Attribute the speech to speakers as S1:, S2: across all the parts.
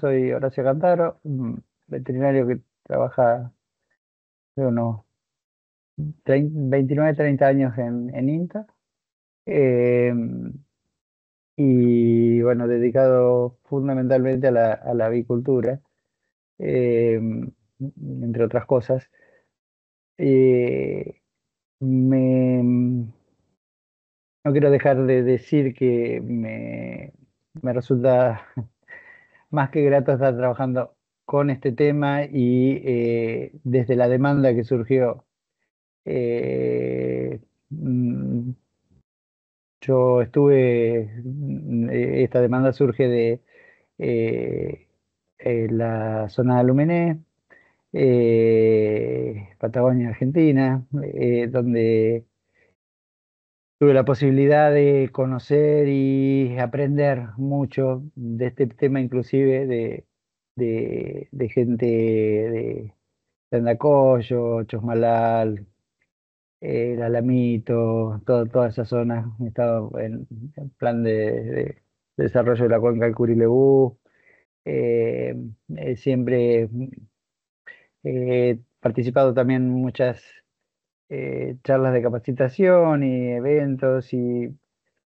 S1: soy Horacio Cantaro, veterinario que trabaja unos 29, 30 años en, en INTA. Em, y bueno, dedicado fundamentalmente a la, avicultura, em, entre otras cosas. Eh, me, no quiero dejar de decir que me, me resulta más que grato estar trabajando con este tema y eh, desde la demanda que surgió. Eh, mm, yo estuve, eh, esta demanda surge de la zona de Alumené, Patagonia, Argentina, donde tuve la posibilidad de conocer y aprender mucho de este tema, inclusive de, gente de Tandacoyo, Chosmalal, eh, el Alamito, todas toda esa He estado en, el plan de, desarrollo de la cuenca del Curilebú. Eh, eh, siempre he participado también en muchas eh, charlas de capacitación y eventos y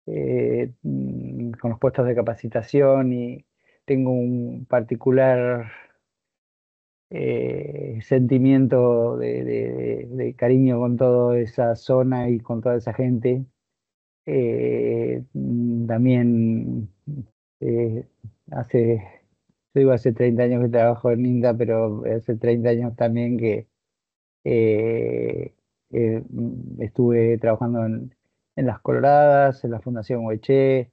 S1: eh, mm, con los puestos de capacitación y tengo un particular eh, sentimiento de, cariño con toda esa zona y con toda esa gente. Mm, también hace, yo hace 30 años que trabajo en INDA, pero hace 30 años también que eh, estuve trabajando en, Las Coloradas, en la Fundación Hueche,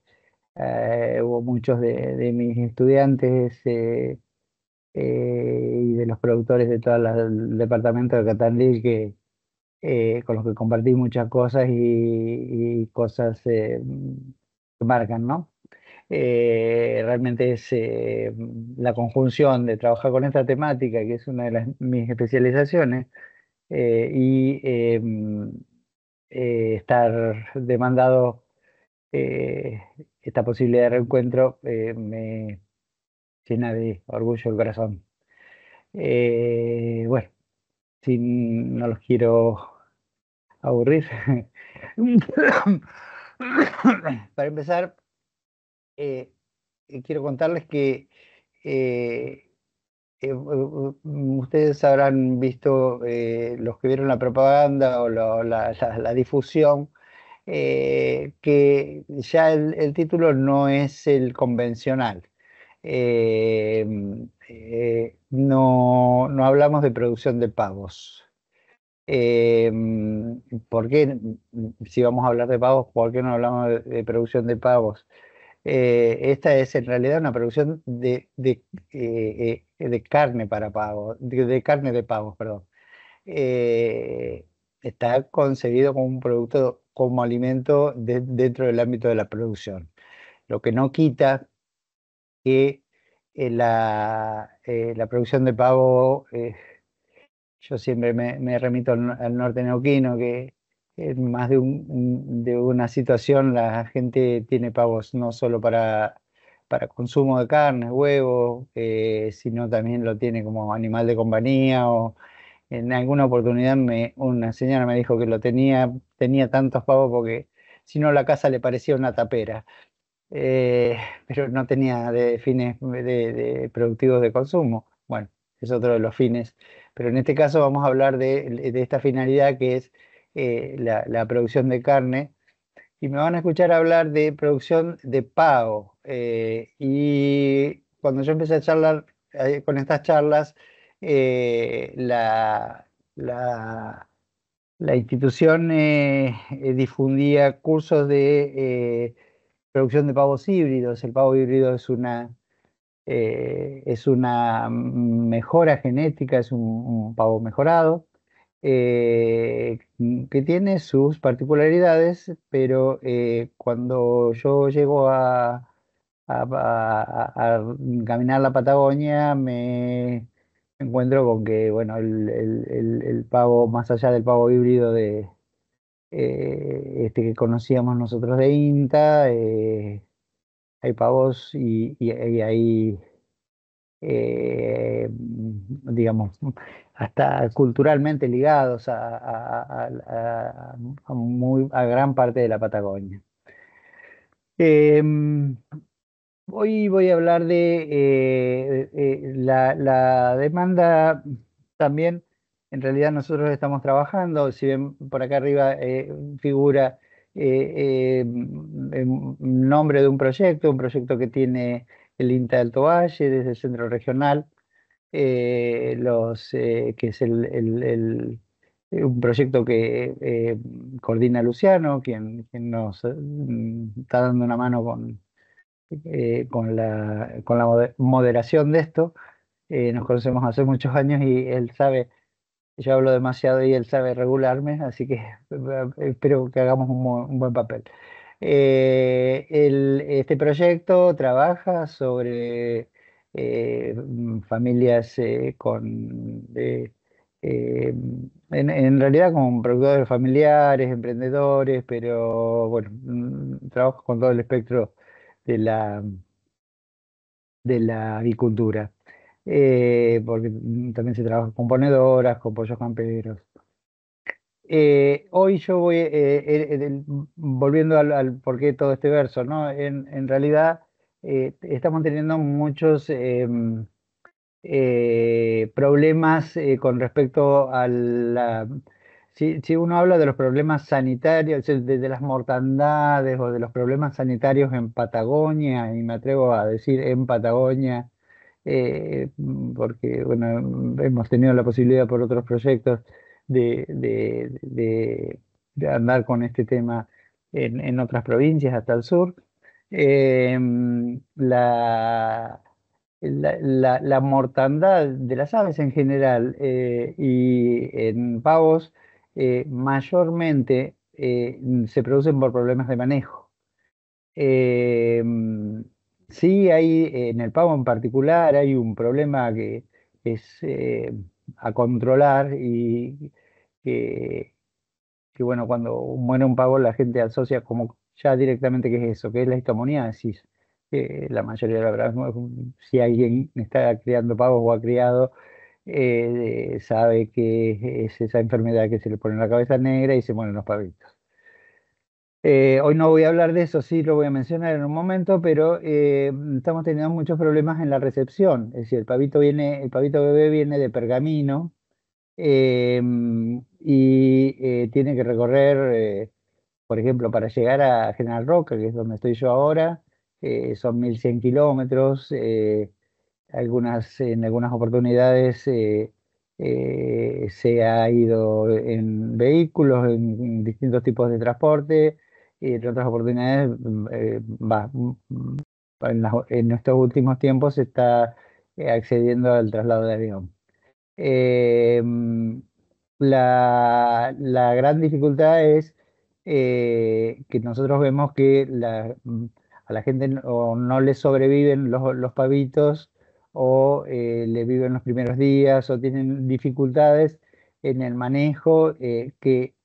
S1: eh, hubo muchos de, mis estudiantes eh, y de los productores de todo el departamento de Catandil con los que compartí muchas cosas y, cosas que marcan, ¿no? realmente es la conjunción de trabajar con esta temática, que es una de mis especializaciones, eh, y em, eh, estar demandado eh, esta posibilidad de reencuentro me llena de orgullo el corazón. bueno, si no los quiero aburrir. Para empezar, quiero contarles que eh, eh, mm, ustedes habrán visto, eh, los que vieron la propaganda o la, difusión, que ya el, título no es el convencional. Mm, no, hablamos de producción de pavos. Mm, ¿Por qué, si vamos a hablar de pavos, por qué no hablamos de producción de pavos? Eh, esta es en realidad una producción de, de, eh, eh, carne para pavo, de, carne de pavos, perdón. está concebido como un producto, como alimento dentro del ámbito de la producción. Lo que no quita que la, producción de pavo, yo siempre me, remito al, al norte neuquino, que en más de, una situación la gente tiene pavos no solo para, consumo de carne, huevo, eh, sino también lo tiene como animal de compañía o en alguna oportunidad una señora me dijo que lo tenía, tenía tantos pavos porque si no la casa le parecía una tapera, eh, pero no tenía de fines productivos de consumo. Bueno, es otro de los fines, pero en este caso vamos a hablar de esta finalidad que es eh, la, producción de carne y me van a escuchar hablar de producción de pavo eh, y cuando yo empecé a charlar eh, con estas charlas, la, la, la, institución difundía cursos de producción de pavos híbridos. El pavo híbrido es una es una mejora genética, es un, pavo mejorado, eh, mm, que tiene sus particularidades, pero eh, cuando yo llego a, a, a, caminar la Patagonia me encuentro con que bueno el, pavo, más allá del pavo híbrido de eh, este que conocíamos nosotros de INTA, hay pavos y hay digamos hasta culturalmente ligados a, gran parte de la Patagonia. Em, hoy voy a hablar de eh, eh, la, demanda también. En realidad nosotros estamos trabajando, si bien por acá arriba eh, figura el em, em, nombre de un proyecto, un proyecto que tiene el INTA del Alto desde el Centro Regional, eh, los, eh, que es el, el, eh, un proyecto que coordina Luciano, quien, nos mm, está dando una mano con, con, la, con la moderación de esto. nos conocemos hace muchos años y él sabe, yo hablo demasiado y él sabe regularme, así que espero que hagamos un, buen papel. este proyecto trabaja sobre eh, mm, familias eh, con... Eh, en, realidad con productores familiares, emprendedores, pero bueno, mm, trabajo con todo el espectro de la, de la avicultura, porque mm, también se trabaja con ponedoras, con pollos camperos. Eh, hoy yo voy, volviendo al, al por qué todo este verso, ¿no? En, en realidad eh, estamos teniendo muchos em, eh, problemas eh, con respecto a la... Si, uno habla de los problemas sanitarios, de, las mortandades o de los problemas sanitarios en Patagonia, y me atrevo a decir en Patagonia, mm, porque bueno, hemos tenido la posibilidad por otros proyectos de, de, de andar con este tema en, en, otras provincias hasta el sur. Em, la, la, mortandad de las aves en general eh, y en pavos eh, mayormente eh, se producen por problemas de manejo. Em, sí, hay, en el pavo en particular hay un problema que es a controlar y que, bueno, cuando muere un pavo la gente asocia como ya directamente qué es eso, qué es la histomoniasis la mayoría de la verdad, si alguien está criando pavos o ha criado, eh, sabe que es esa enfermedad que se le pone la cabeza negra y se mueren los pavitos. Eh, hoy no voy a hablar de eso, sí lo voy a mencionar en un momento, pero eh, estamos teniendo muchos problemas en la recepción. Es decir, el pavito viene, el pavito bebé viene de pergamino y tiene que recorrer por ejemplo, para llegar a General Roca, que es donde estoy yo ahora, eh, son 1.100 kilómetros, eh, algunas, en algunas oportunidades eh, se ha ido en vehículos, en, distintos tipos de transporte, y en otras oportunidades, mm, mm, en, estos últimos tiempos se está accediendo al traslado de avión. Mm, la, la gran dificultad es eh, que nosotros vemos que a la gente no le sobreviven los, pavitos o eh, le viven los primeros días o tienen dificultades en el manejo eh, que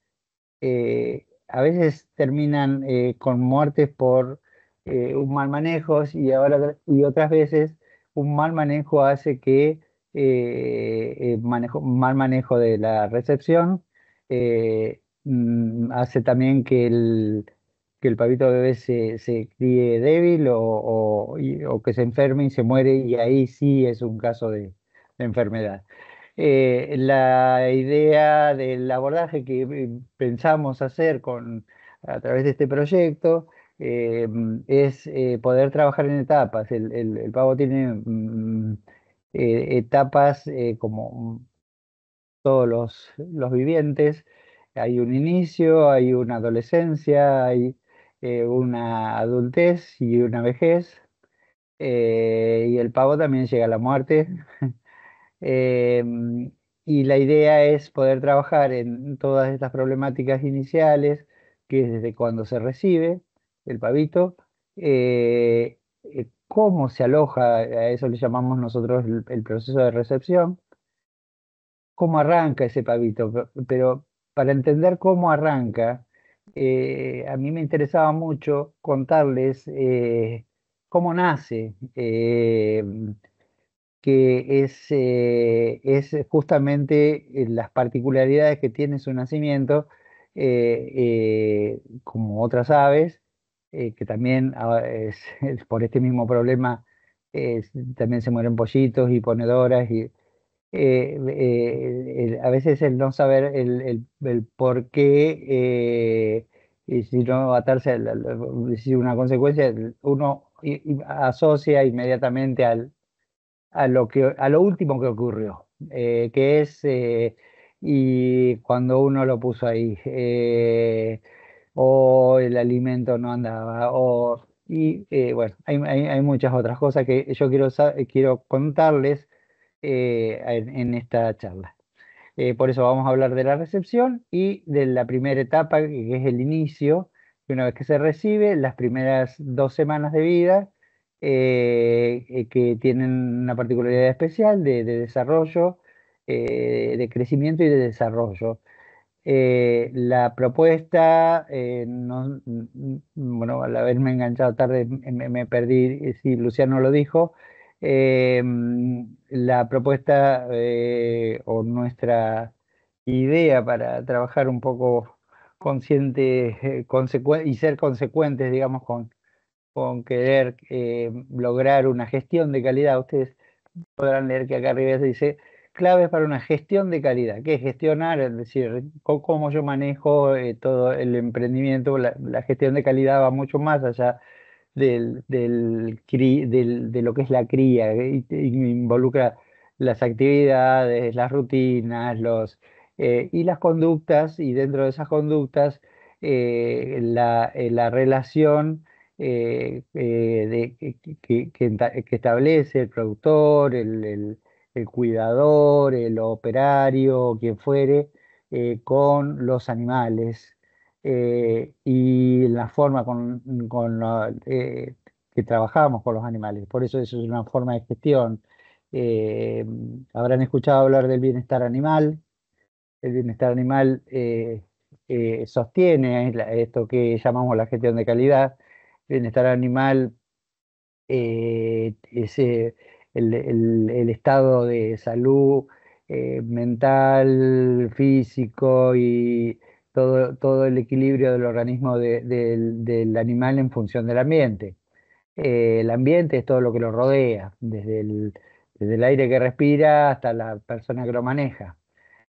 S1: a veces terminan con muertes por un mal manejo y, ahora, y otras veces un mal manejo hace que eh, mal manejo de la recepción, Mm, hace también que el, que el pavito bebé se, se críe débil o, que se enferme y se muere y ahí sí es un caso de, enfermedad. Eh, la idea del abordaje que eh, pensamos hacer con, a través de este proyecto em, es eh, poder trabajar en etapas. El, el, pavo tiene mm, etapas como todos los vivientes. Hay un inicio, hay una adolescencia, hay eh, una adultez y una vejez. Eh, y el pavo también llega a la muerte. Em, y la idea es poder trabajar en todas estas problemáticas iniciales, que es desde cuando se recibe el pavito, eh, cómo se aloja, a eso le llamamos nosotros el, el, proceso de recepción, cómo arranca ese pavito, pero para entender cómo arranca, eh, a mí me interesaba mucho contarles eh, cómo nace, eh, que es, es, justamente las particularidades que tiene su nacimiento, como otras aves, que también ah, por este mismo problema también se mueren pollitos y ponedoras y eh, eh, a veces el no saber el, por qué, eh, y si no atarse, a una consecuencia, uno asocia inmediatamente al, a, lo que, a lo último que ocurrió, que es y cuando uno lo puso ahí, o el alimento no andaba, o... Y bueno, hay, hay, muchas otras cosas que yo quiero, quiero contarles eh, en, esta charla. Eh, por eso vamos a hablar de la recepción y de la primera etapa, que es el inicio, una vez que se recibe, las primeras dos semanas de vida, eh, que tienen una particularidad especial de, desarrollo, de crecimiento y de desarrollo. la propuesta, mm, mm, bueno, al haberme enganchado tarde me perdí si Luciano lo dijo, eh, la propuesta eh, o nuestra idea para trabajar un poco consciente eh, y ser consecuentes, digamos, con, con querer lograr una gestión de calidad. Ustedes podrán leer que acá arriba se dice claves para una gestión de calidad, que es gestionar, es decir, cómo yo manejo todo el emprendimiento, la, gestión de calidad va mucho más allá del, del, de lo que es la cría, involucra las actividades, las rutinas, los, eh, y las conductas, y dentro de esas conductas, eh, eh, la, relación de, que, establece el productor, el, el, el, cuidador, el operario, quien fuere, con los animales, eh, y la forma con, con la, eh, que trabajamos con los animales. Por eso eso es una forma de gestión. Eh, habrán escuchado hablar del bienestar animal. El bienestar animal sostiene esto que llamamos la gestión de calidad. El bienestar animal es el, estado de salud mental, físico y todo, el equilibrio del organismo del animal en función del ambiente. Eh, el ambiente es todo lo que lo rodea, desde el, aire que respira hasta la persona que lo maneja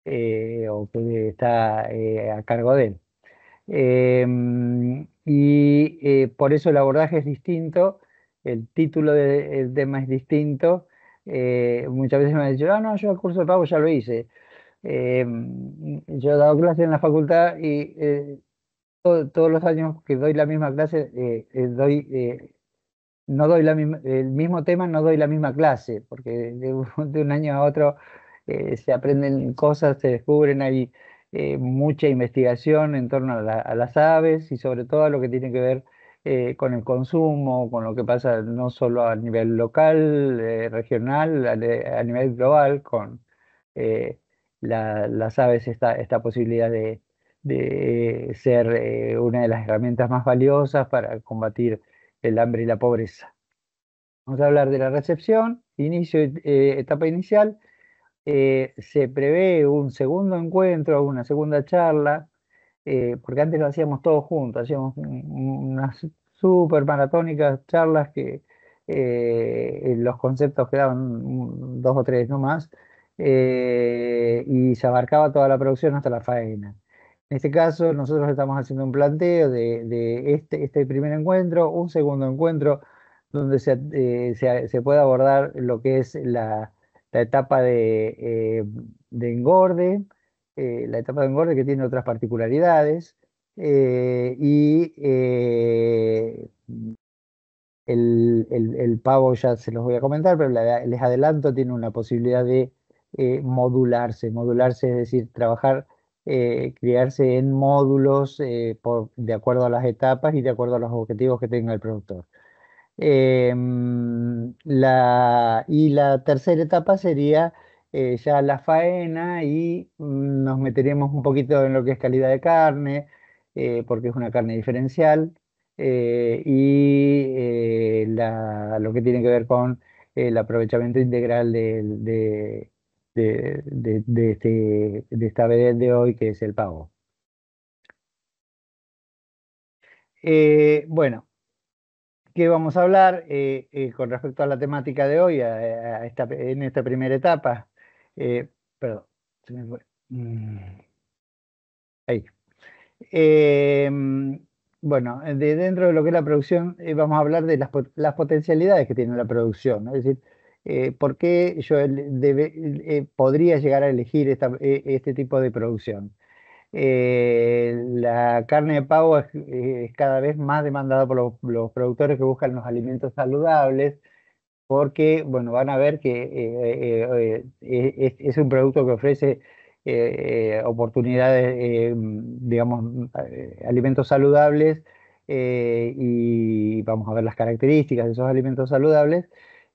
S1: eh, o que está eh, a cargo de él. Em, y por eso el abordaje es distinto, el título del tema es distinto. muchas veces me han dicho, ah, no, yo el curso de pago ya lo hice. Eh, yo he dado clases en la facultad y eh, todos los años que doy la misma clase, eh, doy, no doy la el mismo tema, no doy la misma clase, porque de, un año a otro se aprenden cosas, se descubren, hay mucha investigación en torno a, las aves y sobre todo lo que tiene que ver con el consumo, con lo que pasa no solo a nivel local, regional, a, nivel global, con las aves esta, esta posibilidad de, de eh, ser eh, una de las herramientas más valiosas para combatir el hambre y la pobreza. Vamos a hablar de la recepción, inicio, eh, etapa inicial. se prevé un segundo encuentro, una segunda charla, porque antes lo hacíamos todos juntos, hacíamos unas súper maratónicas charlas que los conceptos quedaban dos o tres nomás, eh, y se abarcaba toda la producción hasta la faena. En este caso, nosotros estamos haciendo un planteo de, este, este, primer encuentro, un segundo encuentro, donde se, eh, puede abordar lo que es la, etapa de, eh, de engorde, la etapa de engorde que tiene otras particularidades, y el, el, pavo ya se los voy a comentar, pero les adelanto, tiene una posibilidad de eh, modularse. Modularse es decir, trabajar, eh, crearse en módulos eh, de acuerdo a las etapas y de acuerdo a los objetivos que tenga el productor. Em, y la tercera etapa sería ya la faena y mm, nos meteremos un poquito en lo que es calidad de carne, porque es una carne diferencial, y lo que tiene que ver con el aprovechamiento integral de, de, de, este, de esta vez de hoy, que es el pago. Eh, bueno, ¿qué vamos a hablar eh, eh, con respecto a la temática de hoy, en esta primera etapa? perdón, se me fue. Mm. Ahí. bueno, de dentro de lo que es la producción, vamos a hablar de las, las potencialidades que tiene la producción, es decir, eh, ¿por qué yo eh, podría llegar a elegir e, este tipo de producción? Eh, la carne de pavo es, cada vez más demandada por los, productores que buscan los alimentos saludables, porque bueno, van a ver que es, es, un producto que ofrece oportunidades, digamos, alimentos saludables. y vamos a ver las características de esos alimentos saludables,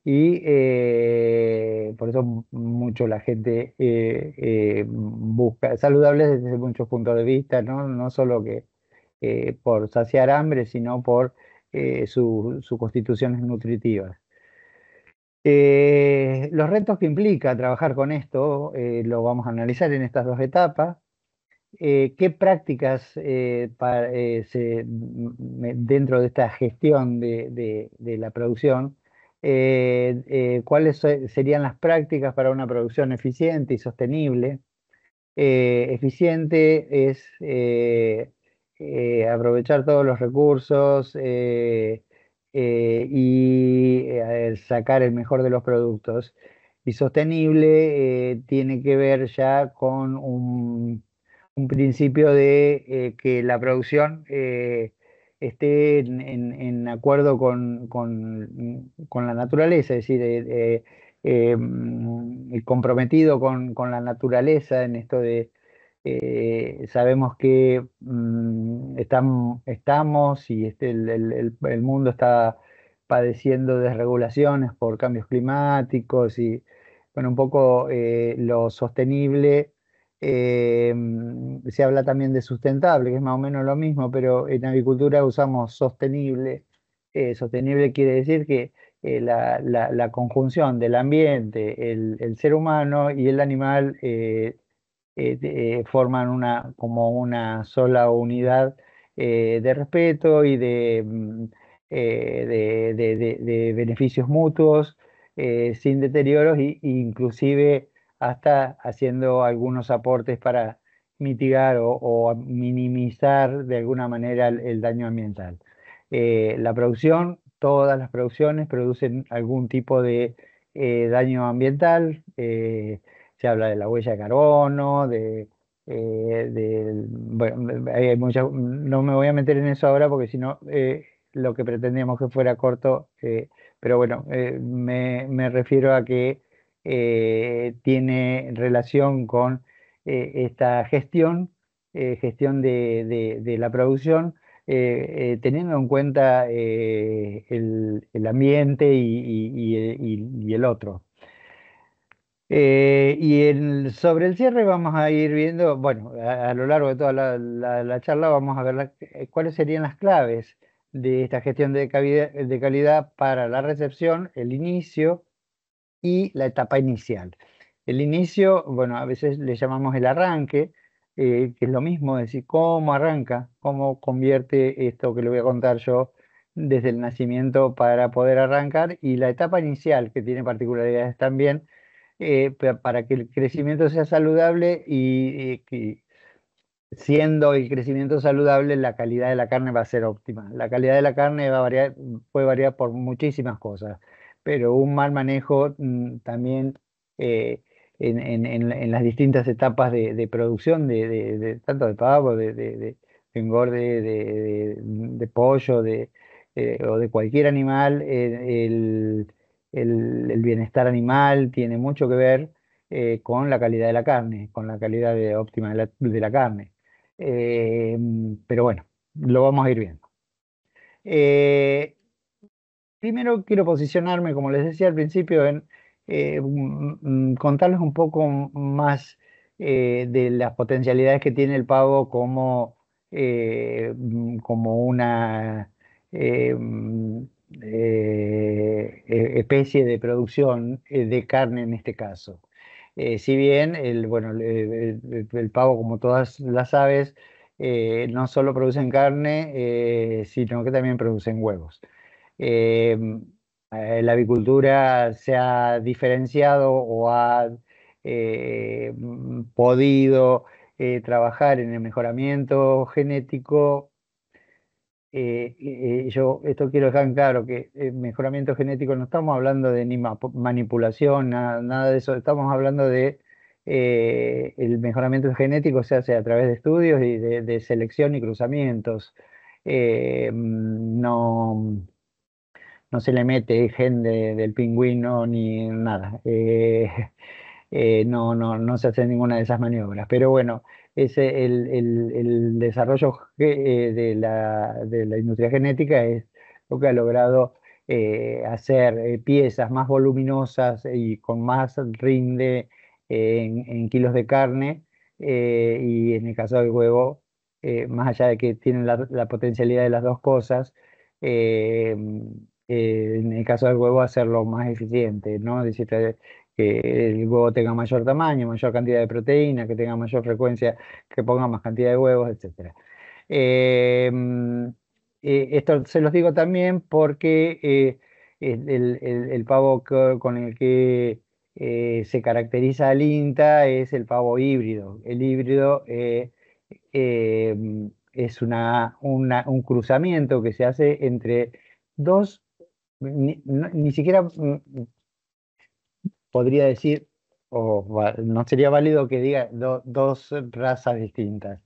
S1: y eh, por eso mucho la gente eh, eh, busca saludables desde muchos puntos de vista, no, no solo que por saciar hambre, sino por sus constituciones nutritivas. los retos que implica trabajar con esto lo vamos a analizar en estas dos etapas. ¿Qué prácticas para, dentro de esta gestión de la producción eh, eh, cuáles serían las prácticas para una producción eficiente y sostenible. Eh, eficiente es aprovechar todos los recursos y sacar el mejor de los productos. Y sostenible tiene que ver ya con un principio de que la producción esté en, acuerdo con, la naturaleza, es decir, eh, eh mm, comprometido con, la naturaleza en esto de... Eh, sabemos que mm, estamos y este, el, mundo está padeciendo desregulaciones por cambios climáticos y bueno, un poco eh, lo sostenible eh, mm, se habla también de sustentable, que es más o menos lo mismo, pero en agricultura usamos sostenible. Eh, sostenible quiere decir que eh, la, conjunción del ambiente, el, ser humano y el animal forman una, como una sola unidad de respeto y mm, de, de, de beneficios mutuos sin deterioros e inclusive hasta haciendo algunos aportes para mitigar o, minimizar de alguna manera el, daño ambiental. Eh, la producción, todas las producciones producen algún tipo de eh, daño ambiental, eh, se habla de la huella de carbono, de... bueno, no me voy a meter en eso ahora porque si no lo que pretendíamos que fuera corto, pero bueno, me refiero a que eh, tiene relación con eh, esta gestión, eh, gestión de, la producción, teniendo en cuenta el, ambiente y, el otro. y sobre el cierre vamos a ir viendo, bueno, a, lo largo de toda la, charla vamos a ver cuáles serían las claves de esta gestión de calidad, para la recepción, el inicio, y la etapa inicial. El inicio, bueno, a veces le llamamos el arranque, eh, que es lo mismo, es decir, cómo arranca, cómo convierte esto que le voy a contar yo desde el nacimiento para poder arrancar, y la etapa inicial, que tiene particularidades también, eh, para que el crecimiento sea saludable y, y, eh, siendo el crecimiento saludable, la calidad de la carne va a ser óptima. La calidad de la carne va a puede variar por muchísimas cosas pero un mal manejo mm, también eh, en, las distintas etapas de, producción, de, tanto de pavo, de, engorde, de, pollo, eh, o de cualquier animal, eh, el, bienestar animal tiene mucho que ver con la calidad de la carne, con la calidad óptima de la, la carne. pero bueno, lo vamos a ir viendo primero quiero posicionarme, como les decía al principio, en eh, mm, contarles un poco más eh, de las potencialidades que tiene el pavo como, eh, mm, como una mm, e, especie de producción de carne en este caso. si bien el, bueno, pavo, como todas las aves, no solo producen carne, sino que también producen huevos. Eh, la avicultura se ha diferenciado o ha eh, podido eh, trabajar en el mejoramiento genético. yo esto quiero dejar claro que el mejoramiento genético no estamos hablando de ni manipulación, nada, de eso, estamos hablando de el mejoramiento genético se hace a través de estudios y de, selección y cruzamientos. no, no se le mete gen del pingüino ni nada. Eh, eh, no, no, se hace ninguna de esas maniobras. Pero bueno, el, desarrollo eh, de la, industria genética es lo que ha logrado hacer piezas más voluminosas y con más rinde en, kilos de carne y en el caso del huevo, más allá de que tienen la, la potencialidad de las dos cosas, eh, en el caso del huevo, hacerlo más eficiente, ¿no? decir, que el huevo tenga mayor tamaño, mayor cantidad de proteína, que tenga mayor frecuencia, que ponga más cantidad de huevos, etc. Em, eh, esto se los digo también porque eh, el, pavo con el que se caracteriza el INTA es el pavo híbrido. El híbrido em, es un cruzamiento que se hace entre dos ni, siquiera mm, podría decir, o no sería válido que diga dos razas distintas.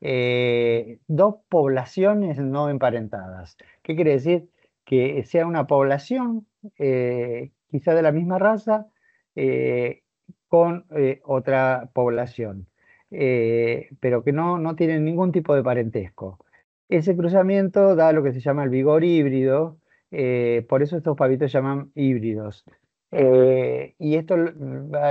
S1: Eh, dos poblaciones no emparentadas. ¿Qué quiere decir? Que sea una población, eh, quizá de la misma raza, eh, con otra población, pero que no, no tienen ningún tipo de parentesco. Ese cruzamiento da lo que se llama el vigor híbrido, eh, por eso estos pavitos llaman híbridos. Eh, y esto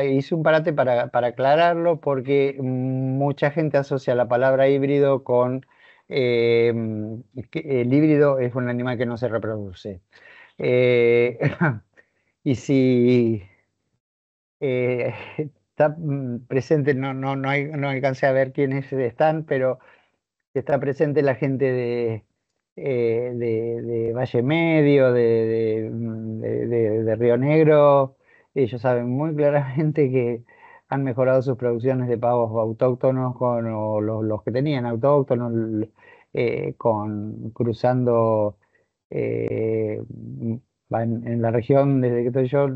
S1: hice un parate para, aclararlo porque mucha gente asocia la palabra híbrido con eh, el híbrido es un animal que no se reproduce. y si está presente, no, no, no, hay, no alcancé a ver quiénes están, pero está presente la gente de eh, de, Valle Medio, mm, de, Río Negro, ellos saben muy claramente que han mejorado sus producciones de pavos autóctonos con los, los, que tenían autóctonos, eh, con cruzando eh, mm, en, la región desde que estoy yo,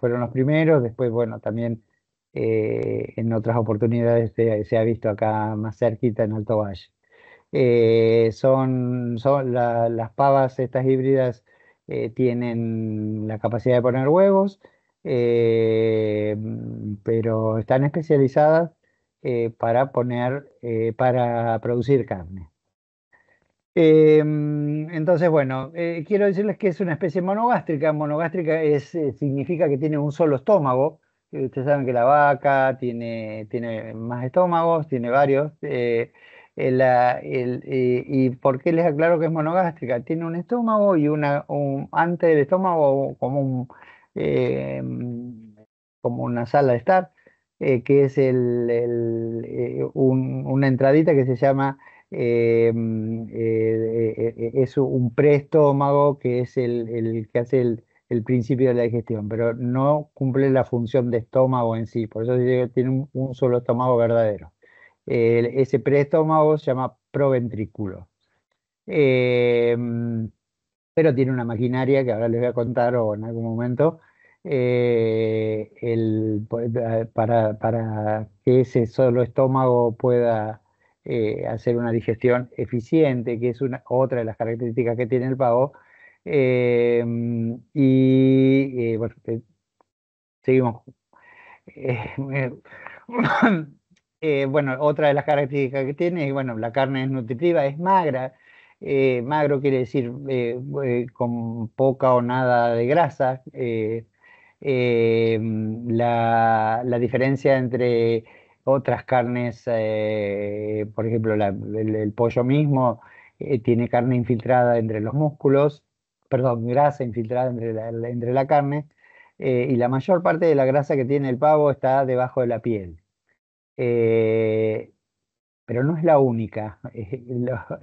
S1: fueron los primeros, después, bueno, también en otras oportunidades se, ha visto acá más cerquita en Alto Valle. Eh, son, son las pavas, estas híbridas, eh, tienen la capacidad de poner huevos, eh, pero están especializadas para poner, para producir carne. entonces, bueno, quiero decirles que es una especie monogástrica. Monogástrica es, significa que tiene un solo estómago. Ustedes saben que la vaca tiene, tiene más estómagos, tiene varios. Eh, eh, ¿Y por qué les aclaro que es monogástrica? Tiene un estómago y una, un, antes del estómago como, eh, como una sala de estar, que es el, una entradita que se llama, mm, es un preestómago, que es el, que hace el, principio de la digestión, pero no cumple la función de estómago en sí, por eso tiene un solo estómago verdadero ese preestómago se llama proventrículo. Em, pero tiene una maquinaria que ahora les voy a contar o en algún momento eh, para, que ese solo estómago pueda eh, hacer una digestión eficiente, que es una, otra de las características que tiene el pavo. Em, y eh, bueno, seguimos. Eh, bueno, otra de las características que tiene bueno, la carne es nutritiva, es magra. Eh, magro quiere decir eh, con poca o nada de grasa. La, diferencia entre otras carnes, por ejemplo, el, pollo mismo, tiene carne infiltrada entre los músculos, perdón, grasa infiltrada entre la, carne, y la mayor parte de la grasa que tiene el pavo está debajo de la piel. Eh, pero no es la única.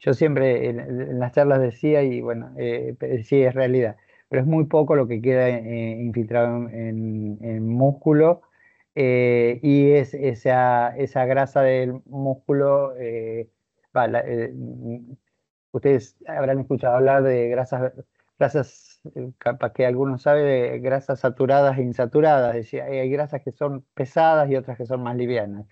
S1: yo siempre en, las charlas decía, y bueno, eh, sí es realidad, pero es muy poco lo que queda eh, infiltrado en, músculo y es esa, esa, grasa del músculo. Mm, mm, ustedes habrán escuchado hablar de grasas, grasas para que algunos sabe de grasas saturadas e insaturadas. Eh, hay grasas que son pesadas y otras que son más livianas.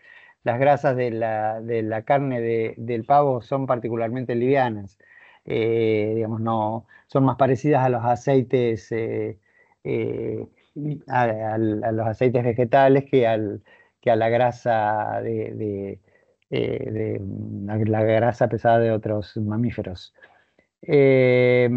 S1: Las grasas de la, carne del pavo son particularmente livianas. Eh, no, son más parecidas a los aceites, eh, a, los aceites vegetales que, a la grasa de la grasa pesada de otros mamíferos. Eh,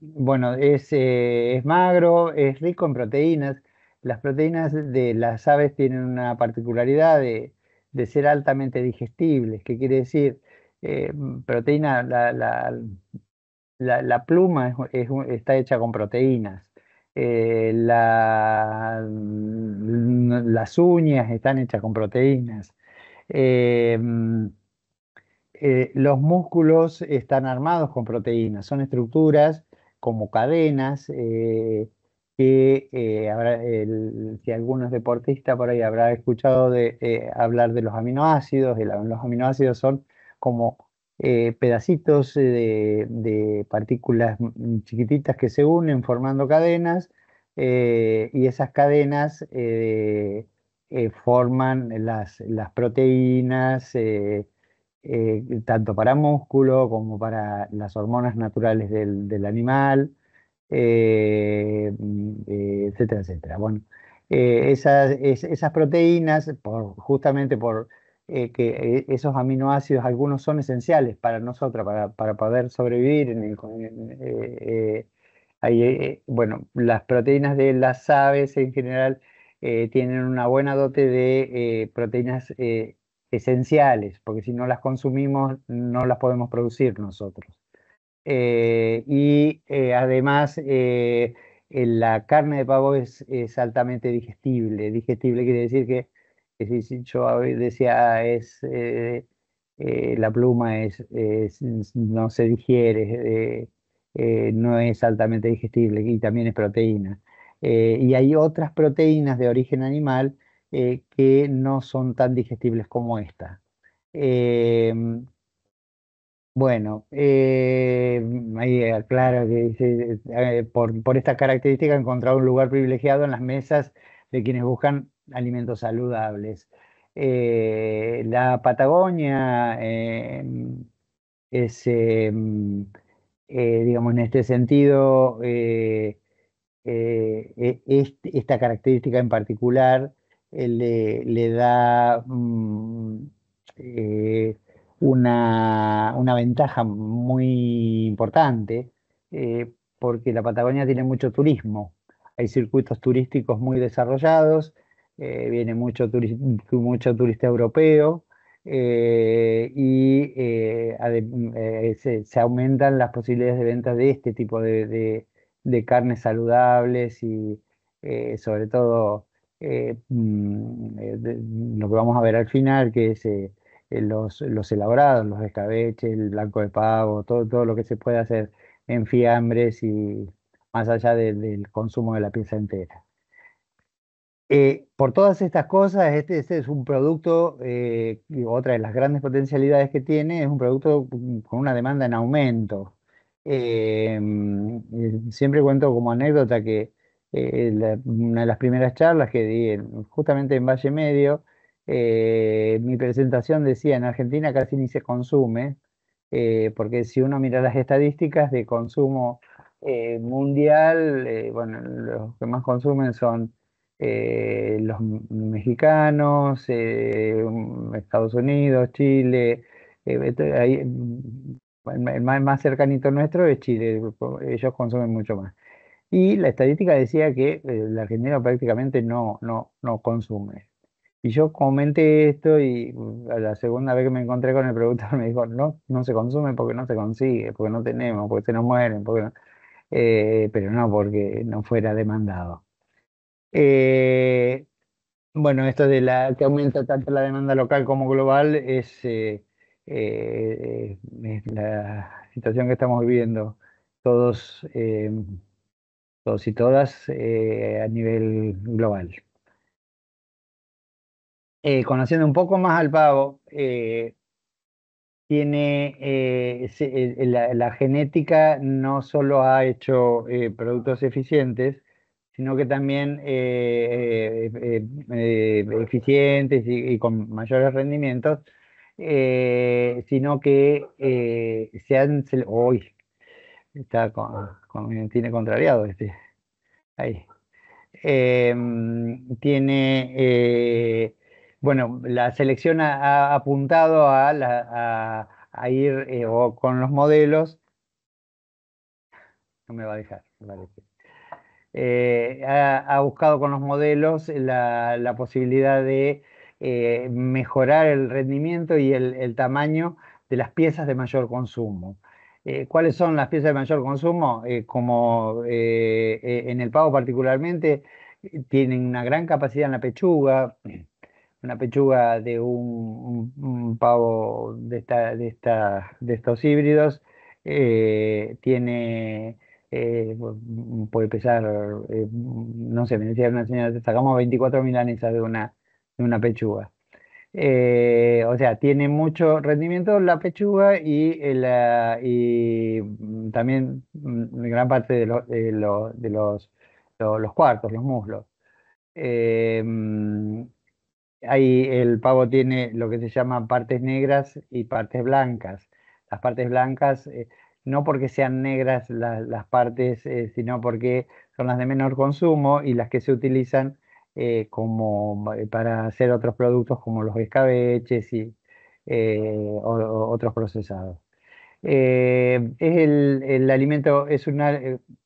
S1: bueno, es, eh, es, magro, es rico en proteínas. Las proteínas de las aves tienen una particularidad de, de ser altamente digestibles, ¿Qué quiere decir, eh, proteína, la, la, la, pluma está hecha con proteínas. Eh, las uñas están hechas con proteínas. Eh, los músculos están armados con proteínas, son estructuras como cadenas eh, que eh, si algunos deportistas por ahí habrá escuchado hablar de los aminoácidos, los aminoácidos son como pedacitos de, partículas chiquititas que se unen formando cadenas y esas cadenas forman las proteínas, eh, tanto para músculo como para las hormonas naturales del, animal, eh, mm, etcétera, etcétera. Bueno, eh, esas, proteínas, justamente por que esos aminoácidos, algunos son esenciales para nosotros, para, poder sobrevivir en bueno, las proteínas de las aves en general tienen una buena dote de proteínas esenciales, porque si no las consumimos no las podemos producir nosotros. Eh, y eh, además eh, la carne de pavo es, altamente digestible. Digestible quiere decir que, si yo decía, ah, es, la pluma no se digiere, no es altamente digestible y también es proteína. y hay otras proteínas de origen animal eh, que no son tan digestibles como esta. Em, bueno, em, ahí aclara eh, que eh, por, por esta característica encontrado un lugar privilegiado en las mesas de quienes buscan alimentos saludables. la Patagonia em, es, digamos, en este sentido, e, esta característica en particular le, le da mm, eh, una, ventaja muy importante eh, porque la Patagonia tiene mucho turismo. Hay circuitos turísticos muy desarrollados, eh, viene mucho, mucho turista europeo y se, aumentan las posibilidades de venta de este tipo de carnes saludables y sobre todo eh, mm, eh, lo que vamos a ver al final, que es eh, los, los, elaborados, los escabeches, el blanco de pavo, todo, todo lo que se puede hacer en fiambres y más allá del consumo de la pieza entera. por todas estas cosas, este, este es un producto, otra de las grandes potencialidades que tiene, es un producto con una demanda en aumento. Mm, siempre cuento como anécdota que eh, una de las primeras charlas que di justamente en Valle Medio, eh, mi presentación decía, en Argentina casi ni se consume, eh, porque si uno mira las estadísticas de consumo mundial, bueno, los que más consumen son los mexicanos, Estados Unidos, Chile, ahí, el más cercanito nuestro es Chile, ellos consumen mucho más. Y la estadística decía que eh, la argentino prácticamente no, no, no consume. Y yo comenté esto y mm, la segunda vez que me encontré con el productor me dijo, no, no se consume porque no se consigue, porque no tenemos, porque se nos mueren, porque eh, pero no porque no fuera demandado. Eh, bueno, esto de la que aumenta tanto la demanda local como global es, la situación que estamos viviendo todos todos y todas eh, a nivel global. Eh, conociendo un poco más al pavo, eh, tiene la, genética no solo ha hecho productos eficientes, sino que también eficientes y, con mayores rendimientos, sino que se han, hoy está con, tiene contrariado este. Ahí. Em, tiene, eh, bueno, la selección ha, apuntado a, la, a, ir eh, o con los modelos. No me va a dejar, eh, ha, ha, buscado con los modelos la, la posibilidad de mejorar el rendimiento y el tamaño de las piezas de mayor consumo. Eh, cuáles son las piezas de mayor consumo, eh, como eh, en el pavo particularmente, tienen una gran capacidad en la pechuga, una pechuga de un, pavo de, esta, de, esta, de estos híbridos, tiene... puede pesar, no sé, me decía una señora, sacamos 24 mil de de una pechuga. Eh, o sea, tiene mucho rendimiento la pechuga y, eh, y mm, también mm, gran parte de, de, los, cuartos, los muslos. Eh, mm, ahí el pavo tiene lo que se llama partes negras y partes blancas. Las partes blancas, no porque sean negras las partes, sino porque son las de menor consumo y las que se utilizan eh, como eh, para hacer otros productos como los escabeches y eh, otros procesados. el, alimento, es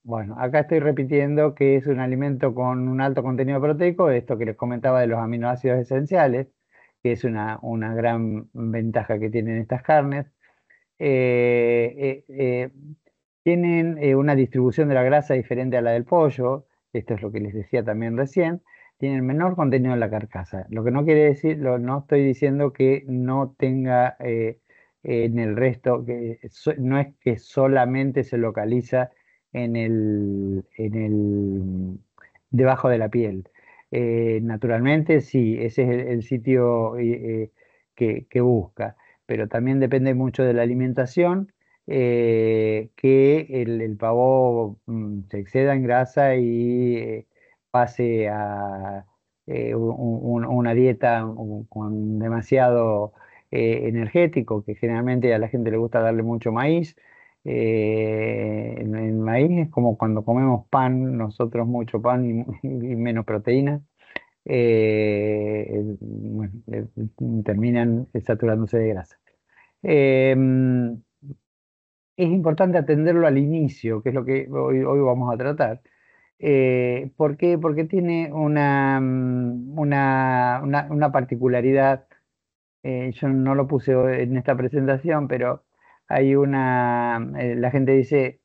S1: bueno, acá estoy repitiendo que es un alimento con un alto contenido proteico, esto que les comentaba de los aminoácidos esenciales, que es una, gran ventaja que tienen estas carnes. tienen una distribución de la grasa diferente a la del pollo, esto es lo que les decía también recién, tiene el menor contenido en la carcasa. Lo que no quiere decir, no estoy diciendo que no tenga eh, en el resto, que no es que solamente se localiza en el, en debajo de la piel. Eh, naturalmente, sí, ese es el, sitio eh, que, busca, pero también depende mucho de la alimentación. que el, pavo mm, se exceda en grasa y pase a eh, una dieta con demasiado eh, energético, que generalmente a la gente le gusta darle mucho maíz. Eh, en maíz es como cuando comemos pan, nosotros mucho pan y, menos proteína. terminan saturándose de grasa. Em, es importante atenderlo al inicio, que es lo que hoy, hoy vamos a tratar, eh, ¿Por qué? Porque tiene una, mm, una, una, particularidad. Eh, yo no lo puse en esta presentación, pero hay una. Mm, eh, la gente dice,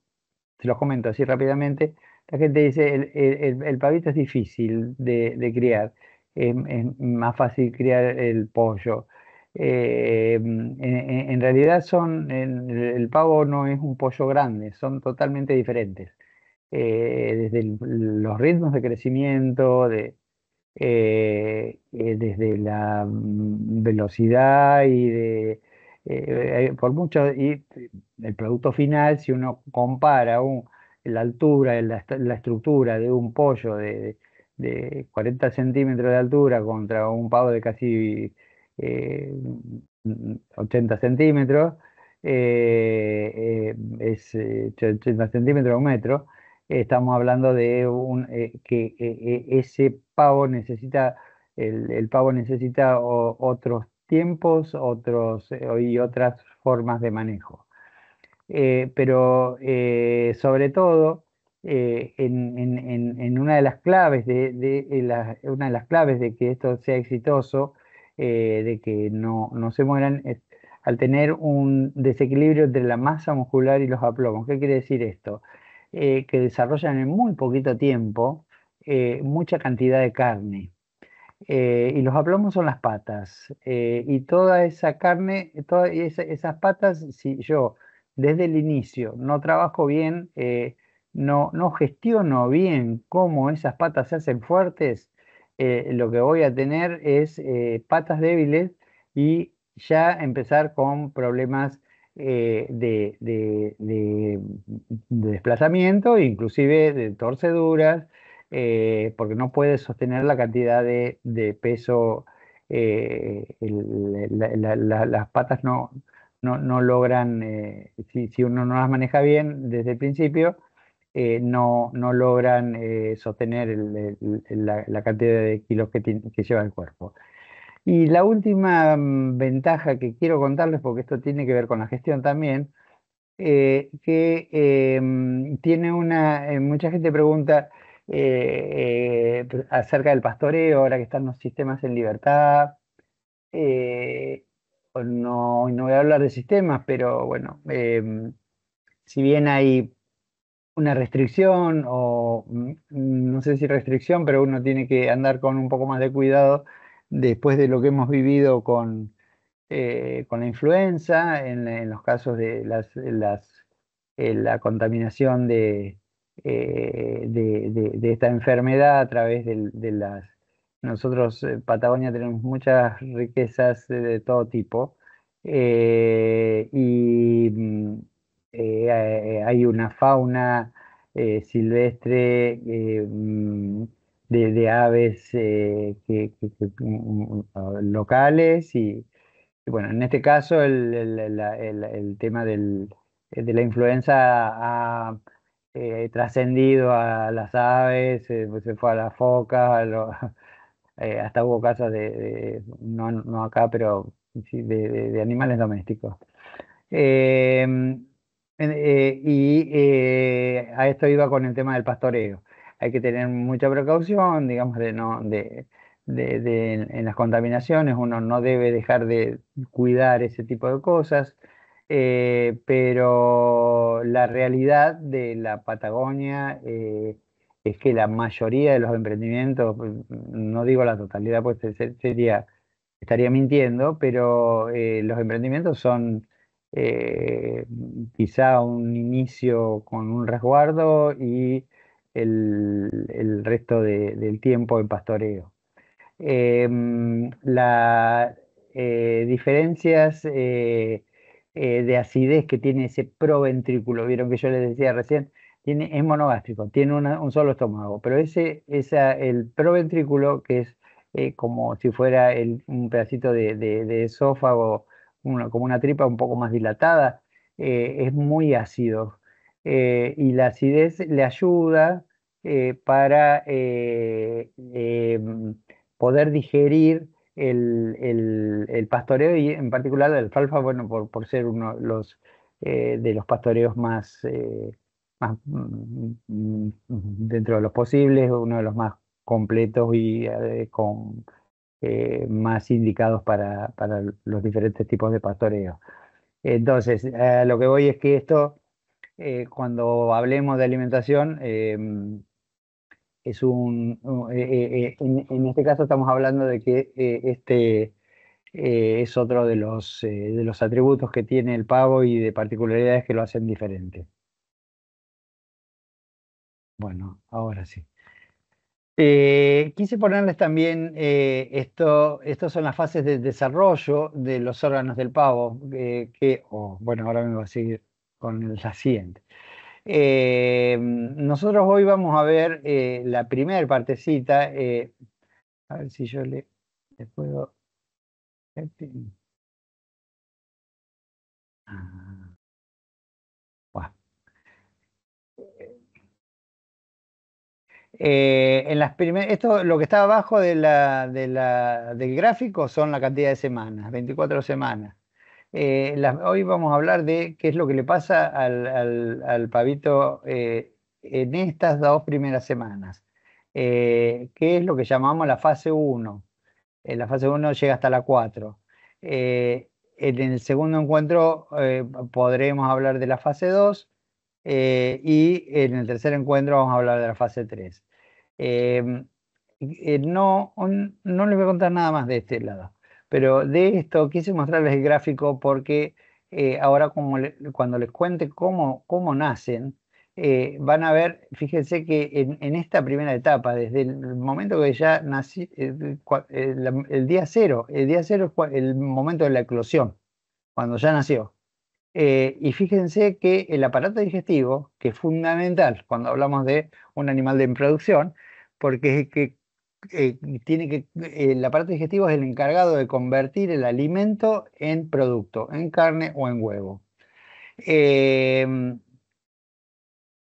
S1: se los comento así rápidamente. La gente dice: el, el, pavito es difícil de, criar, es, más fácil criar el pollo. Eh, mm, en, realidad son el, pavo no es un pollo grande, son totalmente diferentes. Eh, desde los ritmos de crecimiento, eh, eh, desde la mm, velocidad y de... por mucho, y el producto final, si uno compara la altura, la, estructura de un pollo de, 40 centímetros de altura contra un pavo de casi 80 centímetros, es 80 centímetros a un metro, estamos hablando de eh, que eh, eh, ese pavo necesita, el, pavo necesita otros tiempos otros, y otras formas de manejo. pero sobre todo, en, una de las claves de, que esto sea exitoso, de que no, no se mueran, es, al tener un desequilibrio entre la masa muscular y los aplomos. ¿Qué quiere decir esto? Eh, que desarrollan en muy poquito tiempo eh, mucha cantidad de carne. Eh, y los aplomos son las patas. y toda esa carne, todas esas patas, si yo desde el inicio no trabajo bien, no, no gestiono bien cómo esas patas se hacen fuertes, lo que voy a tener es patas débiles y ya empezar con problemas eh, de, desplazamiento, inclusive de torceduras, eh, porque no puede sostener la cantidad de, peso, eh, las patas no, logran, si, uno no las maneja bien desde el principio, no, logran sostener la, cantidad de kilos que lleva el cuerpo. Y la última mm, ventaja que quiero contarles, porque esto tiene que ver con la gestión también, eh, que eh, mm, tiene una, eh, mucha gente pregunta acerca del pastoreo, ahora que están los sistemas en libertad. no, no voy a hablar de sistemas, pero bueno, mm, si bien hay una restricción o no sé si restricción, pero uno tiene que andar con un poco más de cuidado después de lo que hemos vivido con, eh, con la influenza, en, los casos de las, eh, la contaminación eh, de, de, esta enfermedad a través de, de las... Nosotros, en Patagonia, tenemos muchas riquezas de, todo tipo y mm, hay una fauna silvestre mm, de, aves eh, mm, mm, ah, locales y, bueno, en este caso el, tema eh, de la influenza ha eh, trascendido a las aves, pues se fue a las focas, hasta hubo casos de, no, acá, pero de, animales domésticos. y a esto iba con el tema del pastoreo hay que tener mucha precaución, digamos, de no, de, en las contaminaciones, uno no debe dejar de cuidar ese tipo de cosas, eh, pero la realidad de la Patagonia eh, es que la mayoría de los emprendimientos, pues, no digo la totalidad, pues sería, estaría mintiendo, pero eh, los emprendimientos son... quizá un inicio con un resguardo y el, resto del tiempo en pastoreo. Em, las eh, diferencias eh, eh, de acidez que tiene ese proventrículo, vieron que yo les decía recién, tiene, es monogástrico, tiene un solo estómago, pero ese, el proventrículo, que es como si fuera el, un pedacito de, esófago, como una tripa un poco más dilatada, es muy ácido, eh, y la acidez le ayuda eh, para eh, poder digerir el, pastoreo y en particular el alfalfa, bueno, por, ser uno los, de los pastoreos más, más mm, mm, dentro de los posibles, uno de los más completos y con más indicados para, los diferentes tipos de pastoreo. Entonces, lo que voy es que esto eh, cuando hablemos de alimentación, em, es un, eh, eh, en, este caso estamos hablando de que este es otro de los, atributos que tiene el pavo y de particularidades que lo hacen diferente. Bueno, ahora sí. quise ponerles también esto, estas son las fases de desarrollo de los órganos del pavo, que, bueno, ahora me va a seguir con el siguiente. Eh, nosotros hoy vamos a ver eh, la primera partecita. Eh, a ver si yo le, puedo.
S2: Ah.
S1: en las primeras, esto lo que está abajo de la, del gráfico son la cantidad de semanas, 24 semanas. Eh, hoy vamos a hablar de qué es lo que le pasa al, pavito eh, en estas dos primeras semanas. Eh, qué es lo que llamamos la fase 1. la fase 1 llega hasta la 4. en el segundo encuentro podremos hablar de la fase 2 y en el tercer encuentro vamos a hablar de la fase 3. no, no les voy a contar nada más de este lado. Pero de esto quise mostrarles el gráfico porque eh, ahora cuando les cuente cómo, nacen, eh, van a ver, fíjense que en, esta primera etapa, desde el momento que ya nací, eh, el, día cero, el día cero es el momento de la eclosión, cuando ya nació. y fíjense que el aparato digestivo, que es fundamental cuando hablamos de un animal de producción, porque es que eh, tiene que, eh, el aparato digestivo es el encargado de convertir el alimento en producto, en carne o en huevo. Em,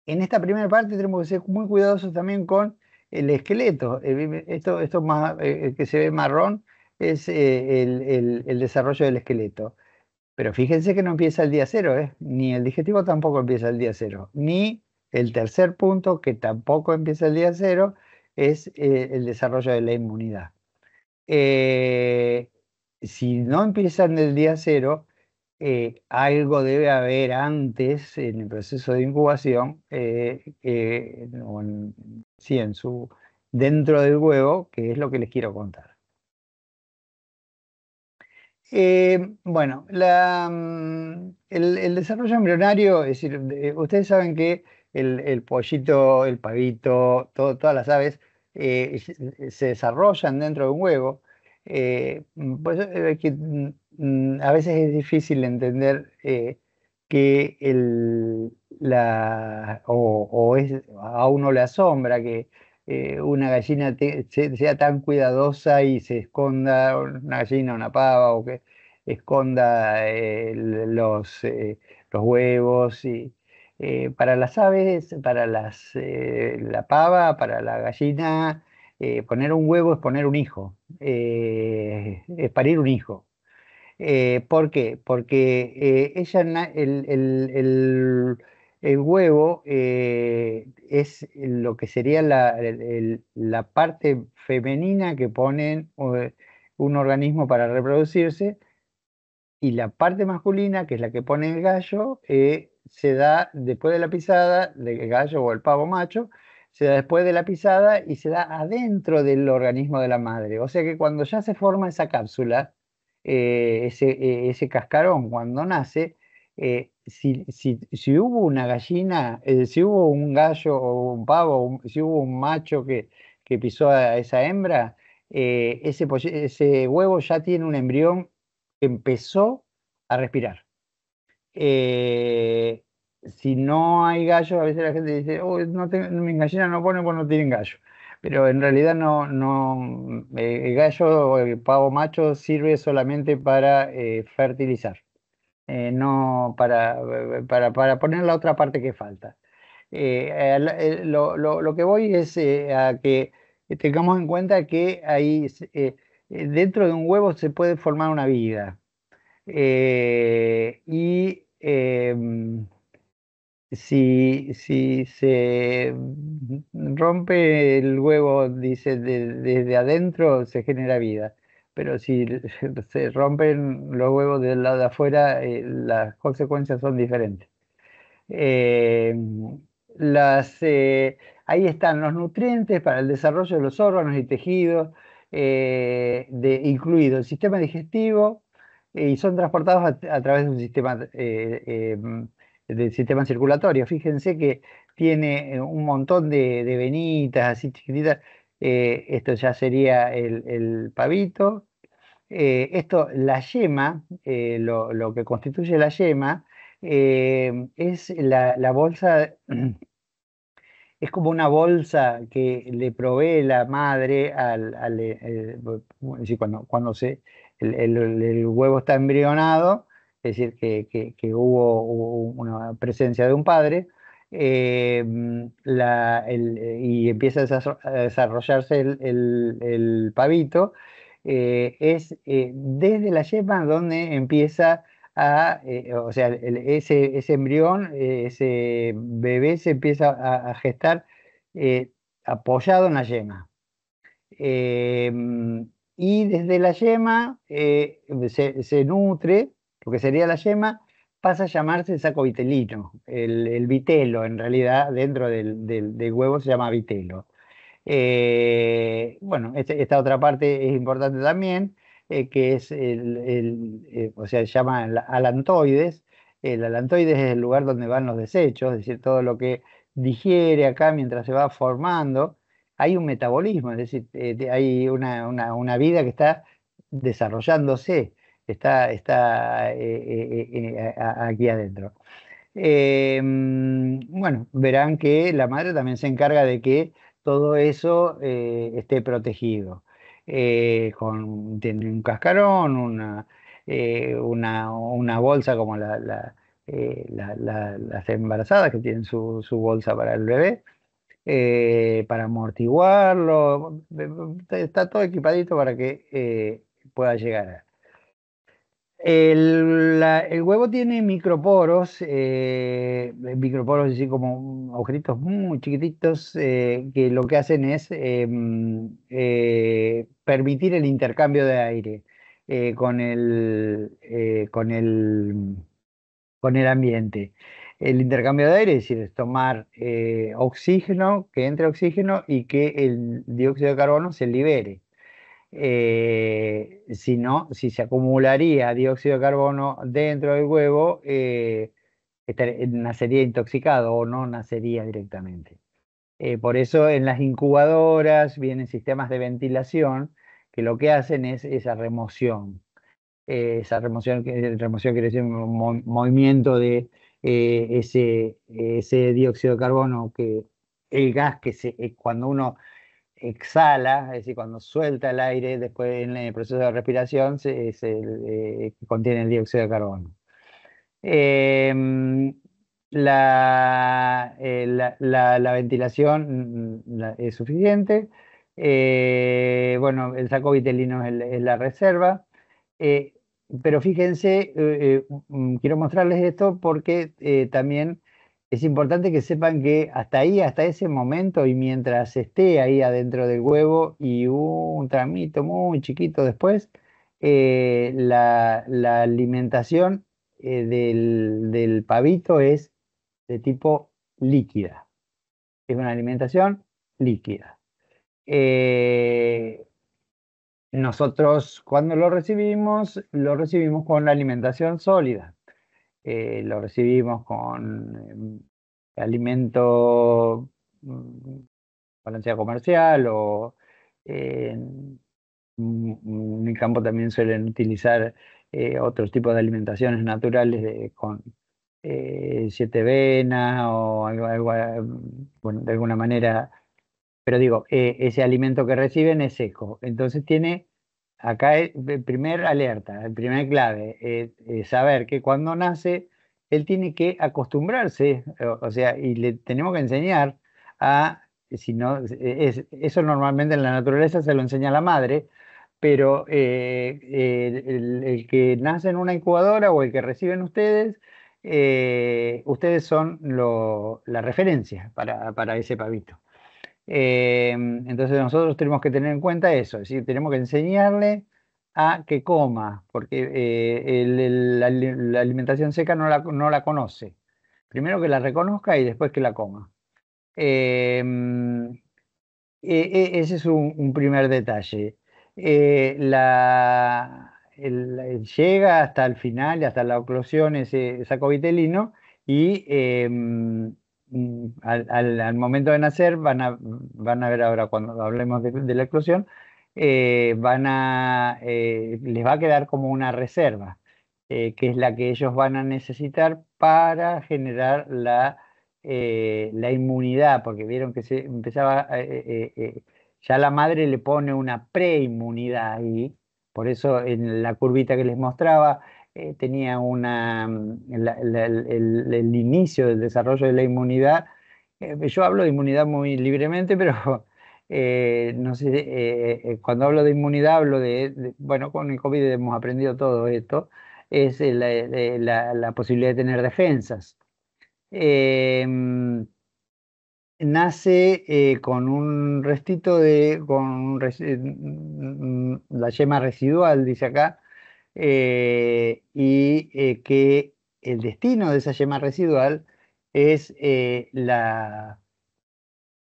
S1: en esta primera parte tenemos que ser muy cuidadosos también con el esqueleto. Esto, más, eh, que se ve marrón es el, desarrollo del esqueleto. Pero fíjense que no empieza el día cero, ni el digestivo tampoco empieza el día cero, ni el tercer punto que tampoco empieza el día cero, es eh, el desarrollo de la inmunidad. Eh, si no empiezan el día cero, eh, algo debe haber antes en el proceso de incubación, en dentro del huevo, que es lo que les quiero contar. bueno, mm, el, desarrollo embrionario, es decir, ustedes saben que el, pollito, el pavito, todas las aves eh, eh, se desarrollan dentro de un huevo. Eh, mm, pues, que, mm, mm, a veces es difícil entender que la, o, es, a uno le asombra que una gallina sea tan cuidadosa y se esconda una gallina, una pava o que esconda los, los huevos y, eh, para las aves, para las, eh, la pava, para la gallina, eh, poner un huevo es poner un hijo, es parir un hijo. ¿Por qué? Porque ella, el, huevo es lo que sería la, parte femenina que ponen un organismo para reproducirse, y la parte masculina, que es la que pone el gallo, eh, se da después de la pisada del gallo o el pavo macho, se da después de la pisada y se da adentro del organismo de la madre. O sea que cuando ya se forma esa cápsula, eh, e, ese, cascarón cuando nace, eh, si, hubo una gallina, eh, si hubo un gallo o un pavo, si hubo un macho que, pisó a esa hembra, ese, ese huevo ya tiene un embrión que empezó a respirar. Eh, si no hay gallo a veces la gente dice, oh, no no pone porque no tienen gallo Pero en realidad no, no eh, el gallo o el pavo macho sirve solamente para eh, fertilizar, no para, para, para, poner la otra parte que falta. Lo, lo, lo, que voy es a que tengamos en cuenta que ahí dentro de un huevo se puede formar una vida. y Em, si, se rompe el huevo, dice, desde adentro se genera vida, pero si se rompen los huevos del lado de afuera, eh, las consecuencias son diferentes. Em, eh, ahí están los nutrientes para el desarrollo de los órganos y tejidos, eh, incluido el sistema digestivo, eh, y son transportados a, través de un sistema, eh, eh, mm, del sistema circulatorio. Fíjense que tiene un montón de, venitas así chiquititas. esto ya sería el, pavito. esto, la yema, lo, lo, que constituye la yema, es la, la bolsa, es como una bolsa que le provee la madre al, al, al cuando, cuando se, el, huevo está embrionado, es decir, que, hubo, una presencia de un padre, eh, y empieza a desarrollarse el, pavito, eh, es eh, desde la yema donde empieza a, o sea, ese, embrión, ese bebé se empieza a, gestar apoyado en la yema y desde la yema eh, se, nutre, lo que sería la yema, pasa a llamarse saco vitelino, el, vitelo en realidad dentro del, huevo se llama vitelo. Eh, bueno, este, esta, otra parte es importante también, eh, que es el o sea, se llama alantoides. El alantoides es el lugar donde van los desechos, es decir, todo lo que digiere acá mientras se va formando, hay un metabolismo, es decir, eh, hay una, vida que está desarrollándose, está, está eh, eh, aquí adentro. Em, bueno, verán que la madre también se encarga de que todo eso esté protegido. con tiene un cascarón, una, una, bolsa como las embarazadas que tienen su bolsa para el bebé, eh, para amortiguarlo, está todo equipadito para que eh, pueda llegar. El, huevo tiene microporos, eh, microporos así como agujeritos muy chiquititos eh, que lo que hacen es em, permitir el intercambio de aire con, el, con, el, con el ambiente el intercambio de aire, es decir, tomar eh, oxígeno, que entre oxígeno y que el dióxido de carbono se libere. Eh, si no, si se acumularía dióxido de carbono dentro del huevo, eh, nacería intoxicado o no nacería directamente. por eso en las incubadoras vienen sistemas de ventilación que lo que hacen es esa remoción. esa remoción, remoción quiere decir un movimiento de, eh, ese, ese dióxido de carbono, que el gas que se, eh, cuando uno exhala, es decir, cuando suelta el aire, después en el proceso de respiración, se, eh, contiene el dióxido de carbono. Em, la, ventilación mm, mm, es suficiente. bueno, el saco vitelino es, es la reserva pero fíjense, eh, eh, mm, quiero mostrarles esto porque eh, también es importante que sepan que hasta ahí, hasta ese momento y mientras esté ahí adentro del huevo y un tramito muy chiquito después, la, alimentación del, pavito es de tipo líquida. Es una alimentación líquida. Nosotros cuando lo recibimos, lo recibimos con la alimentación sólida. Eh, lo recibimos con eh, alimento balanceado mm, comercial o eh, en, campo también suelen utilizar otros tipos de alimentaciones naturales con siete venas o algo, de alguna manera pero digo, eh, ese alimento que reciben es seco. Entonces tiene, acá el eh, primer alerta, el primer clave, eh, saber que cuando nace, él tiene que acostumbrarse, o, sea, y le tenemos que enseñar a si no, eso normalmente en la naturaleza se lo enseña la madre, pero el, que nace en una incubadora o el que reciben ustedes, ustedes son la referencia para, para ese pavito. Em, entonces nosotros tenemos que tener en cuenta eso, es decir, tenemos que enseñarle a que coma, porque eh, la, alimentación seca no la, no la conoce. Primero que la reconozca y después que la coma. Em, e, e, ese es un, primer detalle. Eh, la, llega hasta el final, hasta la oclosión, ese vitelino y em, Mm, al, momento de nacer, van a, ver ahora cuando hablemos de, la eclosión, eh, van a, eh, les va a quedar como una reserva, eh, que es la que ellos van a necesitar para generar la, la inmunidad, porque vieron que se empezaba, ya la madre le pone una preinmunidad ahí, por eso en la curvita que les mostraba, eh, tenía una, mm, el, inicio del desarrollo de la inmunidad. Eh, yo hablo de inmunidad muy libremente, pero eh, no sé, cuando hablo de inmunidad hablo de, bueno, con el COVID hemos aprendido todo esto, es la, posibilidad de tener defensas. Em, nace con un restito de, con mm, mm, la yema residual, dice acá, eh, y eh, que el destino de esa yema residual es eh, la,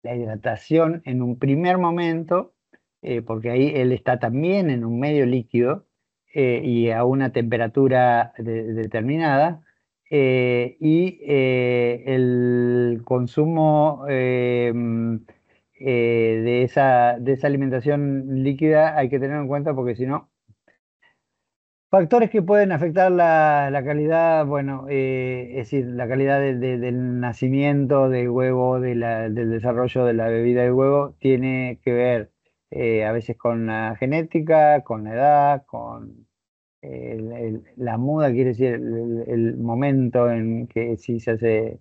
S1: hidratación en un primer momento, porque ahí él está también en un medio líquido y a una temperatura determinada, y el consumo mm, de, esa, de esa alimentación líquida hay que tener en cuenta porque si no Factores que pueden afectar la, calidad, bueno, eh, es decir, la calidad del nacimiento del huevo, del desarrollo de la bebida del huevo, tiene que ver eh, a veces con la genética, con la edad, con eh, la muda, quiere decir el, momento en que sí se hace,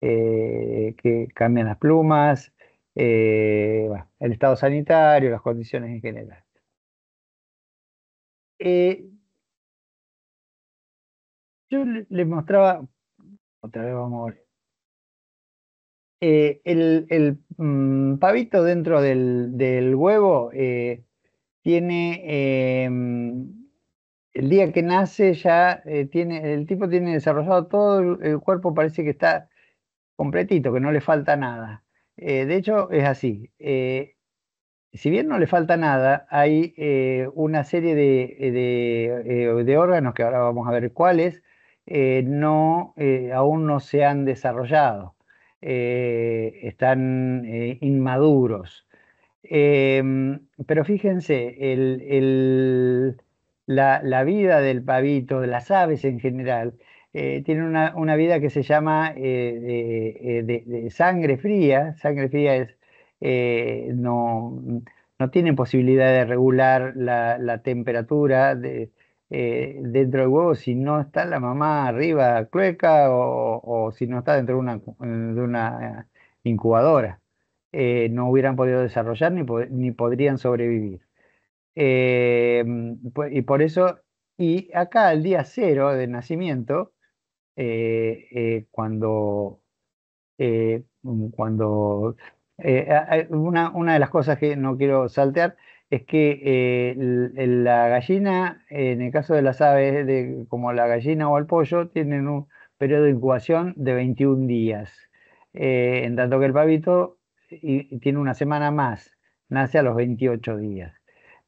S1: que cambian las plumas, el estado sanitario, las condiciones en general yo le mostraba, otra vez vamos a ver, eh, el, mm, pavito dentro del, huevo eh, tiene, eh, el día que nace ya tiene, el tipo tiene desarrollado todo el cuerpo, parece que está completito, que no le falta nada. de hecho, es así. si bien no le falta nada, hay una serie de órganos que ahora vamos a ver cuáles, eh, no, eh, aún no se han desarrollado, eh, están inmaduros. Em, pero fíjense, la, vida del pavito, de las aves en general, tiene una, vida que se llama de, sangre fría. Sangre fría es no, no, tienen posibilidad de regular la, la temperatura, de, eh, dentro del huevo si no está la mamá arriba clueca o, o si no está dentro de una, de una incubadora. Eh, no hubieran podido desarrollar ni, ni podrían sobrevivir. Eh, pues, y por eso, y acá al día cero de nacimiento, cuando, cuando una, una de las cosas que no quiero saltear es que eh, la gallina, en el caso de las aves, como la gallina o el pollo, tienen un periodo de incubación de 21 días, eh, en tanto que el pavito tiene una semana más, nace a los 28 días.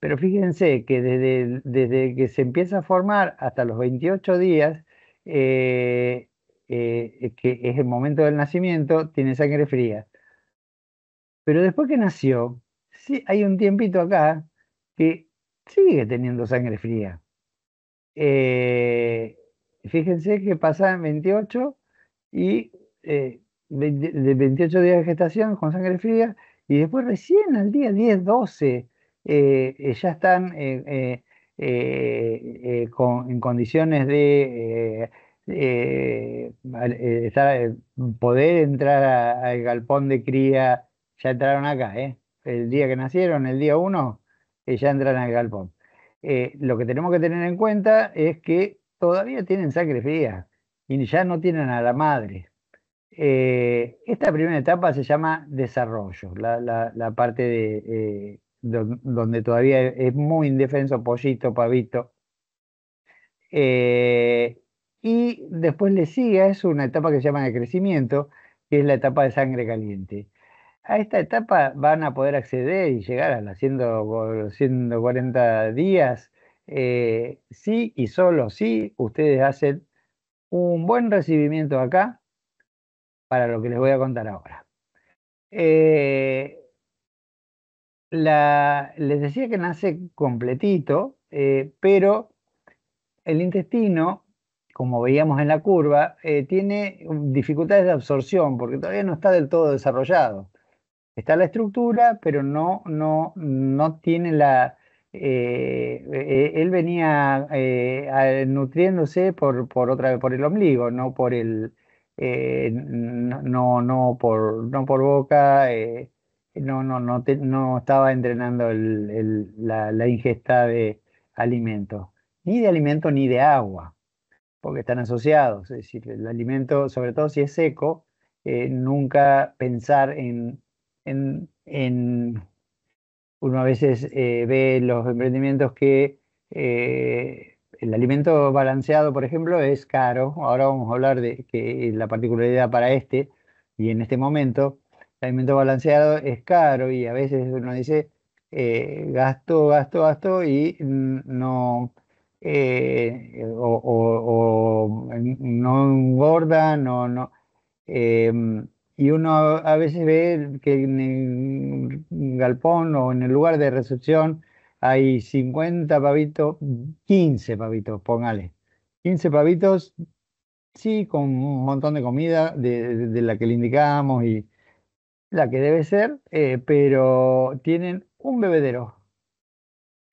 S1: Pero fíjense que desde, que se empieza a formar hasta los 28 días, eh, que es el momento del nacimiento, tiene sangre fría. Pero después que nació, sí, hay un tiempito acá que sigue teniendo sangre fría. Eh, fíjense que pasan 28 y eh, de 28 días de gestación con sangre fría y después recién al día 10, 12 eh, ya están en condiciones de poder entrar al galpón de cría, ya entraron acá, ¿eh? el día que nacieron, el día 1, eh, ya entran al galpón. Eh, lo que tenemos que tener en cuenta es que todavía tienen sangre fría y ya no tienen a la madre. Eh, esta primera etapa se llama desarrollo, la, parte donde todavía es muy indefenso, pollito, pavito. y después le sigue, es una etapa que se llama de crecimiento, que es la etapa de sangre caliente a esta etapa van a poder acceder y llegar a los 140 días eh, sí y solo sí ustedes hacen un buen recibimiento acá para lo que les voy a contar ahora. Eh, les decía que nace completito, eh, pero el intestino, como veíamos en la curva, tiene dificultades de absorción porque todavía no está del todo desarrollado. Está la estructura, pero no, no, no tiene la... Eh, eh, él venía eh, nutriéndose por, por, otra, por el ombligo, no por el... no, no, por, no por boca, no, no, no, estaba entrenando la, ingesta de alimentos, ni de alimento ni de agua porque están asociados. Es decir, el alimento, sobre todo si es seco, nunca pensar en en, uno a veces eh, ve los emprendimientos que eh, el alimento balanceado, por ejemplo, es caro. Ahora vamos a hablar de que la particularidad para este y en este momento, el alimento balanceado es caro y a veces uno dice eh, gasto, gasto, gasto y no, eh, o, no engorda, no, no, y uno a veces ve que en el galpón o en el lugar de recepción hay 50 pavitos, 15 pavitos, póngale. 15 pavitos, sí, con un montón de comida de, la que le indicamos y la que debe ser, eh, pero tienen un bebedero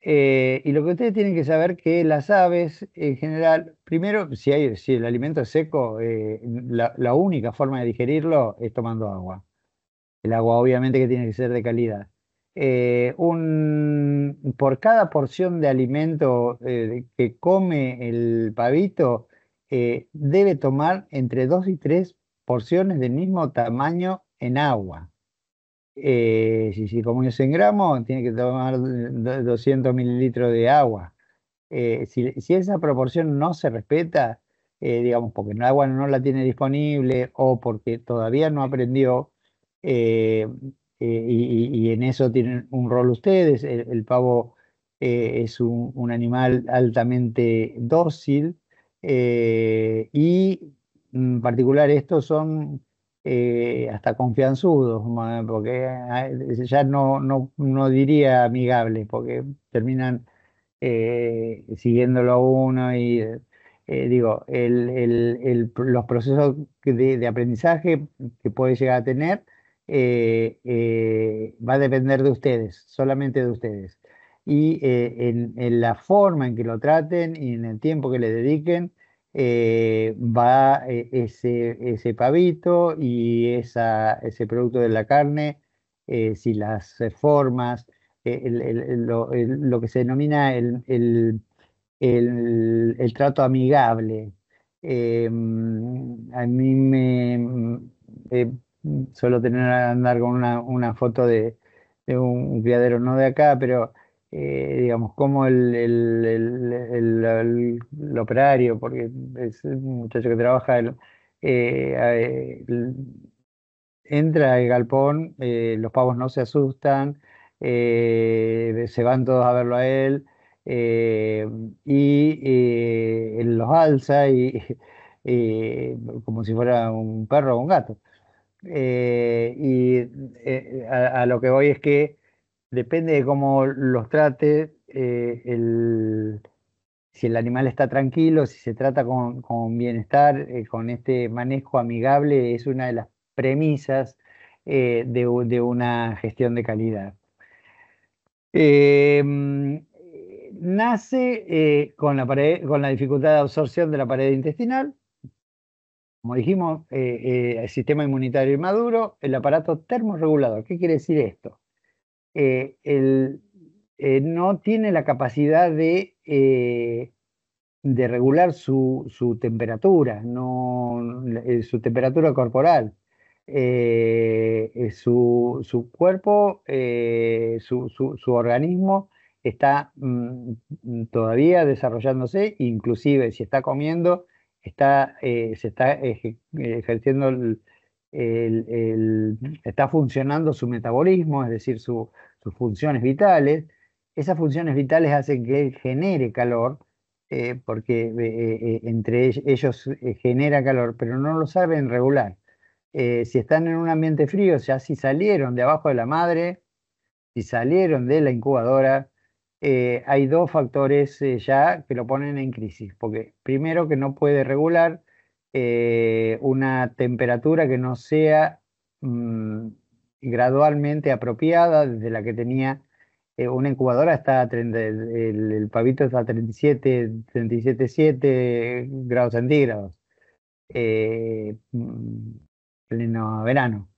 S1: eh, y lo que ustedes tienen que saber que las aves en general, primero, si, el alimento es seco, eh, la, única forma de digerirlo es tomando agua. El agua obviamente que tiene que ser de calidad. Eh, por cada porción de alimento que come el pavito, debe tomar entre dos y tres porciones del mismo tamaño en agua. Eh, si, como 100 gramos, tiene que tomar 200 mililitros de agua. Eh, si, esa proporción no se respeta, eh, digamos, porque el agua no la tiene disponible o porque todavía no aprendió, y, en eso tienen un rol ustedes. El, pavo es un, un, animal altamente dócil y en mm, particular estos son eh, hasta confianzudos, eh, porque eh, ya no, no, no diría amigables, porque terminan siguiéndolo a uno y digo, el, el, el, los procesos de, de, aprendizaje que puede llegar a tener va a depender de ustedes, solamente de ustedes. Y en, en la forma en que lo traten y en el tiempo que le dediquen, eh, va eh, ese, ese pavito y esa, ese producto de la carne, eh, si las formas, lo, que se denomina el, trato amigable. Mm, a mí me mm, suelo tener andar con una, una foto de, de un criadero, no de acá, pero eh, digamos, como el, el, operario, porque es un muchacho que trabaja, eh, eh, entra al galpón, los pavos no se asustan, se van todos a verlo a él. y él los alza y, como si fuera un perro o un gato. y a, lo que voy es que depende de cómo los trate, eh, si el animal está tranquilo, si se trata con, bienestar, eh, con este manejo amigable, es una de las premisas eh, de, una gestión de calidad. Em, nace con, la con la dificultad de absorción de la pared intestinal, como dijimos, el sistema inmunitario inmaduro, el aparato termorregulador. ¿Qué quiere decir esto? Eh, eh, no tiene la capacidad de, eh, de regular su, su temperatura, no, eh, su temperatura corporal. Su, cuerpo, su, organismo está mm, mm, todavía desarrollándose, inclusive si está comiendo, está, se está ejerciendo el, el, está funcionando su metabolismo, es decir, sus funciones vitales. Esas funciones vitales hacen que genere calor, eh, porque eh, eh, entre ellos genera calor, pero no lo saben regular. si están en un ambiente frío, sea, si salieron de abajo de la madre, si salieron de la incubadora, hay dos factores ya que lo ponen en crisis, porque primero que no puede regular eh, una temperatura que no sea mm, gradualmente apropiada, desde la que tenía eh, una incubadora, está el, pavito está a 37, 37,7 grados centígrados, eh, mm, pleno verano.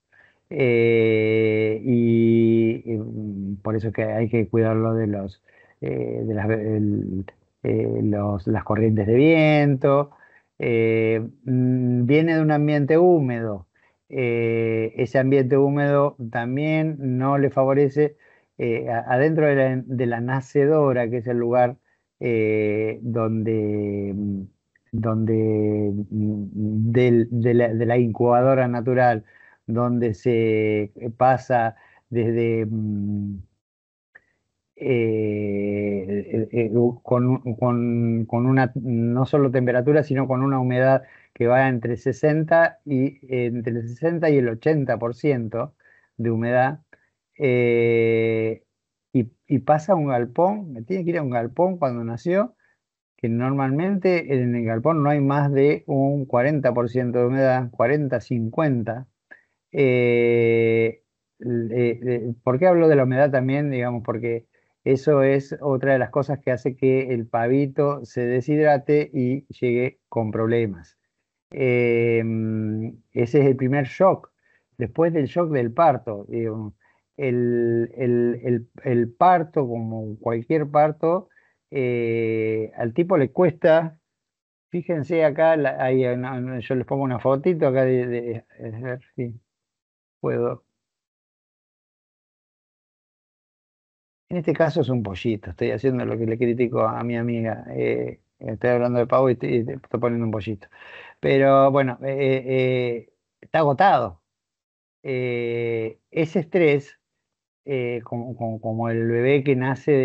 S1: Y, mm, por eso que hay que cuidarlo de los de los, las corrientes de viento, eh, mm, viene de un ambiente húmedo. Eh, ese ambiente húmedo también no le favorece eh, adentro de la, nacedora, que es el lugar donde, mm, donde mm, de, la, incubadora natural, donde se pasa desde... Eh, eh, eh, con, una no solo temperatura, sino con una humedad que va entre 60 y entre el 60 y el 80% de humedad. y, pasa un galpón, me tiene que ir a un galpón cuando nació, que normalmente en el galpón no hay más de un 40% de humedad, 40, 50. ¿Por qué hablo de la humedad también? Digamos, porque eso es otra de las cosas que hace que el pavito se deshidrate y llegue con problemas. Em, ese es el primer shock. Después del shock del parto, el, el, el, parto, como cualquier parto, eh, al tipo le cuesta, fíjense acá, yo les pongo una fotito acá de, a ver si puedo En este caso es un pollito, estoy haciendo lo que le critico a mi amiga. Eh, estoy hablando de pavo y estoy eh, poniendo un pollito. Pero bueno, eh, está agotado. ese estrés, como, el bebé que nace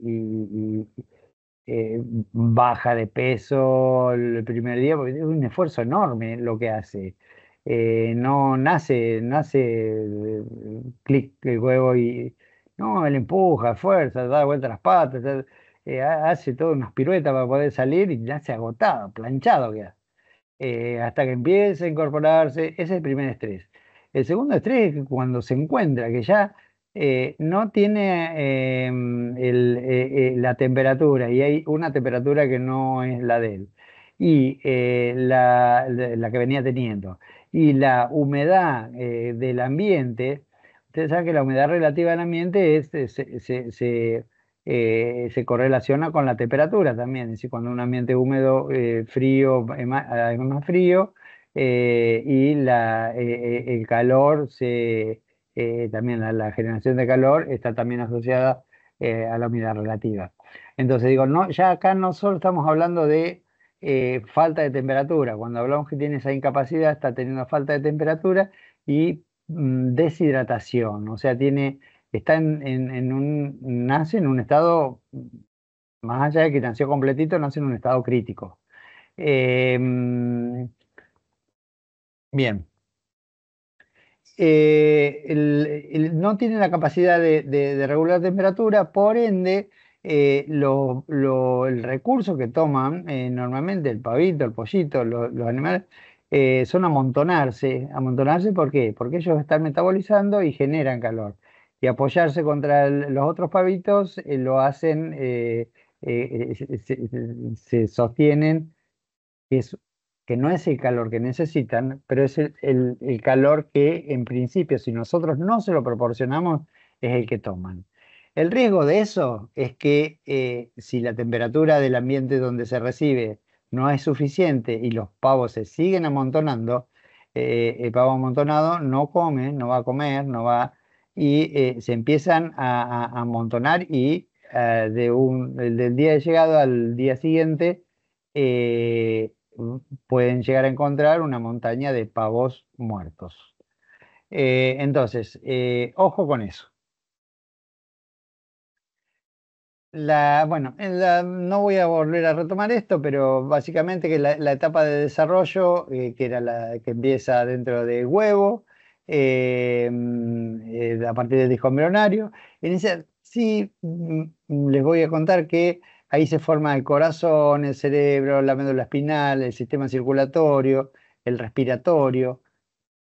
S1: y, baja de peso el primer día, porque es un esfuerzo enorme lo que hace. no nace, nace clic el huevo y no, él empuja, fuerza, da vuelta las patas, hace eh, todas unas piruetas para poder salir y ya ha agotado, planchado queda. Eh, hasta que empieza a incorporarse, ese es el primer estrés. El segundo estrés es cuando se encuentra que ya eh, no tiene em, la temperatura y hay una temperatura que no es la de él y la, que venía teniendo y la humedad del ambiente Ustedes saben que la humedad relativa del ambiente eh, eh, se, correlaciona con la temperatura también. Es decir, cuando un ambiente húmedo, eh, frío, es más, frío y la, el calor, se, también la, generación de calor está también asociada a la humedad relativa. Entonces digo, no, ya acá no solo estamos hablando de falta de temperatura, cuando hablamos que tiene esa incapacidad está teniendo falta de temperatura y Mm, deshidratación, o sea, tiene, está en, un, nace en un estado, más allá de que nació completito, nace en un estado crítico. Em, bien. Eh, no tiene la capacidad de, regular temperatura, por ende, eh, el recurso que toman eh, normalmente el pavito, el pollito, los animales, eh, son amontonarse. ¿Amontonarse por qué? Porque ellos están metabolizando y generan calor. Y apoyarse contra los otros pavitos eh, lo hacen, eh, se, sostienen, que, no es el calor que necesitan, pero es el, calor que en principio, si nosotros no se lo proporcionamos, es el que toman. El riesgo de eso es que si la temperatura del ambiente donde se recibe no es suficiente y los pavos se siguen amontonando, eh, el pavo amontonado no come, no va a comer, no va, y eh, se empiezan a, amontonar y eh, de un, del día de llegado al día siguiente pueden llegar a encontrar una montaña de pavos muertos. entonces, ojo con eso. La, bueno, no voy a volver a retomar esto, pero básicamente que la, etapa de desarrollo, eh, que era la que empieza dentro del huevo, eh, eh, a partir del disco en sí mm, les voy a contar que ahí se forma el corazón, el cerebro, la médula espinal, el sistema circulatorio, el respiratorio,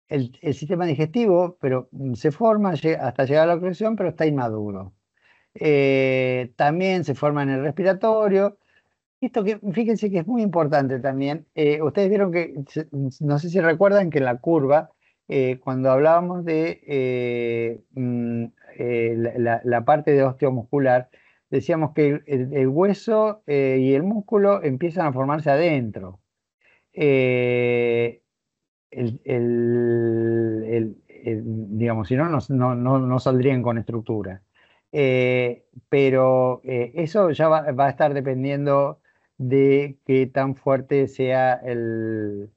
S1: el, sistema digestivo, pero mm, se forma hasta llegar a la ocreción pero está inmaduro. Eh, también se forma en el respiratorio. Esto que, fíjense que es muy importante también. Eh, ustedes vieron que, no sé si recuerdan que en la curva, eh, cuando hablábamos de mm, la, parte de osteomuscular, decíamos que el, hueso y el músculo empiezan a formarse adentro. digamos, si no, no saldrían con estructura. Eh, pero eh, eso ya va, a estar dependiendo de qué tan fuerte sea el,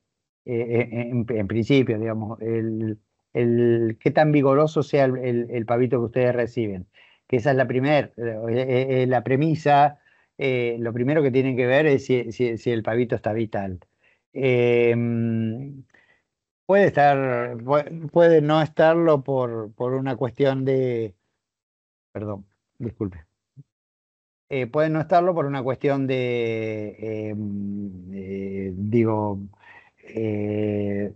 S1: eh, en, principio, digamos, el, qué tan vigoroso sea el, pavito que ustedes reciben. Que esa es la primera, la premisa, lo primero que tienen que ver es si, el pavito está vital. Em, puede estar, puede no estarlo por, por una cuestión de, perdón, disculpe. Eh, pueden no estarlo por una cuestión de, eh, mm, eh, digo, eh,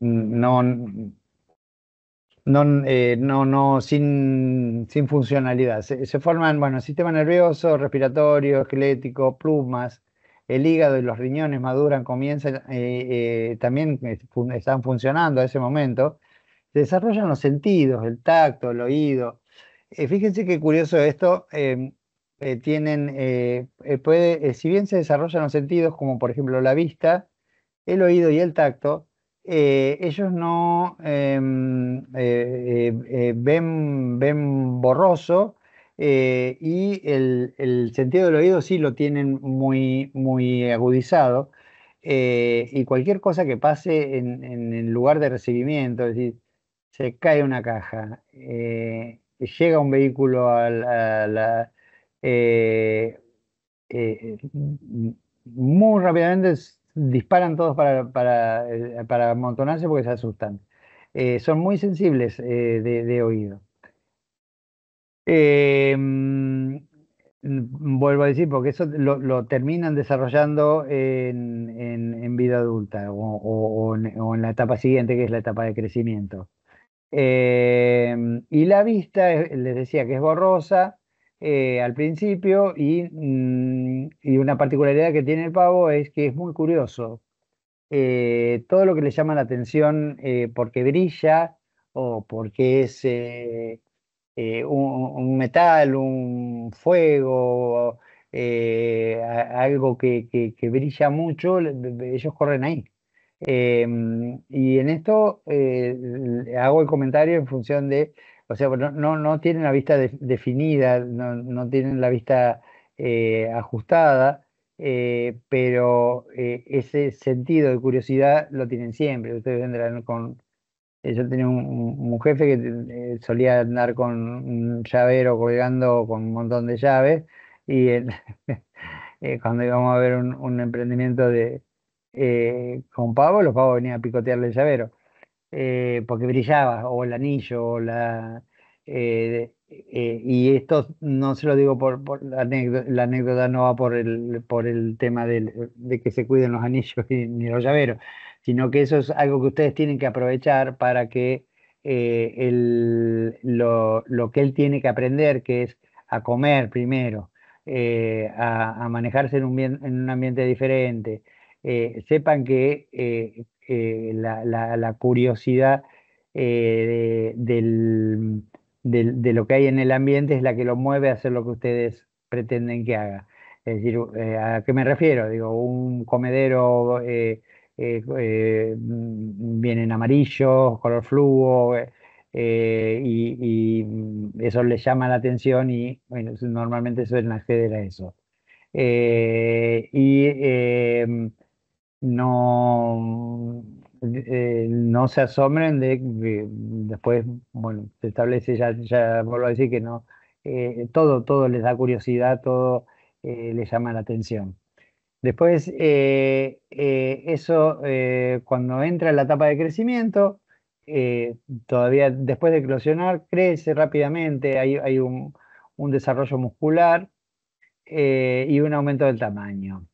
S1: no, no, no, no, sin, sin funcionalidad. Se, forman, bueno, sistema nervioso, respiratorio, esquelético, plumas, el hígado y los riñones maduran, comienzan, también están funcionando a ese momento desarrollan los sentidos, el tacto, el oído. Eh, fíjense qué curioso esto. Em, eh, tienen, eh, puede, si bien se desarrollan los sentidos, como por ejemplo la vista, el oído y el tacto, ellos no em, ven, ven borroso y el, sentido del oído sí lo tienen muy, muy agudizado. y cualquier cosa que pase en, en, el lugar de recibimiento, es decir, se cae una caja, eh, llega un vehículo eh, eh, muy rápidamente disparan todos para, amontonarse porque se asustan. son muy sensibles de, oído. vuelvo a decir, porque eso lo, terminan desarrollando en, vida adulta o, en, la etapa siguiente, que es la etapa de crecimiento. Em, y la vista, eh, les decía que es borrosa eh, al principio y, mm, y, una particularidad que tiene el pavo es que es muy curioso. Eh, todo lo que le llama la atención porque brilla o porque es un, metal, un fuego, algo que, que brilla mucho, ellos corren ahí. Em, y en esto eh, hago el comentario en función de, o sea, no, no, tienen la vista definida, no, tienen la vista ajustada, pero ese sentido de curiosidad lo tienen siempre. Ustedes vendrán con... Eh, yo tenía un, jefe que eh, solía andar con un llavero colgando con un montón de llaves y cuando íbamos a ver un emprendimiento de, eh, con pavo, los pavos venían a picotearle el llavero, eh, porque brillaba, o el anillo, o la... Eh, y esto no se lo digo por, la, anécdota, no va por el, por el tema de que se cuiden los anillos ni los llaveros, sino que eso es algo que ustedes tienen que aprovechar para que lo, que él tiene que aprender, que es a comer primero, a, manejarse en un ambiente diferente, eh, sepan que eh, eh, la, la, curiosidad de, del, lo que hay en el ambiente es la que lo mueve a hacer lo que ustedes pretenden que haga. Es decir, ¿a qué me refiero? Digo, un comedero mm, viene en amarillo, color fluo, y, eso les llama la atención y bueno, normalmente suelen acceder a eso. y no, eh, no se asombren de que después, bueno, se establece, ya, vuelvo a decir que no, eh, todo, les da curiosidad, todo eh, les llama la atención. Después, eso, cuando entra en la etapa de crecimiento, todavía después de eclosionar, crece rápidamente, hay, un desarrollo muscular y un aumento del tamaño.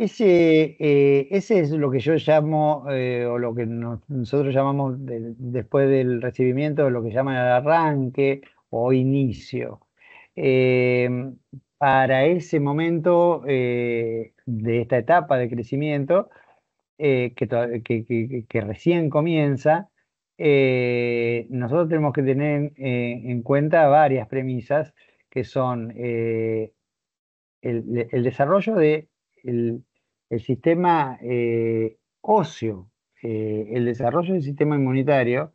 S1: Ese, eh, ese es lo que yo llamo, eh, o lo que nosotros llamamos después del recibimiento, lo que llaman el arranque o inicio. Eh, para ese momento de esta etapa de crecimiento, que, que, recién comienza, nosotros tenemos que tener en cuenta varias premisas que son el, desarrollo de el sistema eh, óseo, eh, el desarrollo del sistema inmunitario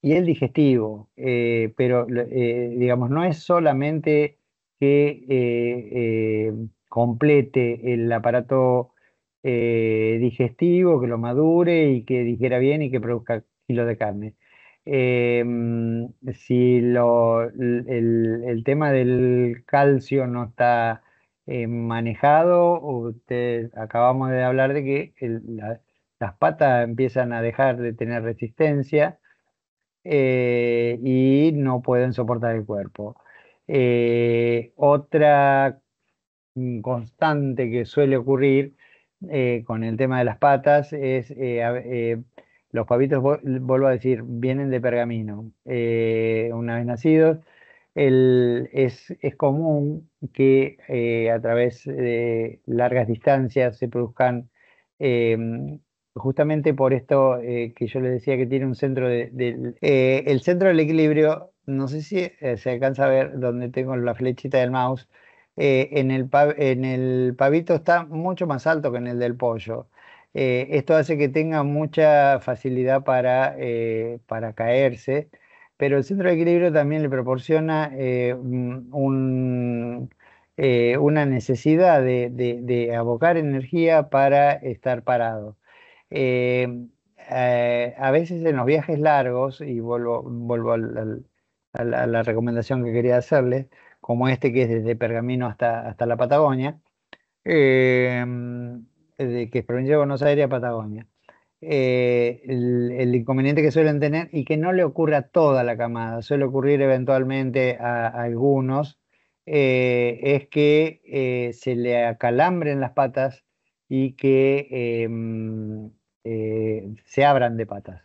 S1: y el digestivo. Eh, pero, digamos, no es solamente que complete el aparato digestivo, que lo madure y que digiera bien y que produzca kilos de carne. Em, si el, tema del calcio no está eh, manejado, acabamos de hablar de que las patas empiezan a dejar de tener resistencia eh, y no pueden soportar el cuerpo. Eh, otra constante que suele ocurrir con el tema de las patas es los pavitos vuelvo a decir, vienen de pergamino. una vez nacidos, es, común que eh, a través de largas distancias se produzcan, em, justamente por esto eh, que yo les decía que tiene un centro de, eh, el centro del equilibrio, no sé si se alcanza a ver donde tengo la flechita del mouse, en, el pavito está mucho más alto que en el del pollo. esto hace que tenga mucha facilidad para caerse pero el centro de equilibrio también le proporciona eh, eh, una necesidad de, abocar energía para estar parado. Eh, a veces en los viajes largos, y vuelvo, a, la, recomendación que quería hacerles, como este que es desde Pergamino hasta, hasta la Patagonia, de, que es provincia de Buenos Aires a Patagonia. Eh, el, inconveniente que suelen tener y que no le ocurre a toda la camada, suele ocurrir eventualmente a, algunos, eh, es que eh, se le acalambren las patas y que em, se abran de patas.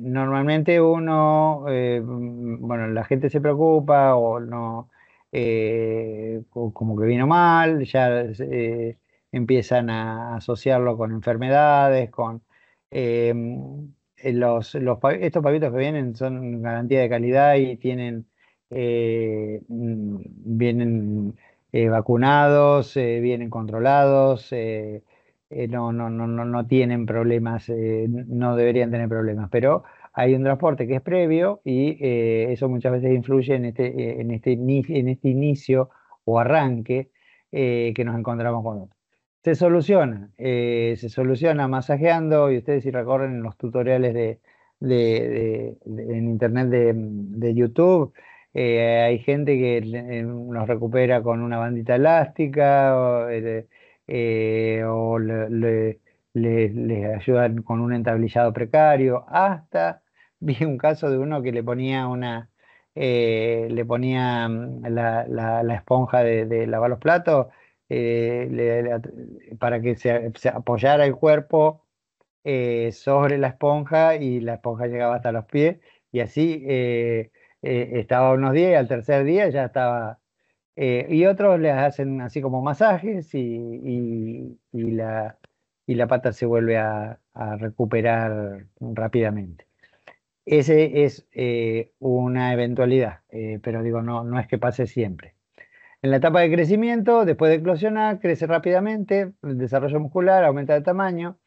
S1: normalmente uno, bueno, la gente se preocupa o no, como que vino mal, ya empiezan a asociarlo con enfermedades, con eh, eh, estos pavitos que vienen son garantía de calidad y tienen eh, mm, vienen vacunados, vienen controlados, no, no, tienen problemas, no deberían tener problemas, pero hay un transporte que es previo y eso muchas veces influye en este, en este, en este inicio o arranque que nos encontramos con otros. Se soluciona, eh, se soluciona masajeando y ustedes si recorren los tutoriales de, de, en internet de, YouTube, eh, hay gente que eh, nos recupera con una bandita elástica o, le, les, ayuda ayudan con un entablillado precario, hasta vi un caso de uno que le ponía una, le ponía mm, la, esponja de, lavar los platos eh, para que se, apoyara el cuerpo eh, sobre la esponja y la esponja llegaba hasta los pies y así eh, estaba unos días y al tercer día ya estaba... y otros le hacen así como masajes y, y, la, pata se vuelve a, a recuperar rápidamente. Ese es una eventualidad, pero digo, no, no es que pase siempre. En la etapa de crecimiento, después de eclosionar, crece rápidamente, el desarrollo muscular, aumenta de tamaño.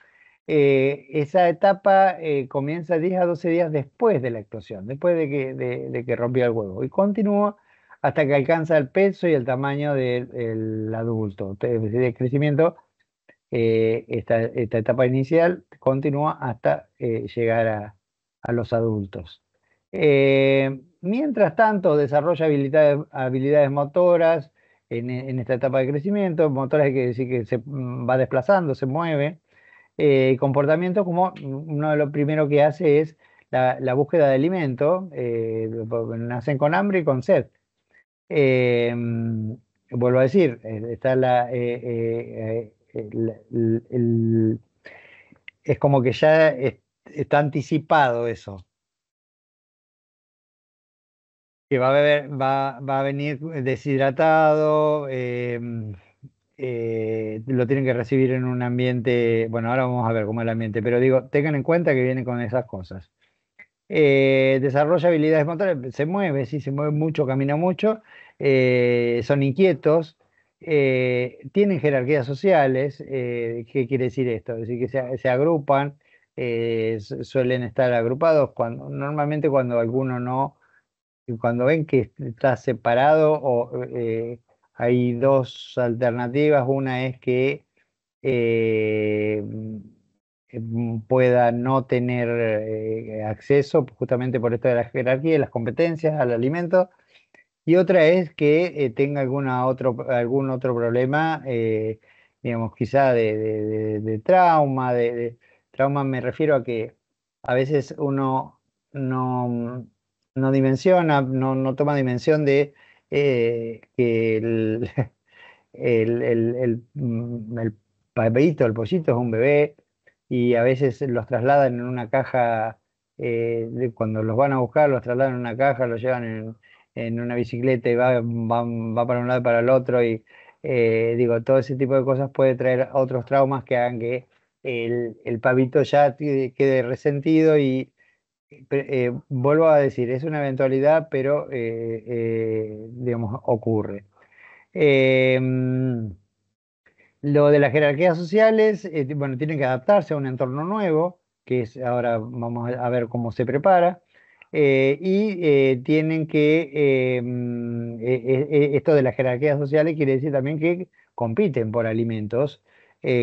S1: Eh, esa etapa eh, comienza 10 a 12 días después de la eclosión, después de que, rompió el huevo, y continúa hasta que alcanza el peso y el tamaño del adulto. Es el crecimiento, eh, esta, etapa inicial continúa hasta llegar a, los adultos. Mientras tanto, desarrolla habilidades, motoras en, esta etapa de crecimiento. Motoras hay que decir que se mm, va desplazando, se mueve. Eh, comportamiento como uno de los primeros que hace es la, búsqueda de alimento. Eh, nacen con hambre y con sed. Eh, vuelvo a decir, está la, es como que ya está anticipado eso que va a, va, venir deshidratado, em, eh, lo tienen que recibir en un ambiente, bueno, ahora vamos a ver cómo es el ambiente, pero digo, tengan en cuenta que viene con esas cosas. Eh, desarrolla habilidades motoras, se mueve, sí, se mueve mucho, camina mucho, eh, son inquietos, tienen jerarquías sociales, ¿qué quiere decir esto? Es decir, que se, se agrupan, suelen estar agrupados, cuando, normalmente cuando alguno no cuando ven que está separado o, eh, hay dos alternativas. Una es que eh, mm, pueda no tener eh, acceso justamente por esto de la jerarquía y las competencias al alimento. Y otra es que tenga alguna otro, algún otro problema, digamos, quizá de, de trauma. de trauma me refiero a que a veces uno no no dimensiona, no, toma dimensión de eh, que el, el, el, mm, el pollito es un bebé y a veces los trasladan en una caja, eh, cuando los van a buscar, los trasladan en una caja, los llevan en, una bicicleta y va, va, para un lado y para el otro y eh, digo, todo ese tipo de cosas puede traer otros traumas que hagan que el, el pavito ya quede resentido y eh, vuelvo a decir, es una eventualidad, pero, eh, eh, digamos, ocurre. Em, lo de las jerarquías sociales, bueno, tienen que adaptarse a un entorno nuevo, que es ahora vamos a ver cómo se prepara, y tienen que, em, e-, e-, e-, esto de las jerarquías sociales quiere decir también que compiten por alimentos,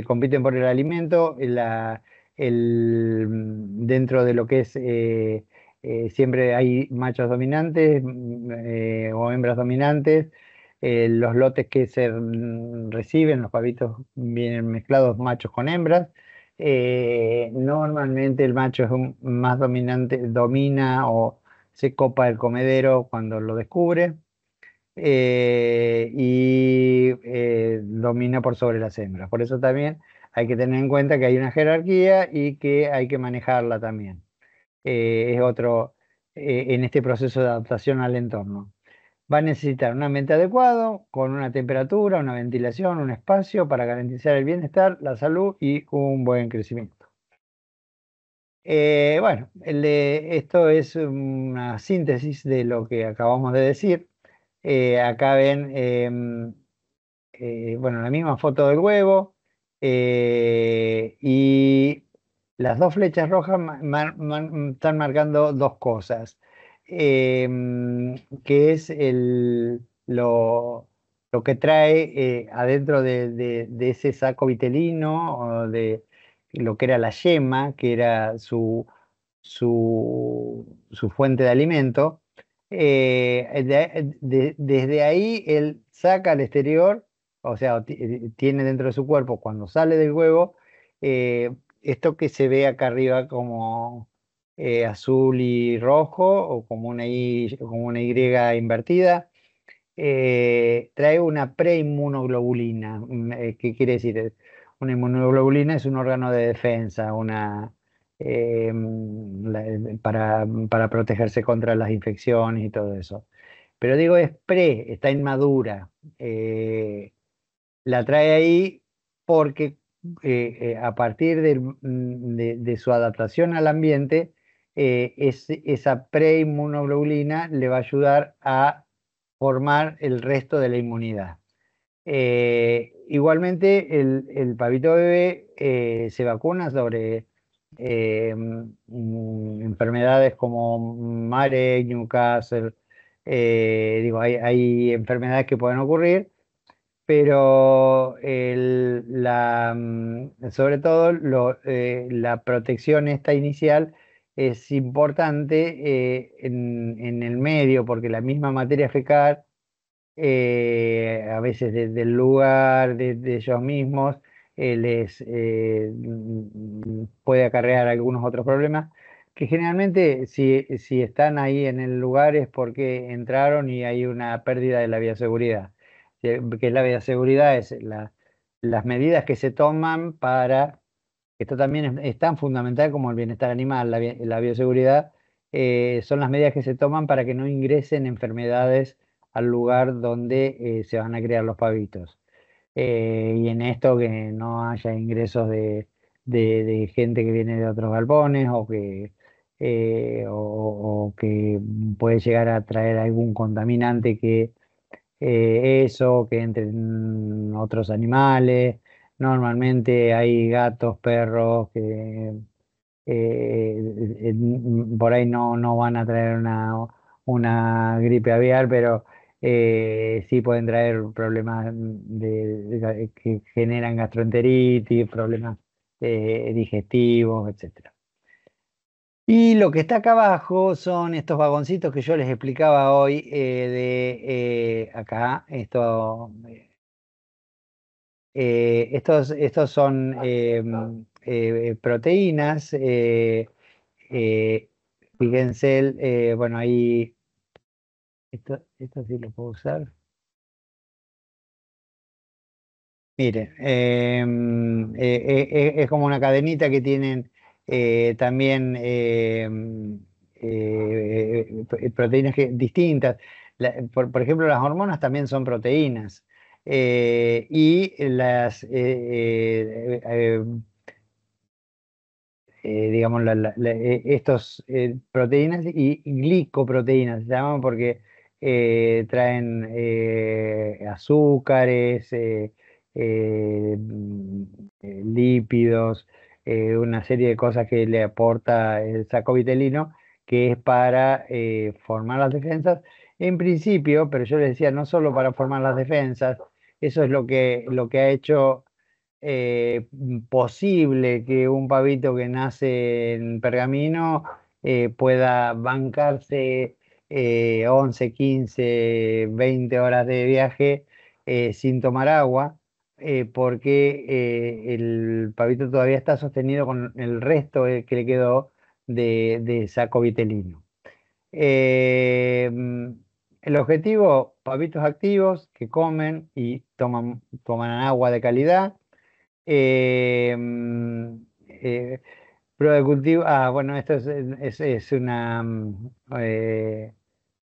S1: compiten por el alimento, la el, mm, dentro de lo que es eh, eh, siempre hay machos dominantes mm, eh, o hembras dominantes. los lotes que se mm, reciben, los pavitos vienen mezclados machos con hembras. normalmente el macho es un, más dominante, domina o se copa el comedero cuando lo descubre y domina por sobre las hembras. Por eso también hay que tener en cuenta que hay una jerarquía y que hay que manejarla también. Eh, es otro eh, en este proceso de adaptación al entorno. Va a necesitar un ambiente adecuado, con una temperatura, una ventilación, un espacio para garantizar el bienestar, la salud y un buen crecimiento. Eh, bueno, esto es una síntesis de lo que acabamos de decir. acá ven, em, bueno, la misma foto del huevo, eh, y las dos flechas rojas están marcando dos cosas, em, que es lo, que trae eh, adentro de, ese saco vitelino, de lo que era la yema, que era su, fuente de alimento. Eh, desde ahí él saca al exterior o sea, eh, tiene dentro de su cuerpo cuando sale del huevo, eh, esto que se ve acá arriba como eh, azul y rojo, o como una Y, como una y invertida, trae una preinmunoglobulina. Mm, ¿Qué quiere decir? Una inmunoglobulina es un órgano de defensa, una, mm, mm, para, protegerse contra las infecciones y todo eso. Pero digo, es pre, está inmadura la trae ahí porque eh, eh, a partir mm, de, su adaptación al ambiente, eh, esa preinmunoglobulina le va a ayudar a formar el resto de la inmunidad. igualmente, el, el, pavito bebé se vacuna sobre mm, enfermedades como Mare, Newcastle, hay enfermedades que pueden ocurrir, pero mm, sobre todo eh, la protección esta inicial es importante eh, en, el medio, porque la misma materia fecal, eh, a veces desde el lugar, de, ellos mismos, les mm, puede acarrear algunos otros problemas, que generalmente si, si están ahí en el lugar es porque entraron y hay una pérdida de la bioseguridad que es la bioseguridad, es las medidas que se toman para, esto también es, tan fundamental como el bienestar animal, la, bioseguridad, eh, son las medidas que se toman para que no ingresen enfermedades al lugar donde eh, se van a crear los pavitos. Eh, y en esto que no haya ingresos de, gente que viene de otros galpones o que, o que puede llegar a traer algún contaminante que eh, eso que entre otros animales. Normalmente hay gatos, perros que eh, eh, mm, por ahí no, van a traer una, gripe aviar, pero sí pueden traer problemas que generan gastroenteritis, problemas digestivos, etcétera. Y lo que está acá abajo son estos vagoncitos que yo les explicaba hoy eh, de eh, acá, esto, eh, estos, estos son proteínas, fíjense, bueno, ahí, esto, esto sí lo puedo usar. Miren, em, es como una cadenita que tienen también proteínas distintas. por, ejemplo, las hormonas también son proteínas. Eh, y las digamos, estas proteínas y glicoproteínas, se llaman porque eh, traen eh, azúcares, mm, lípidos, eh, una serie de cosas que le aporta el saco vitelino, que es para eh, formar las defensas. En principio, pero yo le decía, no solo para formar las defensas, eso es lo que, lo que ha hecho eh, posible que un pavito que nace en pergamino pueda bancarse 11, 15, 20 horas de viaje sin tomar agua. Eh, porque eh, el pavito todavía está sostenido con el resto eh, que le quedó de, saco vitelino. Mm, el objetivo, pavitos activos que comen y toman, toman agua de calidad. Mm, prueba de cultivo, ah, bueno, esto es, una... Mm,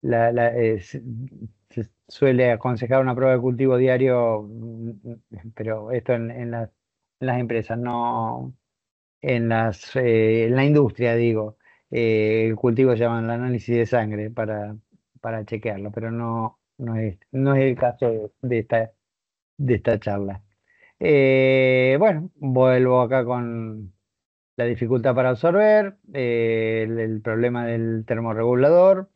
S1: la, se suele aconsejar una prueba de cultivo diario, mm, pero esto en, las, empresas, no en, eh, la industria, digo. Eh, el cultivo se llama el análisis de sangre para, chequearlo, pero no, es, el caso de, esta, charla. Eh, bueno, vuelvo acá con la dificultad para absorber, el, el problema del termorregulador,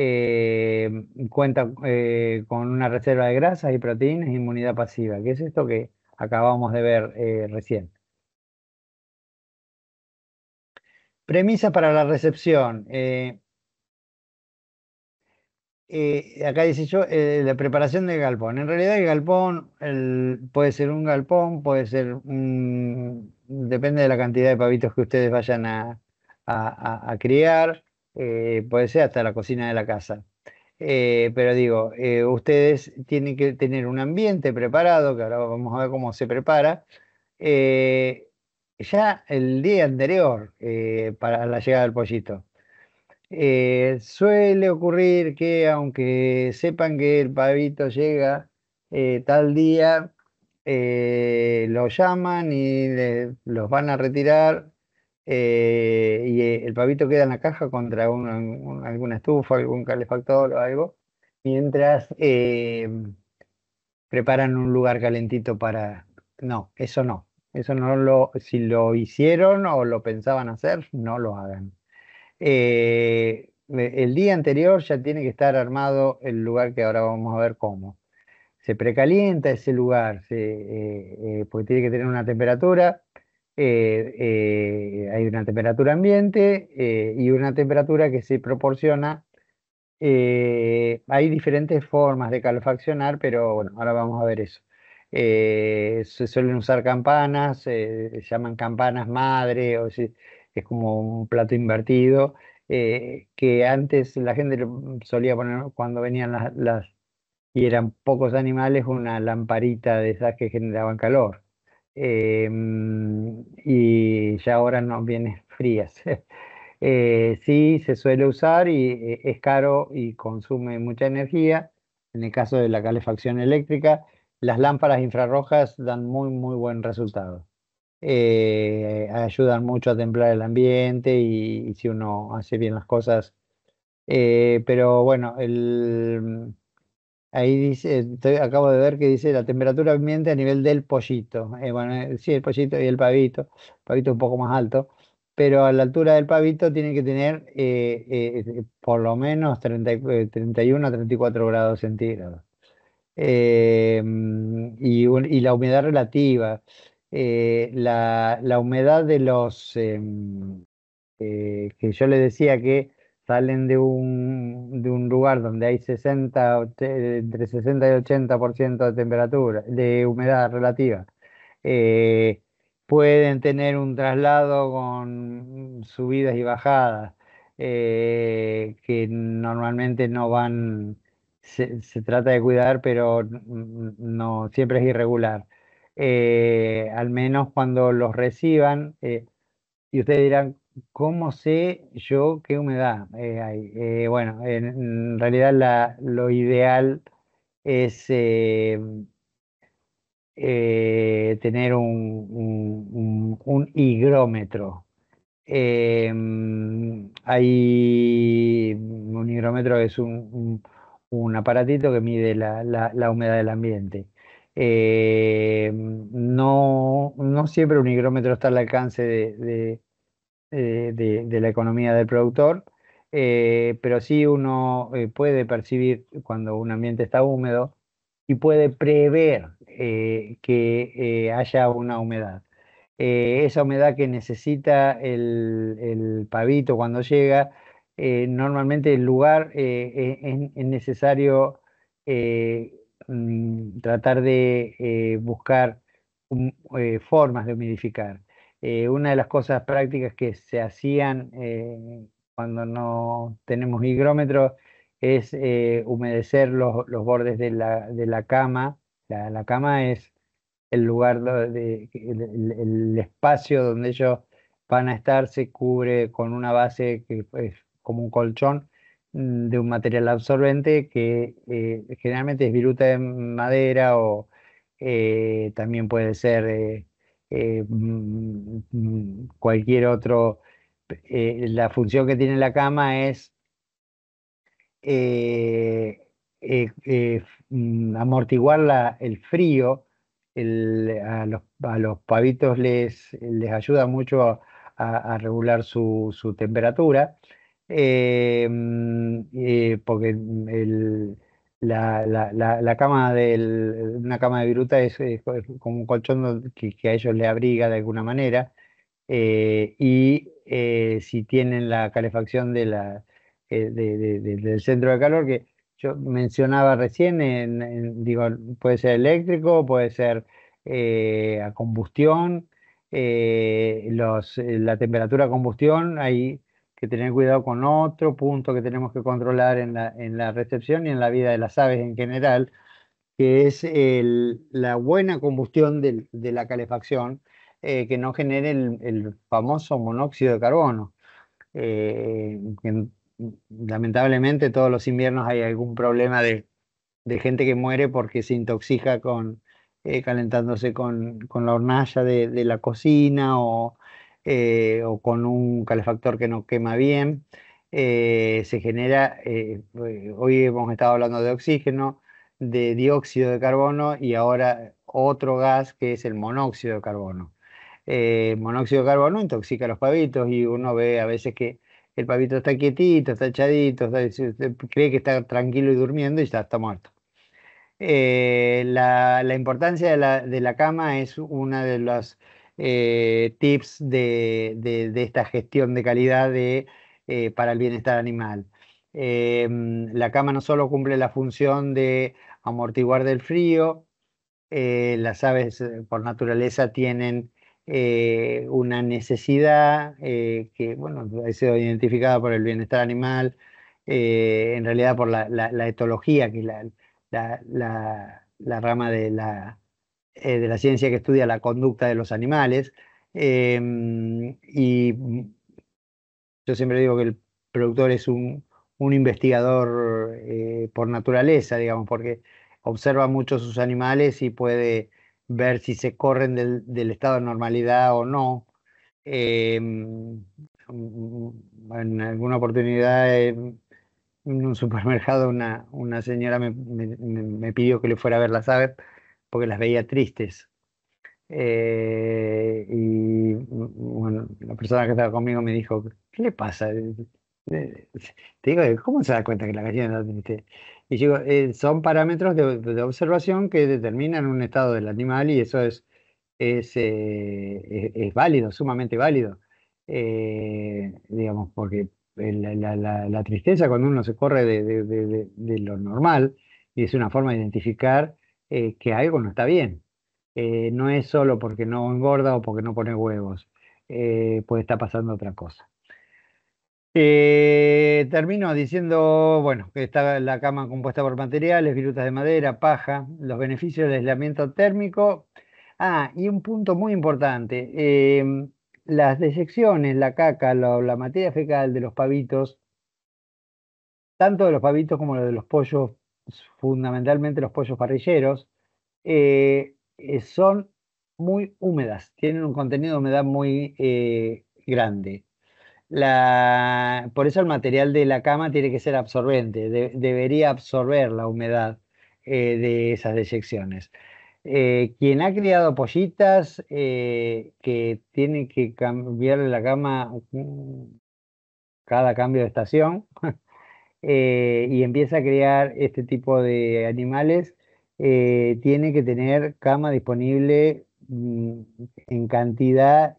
S1: eh, cuenta eh, con una reserva de grasas y proteínas e inmunidad pasiva, que es esto que acabamos de ver eh, recién. Premisa para la recepción. acá dice yo, la preparación del galpón. En realidad el galpón puede ser un galpón, puede ser Depende de la cantidad de pavitos que ustedes vayan a criar. Eh, puede ser hasta la cocina de la casa. Eh, pero digo, eh, ustedes tienen que tener un ambiente preparado, que ahora vamos a ver cómo se prepara. ya el día anterior para la llegada del pollito. suele ocurrir que aunque sepan que el pavito llega tal día, lo llaman y los van a retirar eh, y eh, el pavito queda en la caja contra alguna estufa, algún calefactor o algo, mientras eh, preparan un lugar calentito para... No, eso no. Eso no lo, si lo hicieron o lo pensaban hacer, no lo hagan. E, el día anterior ya tiene que estar armado el lugar que ahora vamos a ver cómo. Se precalienta ese lugar, porque tiene que tener una temperatura eh, eh, hay una temperatura ambiente eh, y una temperatura que se proporciona. hay diferentes formas de calefaccionar, pero bueno, ahora vamos a ver eso. se suelen usar campanas, se llaman campanas madre, o es como un plato invertido, que antes la gente solía poner cuando venían las, y eran pocos animales, una lamparita de esas que generaban calor eh, y ya ahora no viene frías. eh, sí, se suele usar y eh, es caro y consume mucha energía. En el caso de la calefacción eléctrica, las lámparas infrarrojas dan muy, muy buen resultado. Eh, ayudan mucho a templar el ambiente y, y si uno hace bien las cosas. Eh, pero bueno, el, Ahí dice, acabo de ver que dice la temperatura ambiente a nivel del pollito. Eh, bueno, eh, sí, el pollito y el pavito. El pavito un poco más alto. Pero a la altura del pavito tiene que tener eh, por lo menos 31 a 34 grados centígrados. Em, y, la humedad relativa. La, la, humedad de los... Em, que yo le decía que salen de un, lugar donde hay 60, entre 60 y 80% de temperatura, de humedad relativa, eh, pueden tener un traslado con subidas y bajadas eh, que normalmente no van, se, trata de cuidar, pero no siempre es irregular. Eh, al menos cuando los reciban, y ustedes dirán, ¿Cómo sé yo qué humedad eh, hay? Eh, bueno, en, realidad lo ideal es eh, tener un, un, un, higrómetro. Em, hay un higrómetro es un, aparatito que mide la, humedad del ambiente. Em, no, siempre un higrómetro está al alcance de eh, de, la economía del productor, eh, pero sí uno eh, puede percibir cuando un ambiente está húmedo y puede prever que haya una humedad. esa humedad que necesita el, pavito cuando llega, normalmente el lugar e-, es, necesario mm, tratar de buscar mm, formas de humidificar. Eh, una de las cosas prácticas que se hacían eh, cuando no tenemos higrómetro es eh, humedecer los, bordes de la, cama. La, cama es el lugar, el, el, espacio donde ellos van a estar, se cubre con una base que es como un colchón mm, de un material absorbente que generalmente es viruta de madera o también puede ser eh, mm, mm, cualquier otro. Eh, la función que tiene la cama es eh, mm, amortiguar la, el frío. a, los, pavitos les, les ayuda mucho a, regular su, su temperatura, porque el, la, la, la, la, cama de una cama de viruta es, como un colchón que, a ellos le abriga de alguna manera. Eh, y eh, si tienen la calefacción de la, eh, del centro de calor, que yo mencionaba recién, en, digo, puede ser eléctrico, puede ser a combustión, los, la temperatura a combustión, ahí que tener cuidado con otro punto que tenemos que controlar en la, recepción y en la vida de las aves en general, que es la buena combustión de, la calefacción, eh, que no genere el, famoso monóxido de carbono. Eh, lamentablemente todos los inviernos hay algún problema de, gente que muere porque se intoxica con eh, calentándose con, la hornalla de, la cocina o, eh, o con un calefactor que no quema bien, eh, se genera, eh, hoy hemos estado hablando de oxígeno, de dióxido de carbono y ahora otro gas que es el monóxido de carbono. El monóxido de carbono intoxica a los pavitos y uno ve a veces que el pavito está quietito, está echadito, cree que está tranquilo y durmiendo y ya está muerto. la, importancia de la, cama es una de las eh, tips de, esta gestión de calidad eh, para el bienestar animal. Eh, la cama no solo cumple la función de amortiguar del frío, las aves por naturaleza tienen una necesidad que bueno, ha sido identificada por el bienestar animal, en realidad por la, etología, que es la, rama de la eh, de la ciencia que estudia la conducta de los animales. Em, y yo siempre digo que el productor es un, investigador eh, por naturaleza, digamos, porque observa mucho sus animales y puede ver si se corren del, estado de normalidad o no. Em, mm, en alguna oportunidad em, en un supermercado una, señora me, pidió que le fuera a ver las aves porque las veía tristes. Eh, y bueno, la persona que estaba conmigo me dijo, ¿qué le pasa? Eh, eh, te digo, ¿cómo se da cuenta que la gallina está triste? Y digo, son parámetros de, observación que determinan un estado del animal y eso es, es, es, válido, sumamente válido. digamos, porque la, tristeza cuando uno se corre de, de lo normal y es una forma de identificar eh, que algo no está bien. Eh, no es solo porque no engorda o porque no pone huevos, eh, puede estar pasando otra cosa. Eh, termino diciendo, bueno, que está la cama compuesta por materiales, virutas de madera, paja, los beneficios del aislamiento térmico. Ah, y un punto muy importante, las desecciones, la caca, la, la materia fecal de los pavitos, tanto de los pavitos como de los pollos fundamentalmente los pollos parrilleros, eh, eh, son muy húmedas, tienen un contenido de humedad muy eh, grande. La, por eso el material de la cama tiene que ser absorbente, debería absorber la humedad de esas deyecciones. quien ha criado pollitas que tiene que cambiarle la cama mm, cada cambio de estación, Eh, y empieza a crear este tipo de animales, eh, tiene que tener cama disponible mm, en cantidad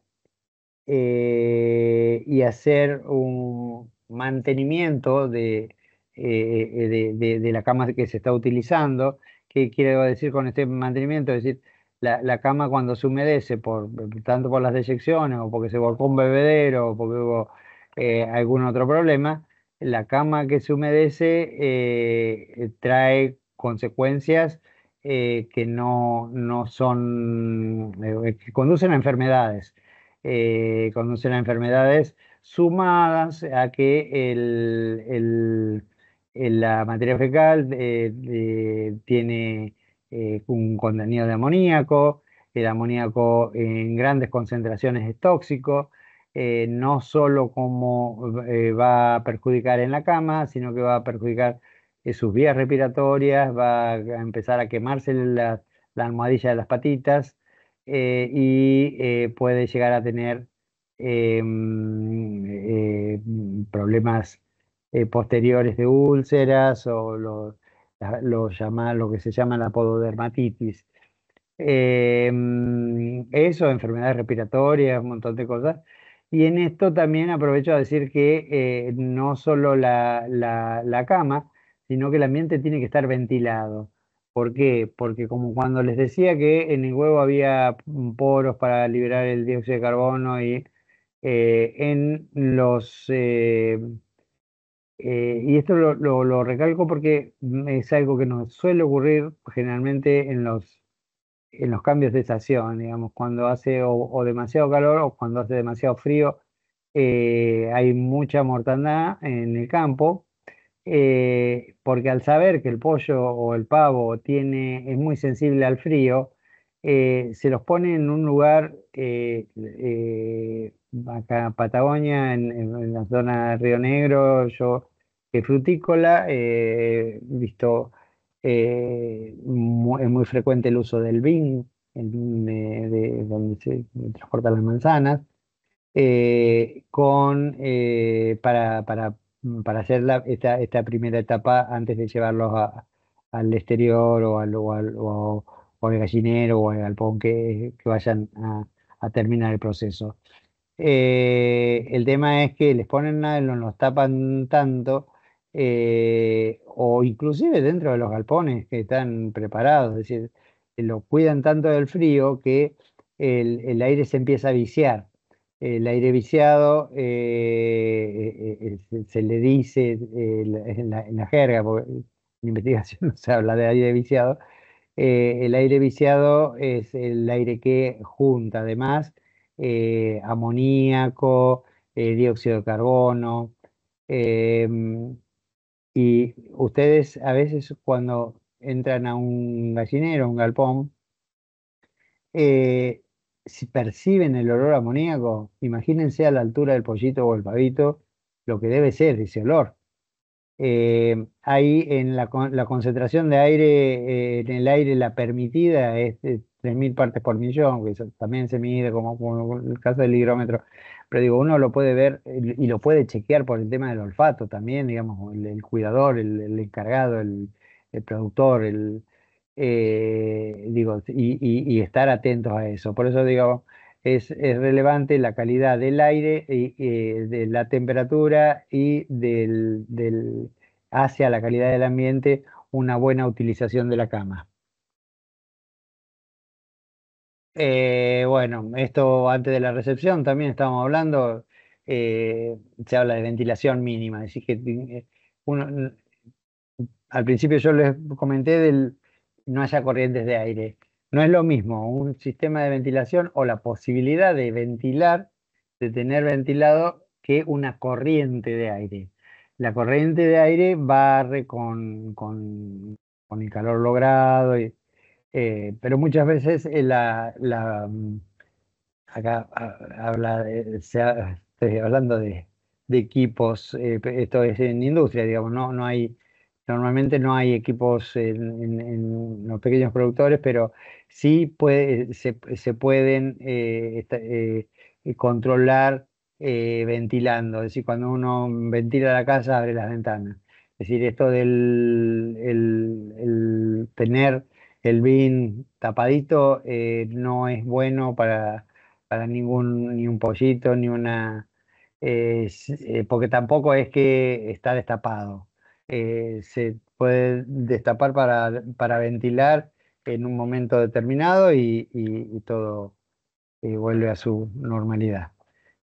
S1: eh, y hacer un mantenimiento de, la cama que se está utilizando. ¿Qué quiero decir con este mantenimiento? Es decir, la, cama cuando se humedece, por, tanto por las deyecciones o porque se volcó un bebedero o porque hubo algún otro problema, la cama que se humedece eh, trae consecuencias eh, que no, son, eh, que conducen a enfermedades, conducen a enfermedades sumadas a que la materia fecal tiene un contenido de amoníaco, el amoníaco en grandes concentraciones es tóxico, eh, no solo como eh, va a perjudicar en la cama, sino que va a perjudicar eh, sus vías respiratorias, va a empezar a quemarse la, almohadilla de las patitas y puede llegar a tener mm, mm, problemas posteriores de úlceras o lo, lo que se llama la pododermatitis. Mm, eso, enfermedades respiratorias, un montón de cosas y en esto también aprovecho a decir que eh, no solo la, cama, sino que el ambiente tiene que estar ventilado. ¿Por qué? Porque como cuando les decía que en el huevo había poros para liberar el dióxido de carbono y eh, en los... Eh, y esto lo, lo recalco porque es algo que nos suele ocurrir generalmente en los en los cambios de estación, digamos, cuando hace o, demasiado calor o cuando hace demasiado frío, eh, hay mucha mortandad en el campo, eh, porque al saber que el pollo o el pavo tiene, es muy sensible al frío, eh, se los pone en un lugar, acá en Patagonia, en, en, la zona de Río Negro, yo, que frutícola, visto eh, es muy frecuente el uso del BIN, el BIN de, donde se transportan las manzanas, eh, con, eh, para, para, para, hacer esta, esta, primera etapa antes de llevarlos al exterior o al, o al, al, gallinero o al ponque que, vayan a, terminar el proceso. el tema es que les ponen no los tapan tanto eh, o inclusive dentro de los galpones que están preparados, es decir, lo cuidan tanto del frío que el, aire se empieza a viciar. El aire viciado eh, eh, se le dice en la, jerga, porque en investigación no se habla de aire viciado, el aire viciado es el aire que junta además amoníaco, dióxido de carbono, y ustedes a veces cuando entran a un gallinero, un galpón, eh, si perciben el olor amoníaco, imagínense a la altura del pollito o el pavito lo que debe ser ese olor. Eh, ahí en la, la, concentración de aire, eh, en el aire la permitida es de 3.000 partes por millón, que también se mide como, como, el caso del higrómetro pero digo, uno lo puede ver eh, y lo puede chequear por el tema del olfato también, digamos, el, cuidador, el, encargado, el, productor, el, eh, digo, y, estar atentos a eso. Por eso digo, es, relevante la calidad del aire, y, eh, de la temperatura y del, hacia la calidad del ambiente una buena utilización de la cama. Eh, bueno, esto antes de la recepción también estábamos hablando, eh, se habla de ventilación mínima, decir, que eh, al principio yo les comenté del no haya corrientes de aire. No es lo mismo un sistema de ventilación o la posibilidad de ventilar, de tener ventilado, que una corriente de aire. La corriente de aire barre con, con el calor logrado y eh, pero muchas veces eh, la, mm, acá eh, se hablando de, equipos, esto es en industria, digamos, no, no hay, normalmente no hay equipos en, los pequeños productores, pero sí se, pueden controlar ventilando, es decir, cuando uno ventila la casa abre las ventanas. Es decir, esto del el tener el vin tapadito eh, no es bueno para, para, ningún, ni un pollito, ni una... Eh, eh, porque tampoco es que está destapado. se puede destapar para, para, ventilar en un momento determinado y, todo vuelve a su normalidad.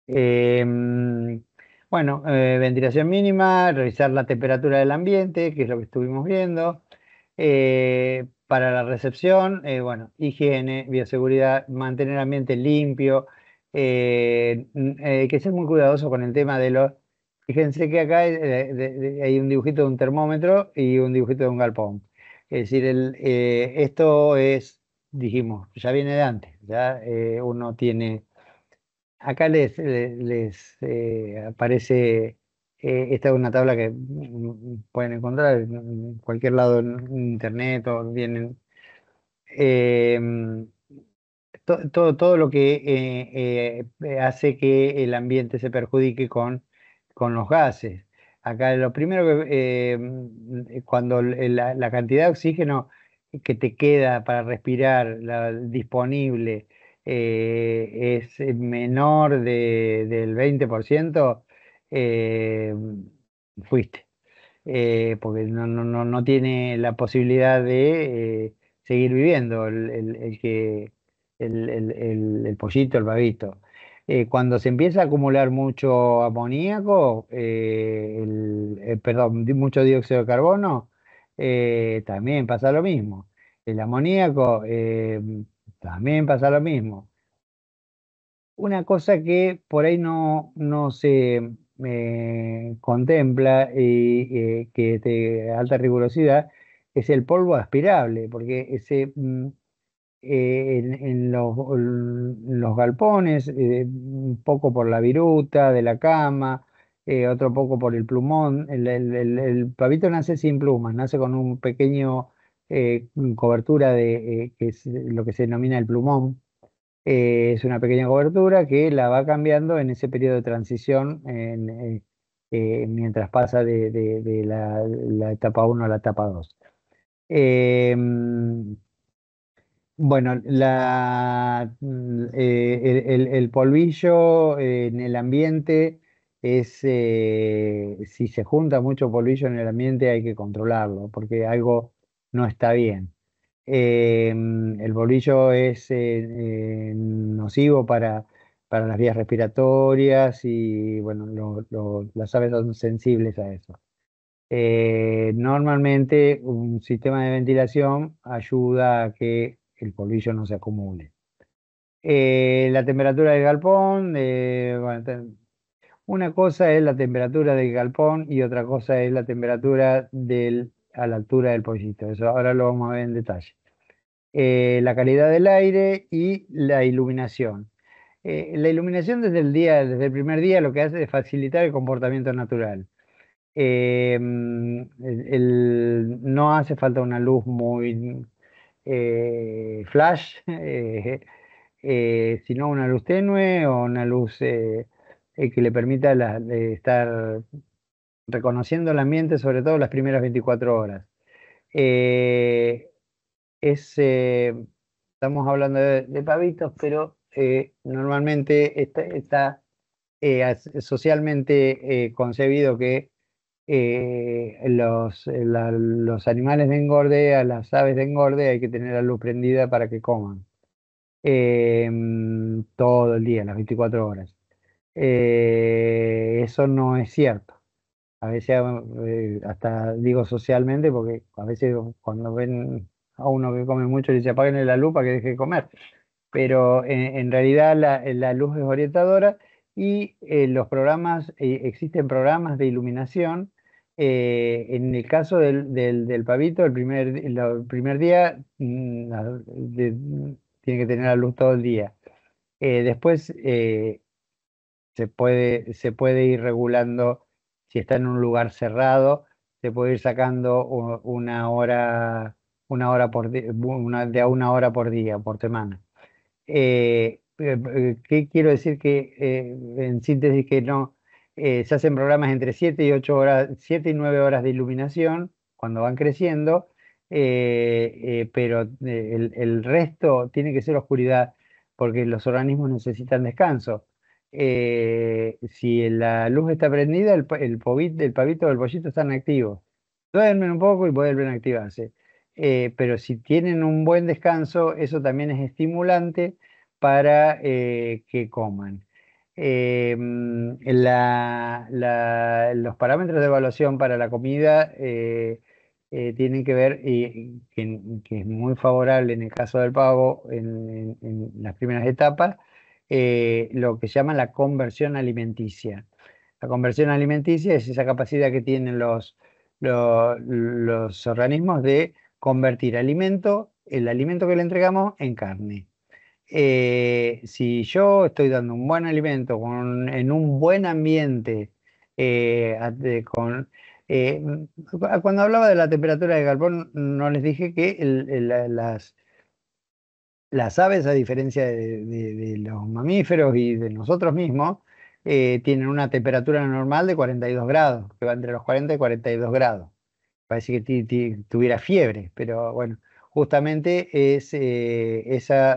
S1: Em, bueno, ventilación mínima, revisar la temperatura del ambiente, que es lo que estuvimos viendo para la recepción, eh, bueno, higiene, bioseguridad, mantener ambiente limpio, hay eh, eh, que ser muy cuidadoso con el tema de los... Fíjense que acá hay, un dibujito de un termómetro y un dibujito de un galpón. Es decir, el, esto es, dijimos, ya viene de antes, ya uno tiene... Acá les, les aparece eh, esta es una tabla que mm, mm, pueden encontrar en cualquier lado en internet o vienen. Eh, todo lo que eh, eh, hace que el ambiente se perjudique con, los gases. Acá lo primero que em, cuando la, cantidad de oxígeno que te queda para respirar disponible es menor del 20%, eh, fuiste. Eh, porque no, tiene la posibilidad de eh, seguir viviendo el, que el, pollito, el babito cuando se empieza a acumular mucho amoníaco, perdón, mucho dióxido de carbono, también pasa lo mismo. El amoníaco también pasa lo mismo. Una cosa que por ahí no, no se me contempla y eh, que de alta rigurosidad es el polvo aspirable, porque ese, mm, eh, en, los, galpones, eh, un poco por la viruta de la cama, otro poco por el plumón, el, pavito nace sin plumas, nace con un pequeño cobertura de lo que se denomina el plumón, eh, es una pequeña cobertura que la va cambiando en ese periodo de transición eh, eh, mientras pasa de, la, etapa 1 a la etapa 2. Em, bueno, mm, el, el, polvillo en el ambiente es, si se junta mucho polvillo en el ambiente hay que controlarlo porque algo no está bien. Em, el bolillo es eh, eh, nocivo para, para las vías respiratorias y bueno, las aves son sensibles a eso. Eh, normalmente un sistema de ventilación ayuda a que el polvillo no se acumule. la temperatura del galpón, una cosa es la temperatura del galpón y otra cosa es la temperatura del, a la altura del pollito. Eso ahora lo vamos a ver en detalle. Eh, la calidad del aire y la iluminación. Eh, la iluminación desde el día, desde el primer día, lo que hace es facilitar el comportamiento natural. Eh, mm, no hace falta una luz muy flash, sino una luz tenue o una luz que le permita estar reconociendo el ambiente, sobre todo las primeras 24 horas. Eh, estamos hablando de, pavitos, pero eh, normalmente está, eh, socialmente concebido que los, los animales de engorde, a las aves de engorde, hay que tener la luz prendida para que coman em, todo el día, las 24 horas. eso no es cierto a veces hasta digo socialmente porque a veces cuando ven a uno que come mucho le dice apaguen la luz para que deje de comer. Pero en, realidad la, luz es orientadora y eh, los programas, eh, existen programas de iluminación. Eh, en el caso del, pavito, el primer, el primer día mm, tiene que tener la luz todo el día. después se, puede, se puede ir regulando si está en un lugar cerrado, se puede ir sacando una hora una hora por una, de una hora por día, por semana. Eh, eh, eh, ¿Qué quiero decir? Que en síntesis que no, se hacen programas entre 7 y 8 horas, 7 y 9 horas de iluminación cuando van creciendo, pero el, resto tiene que ser oscuridad porque los organismos necesitan descanso. si la luz está prendida, el, el, pavito o el pollito están activos. Duermen un poco y vuelven a activarse eh, pero si tienen un buen descanso, eso también es estimulante para eh, que coman. Eh, mm, los parámetros de evaluación para la comida tienen que ver, y, que, es muy favorable en el caso del pavo en, las primeras etapas, lo que se llama la conversión alimenticia. La conversión alimenticia es esa capacidad que tienen los organismos de convertir alimento, el alimento que le entregamos, en carne. Eh, si yo estoy dando un buen alimento en un buen ambiente, eh, eh, cuando hablaba de la temperatura de carbón, no les dije que las, aves, a diferencia de, los mamíferos y de nosotros mismos, tienen una temperatura normal de 42 grados, que va entre los 40 y 42 grados parece que tuviera fiebre, pero bueno, justamente es eh,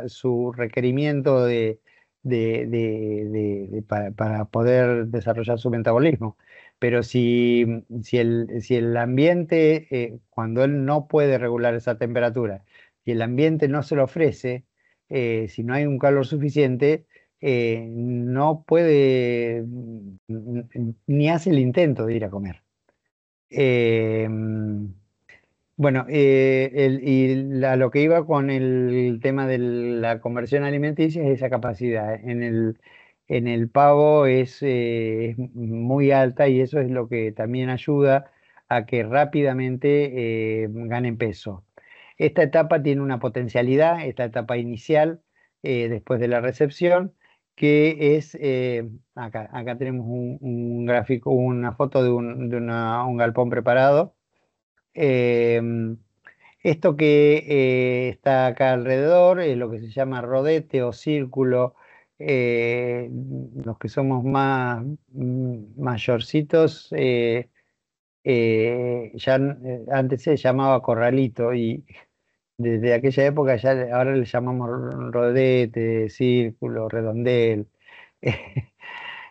S1: su requerimiento para, poder desarrollar su metabolismo. Pero si, si, el, ambiente, eh, cuando él no puede regular esa temperatura, y el ambiente no se lo ofrece, eh, si no hay un calor suficiente, no puede mm, mm, mm, ni hace el intento de ir a comer. Em, bueno, eh, y lo que iba con el tema de la conversión alimenticia es esa capacidad. En el, en pavo eh, es, muy alta y eso es lo que también ayuda a que rápidamente eh, ganen peso. Esta etapa tiene una potencialidad, esta etapa inicial después de la recepción, que es, eh, acá, tenemos un, gráfico, una foto de un, galpón preparado. Em, esto que eh, está acá alrededor es lo que se llama rodete o círculo. Eh, los que somos más mm, mayorcitos, ya antes se llamaba corralito y desde aquella época ya ahora le llamamos rodete, círculo, redondel.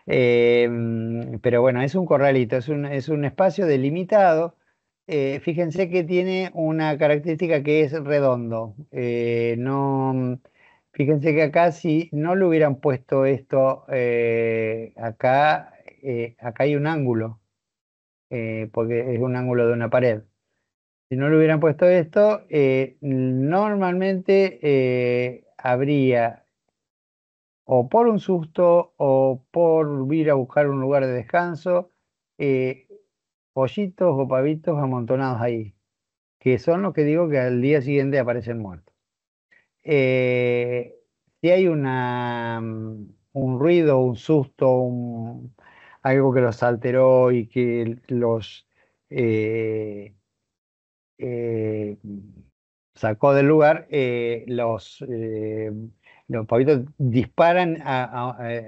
S1: Em, pero bueno, es un corralito, es un, es un espacio delimitado. Eh, fíjense que tiene una característica que es redondo. Eh, no, fíjense que acá si no le hubieran puesto esto, eh, acá, acá hay un ángulo, porque es un ángulo de una pared si no le hubieran puesto esto, eh, normalmente eh, habría o por un susto o por ir a buscar un lugar de descanso, eh, pollitos o pavitos amontonados ahí, que son los que digo que al día siguiente aparecen muertos. si hay una, un ruido, un susto, algo que los alteró y que los... Eh, sacó del lugar, eh, los, eh, los pavitos disparan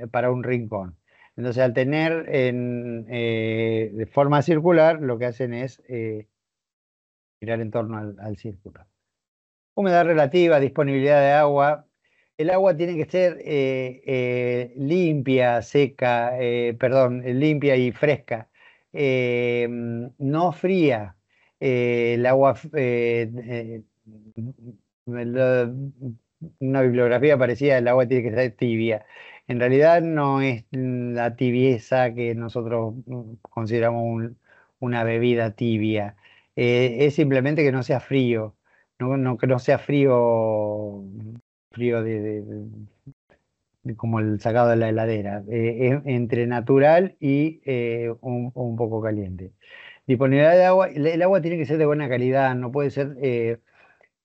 S1: para un rincón. Entonces, al tener de forma circular, lo que hacen es girar en torno al, círculo. Humedad relativa, disponibilidad de agua, el agua tiene que ser limpia, seca, perdón, limpia y fresca, no fría, eh, el agua, eh, eh, mm, mm, una bibliografía parecía el agua tiene que ser tibia. En realidad no es la tibieza que nosotros mm, consideramos una bebida tibia. es simplemente que no sea frío, no, que no sea frío, frío como el sacado de la heladera, eh, entre natural y un, poco caliente. Disponibilidad de agua, el agua tiene que ser de buena calidad, no puede ser... Eh,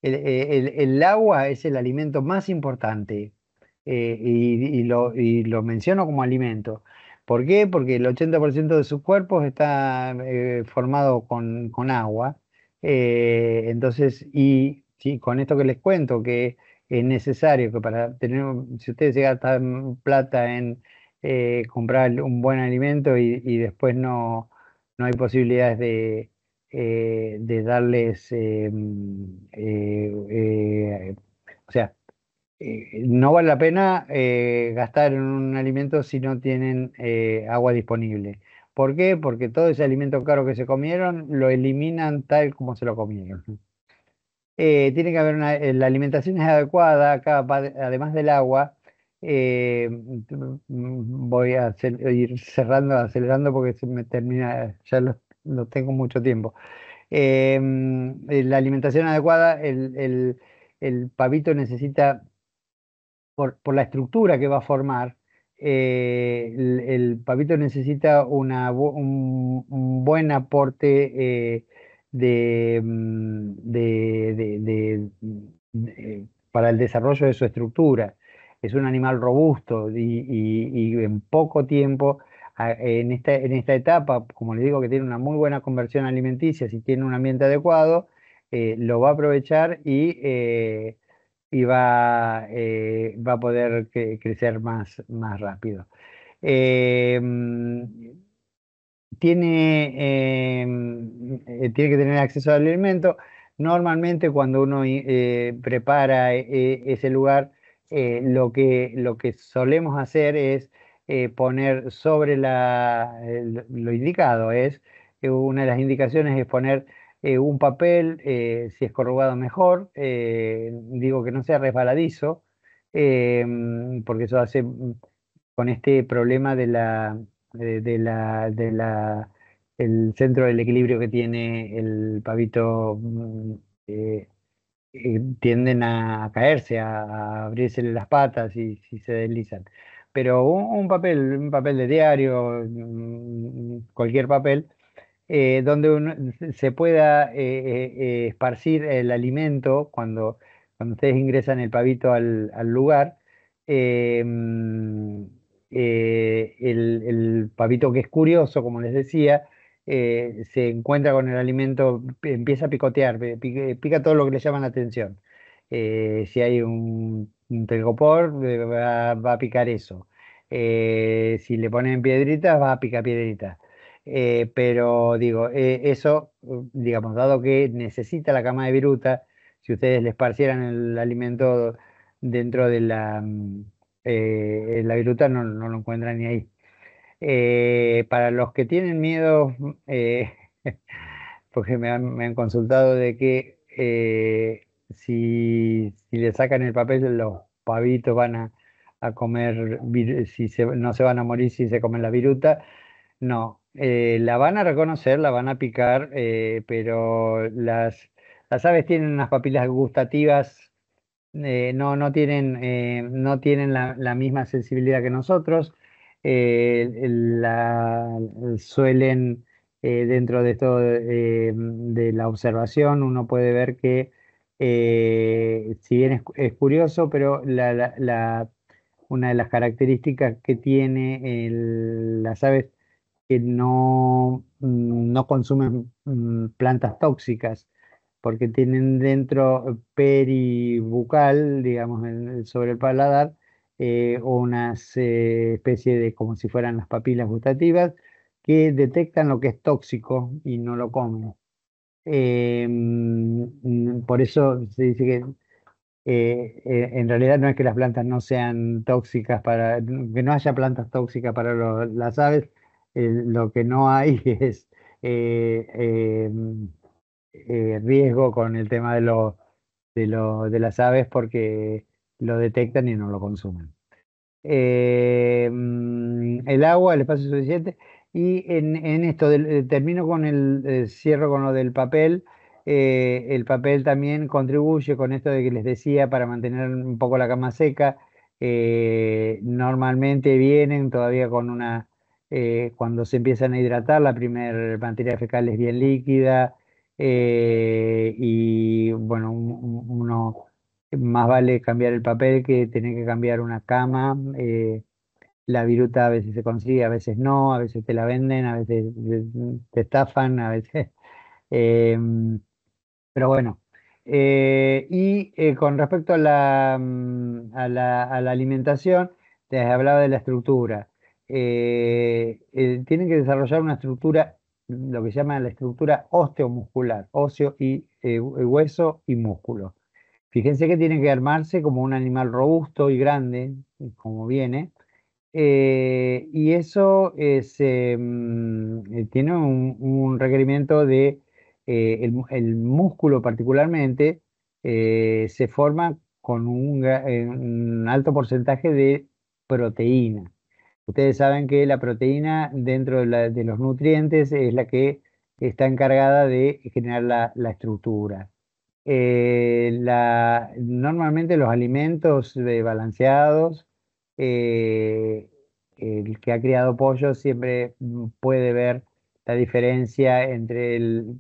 S1: eh, el, agua es el alimento más importante eh, y, lo, menciono como alimento. ¿Por qué? Porque el 80% de sus cuerpos está formado con, agua. entonces, y con esto que les cuento, que es necesario que para tener, si ustedes a estar plata en comprar un buen alimento y después no, no hay posibilidades de, eh, darles, eh, mm, eh, o sea, no vale la pena gastar en un alimento si no tienen agua disponible. ¿Por qué? Porque todo ese alimento caro que se comieron lo eliminan tal como se lo comieron. tiene que haber una, la alimentación es adecuada, acá, además del agua, eh, mm, voy a ir cerrando, acelerando porque se me termina, ya lo, tengo mucho tiempo. Eh, mm, eh, la alimentación adecuada, el, el, pavito necesita, por, por, la estructura que va a formar, el, pavito necesita una, un, buen aporte mm, de, de, de para el desarrollo de su estructura es un animal robusto y, en poco tiempo, en esta, en esta, etapa, como les digo, que tiene una muy buena conversión alimenticia, si tiene un ambiente adecuado, eh, lo va a aprovechar y, eh, va, eh, va, a poder crecer más, más rápido. Em, tiene, em, tiene, que tener acceso al alimento. Normalmente cuando uno prepara ese lugar, eh, lo, que, lo que solemos hacer es eh, poner sobre la, lo indicado, es eh, una de las indicaciones es poner un papel, si es corrugado mejor, digo que no sea resbaladizo, em, porque eso hace con este problema de la, de la, de la el centro del equilibrio que tiene el pavito mm, eh, tienden a caerse, a, abrirse las patas y si se deslizan. Pero un, papel, un papel de diario, mm, cualquier papel, eh, donde se pueda eh, esparcir el alimento cuando, ustedes ingresan el pavito al, lugar. Mm, el pavito que es curioso, como les decía, eh, se encuentra con el alimento, empieza a picotear, eh, pica, todo lo que le llama la atención. Eh, si hay un, un va, a picar eso. si le ponen piedritas, va a picar piedritas. pero digo, eso, mm, digamos, dado que necesita la cama de viruta, si ustedes le esparcieran el alimento dentro de la, mm, la viruta, no, no lo encuentran ni ahí. Eh, para los que tienen miedo, eh, porque me han, consultado de que eh, si, le sacan el papel, los pavitos van a, comer, si no se van a morir si se comen la viruta. No, eh, la van a reconocer, la van a picar, pero las, aves tienen unas papilas gustativas, no, no tienen, no tienen la misma sensibilidad que nosotros. Eh, suelen, eh, dentro de esto eh, de la observación, uno puede ver que, si bien es, curioso, pero una de las características que tiene las aves que no, consumen mm, plantas tóxicas, porque tienen dentro peribucal, digamos, sobre el paladar, eh, unas especies eh, especie de como si fueran las papilas gustativas que detectan lo que es tóxico y no lo comen. Eh, mm, por eso se dice que eh, en realidad no es que las plantas no sean tóxicas para que no haya plantas tóxicas para las aves, lo que no hay es mm, riesgo con el tema de, de, de las aves porque lo detectan y no lo consumen. Eh, mm, el agua, el espacio suficiente. Y en, esto, del, eh, termino con el, eh, cierro con lo del papel. el papel también contribuye con esto de que les decía para mantener un poco la cama seca. normalmente vienen todavía con una, cuando se empiezan a hidratar, la primera materia fecal es bien líquida y bueno, uno más vale cambiar el papel que tener que cambiar una cama. Eh, la viruta a veces se consigue, a veces no, a veces te la venden, a veces te estafan, a veces... Em, pero bueno, eh, y eh, con respecto mm, a la, a la, alimentación, te hablaba de la estructura. tienen que desarrollar una estructura, lo que se llama la estructura osteomuscular, óseo y hueso y músculo. Fíjense que tiene que armarse como un animal robusto y grande, como viene, eh, y eso este, mm, eh, tiene un, requerimiento de eh, el, músculo particularmente se forma con un, alto porcentaje de proteína. Ustedes saben que la proteína dentro de, los nutrientes es la que está encargada de generar la estructura. Eh, normalmente los alimentos balanceados, eh, el que ha criado pollo siempre puede ver la diferencia entre el,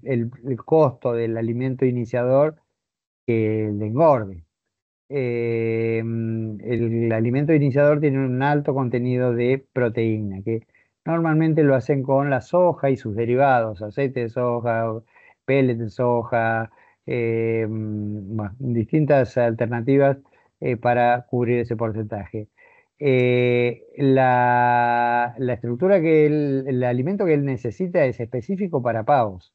S1: costo del alimento iniciador que el de engorde. Eh, el, alimento iniciador tiene un alto contenido de proteína, que normalmente lo hacen con la soja y sus derivados, aceite de soja, pellets de soja, eh, distintas alternativas eh, para cubrir ese porcentaje. Eh, la, estructura que él, el alimento que él necesita es específico para pavos.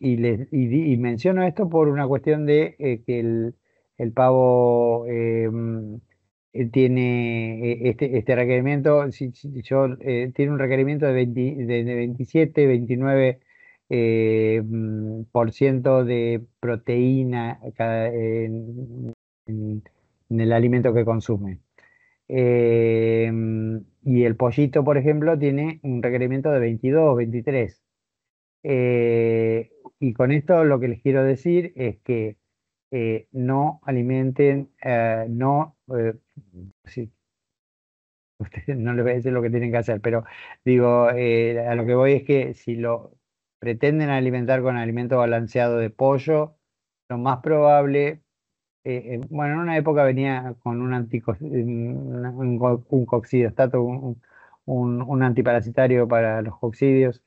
S1: Y, menciono esto por una cuestión de que el, el pavo tiene este, este, requerimiento, si, tiene un requerimiento de 27, 29 eh, mm, por ciento de proteína en, el alimento que consume. Eh, mm, y el pollito, por ejemplo, tiene un requerimiento de 22, 23. Eh, y con esto lo que les quiero decir es que no alimenten, no, no les voy a decir lo que tienen que hacer, pero digo, a lo que voy es que si lo pretenden alimentar con alimento balanceado de pollo, lo más probable, eh, eh, bueno, en una época venía con un, antico, un, un un, un, antiparasitario para los coccidios,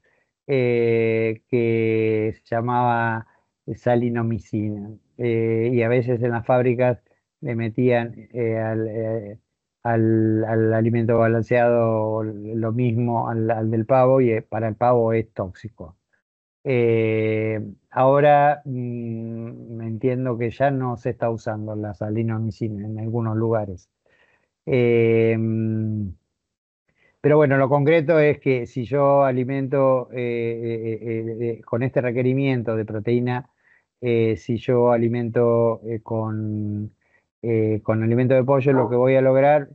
S1: eh, que se llamaba salinomicina. y a veces en las fábricas le metían al, al, al, alimento balanceado lo mismo al del pavo y para el pavo es tóxico. Eh, ahora me mm, entiendo que ya no se está usando la salinomicina en algunos lugares. Eh, pero bueno, lo concreto es que si yo alimento eh, con este requerimiento de proteína, si yo alimento con, alimento de pollo, lo que voy a lograr,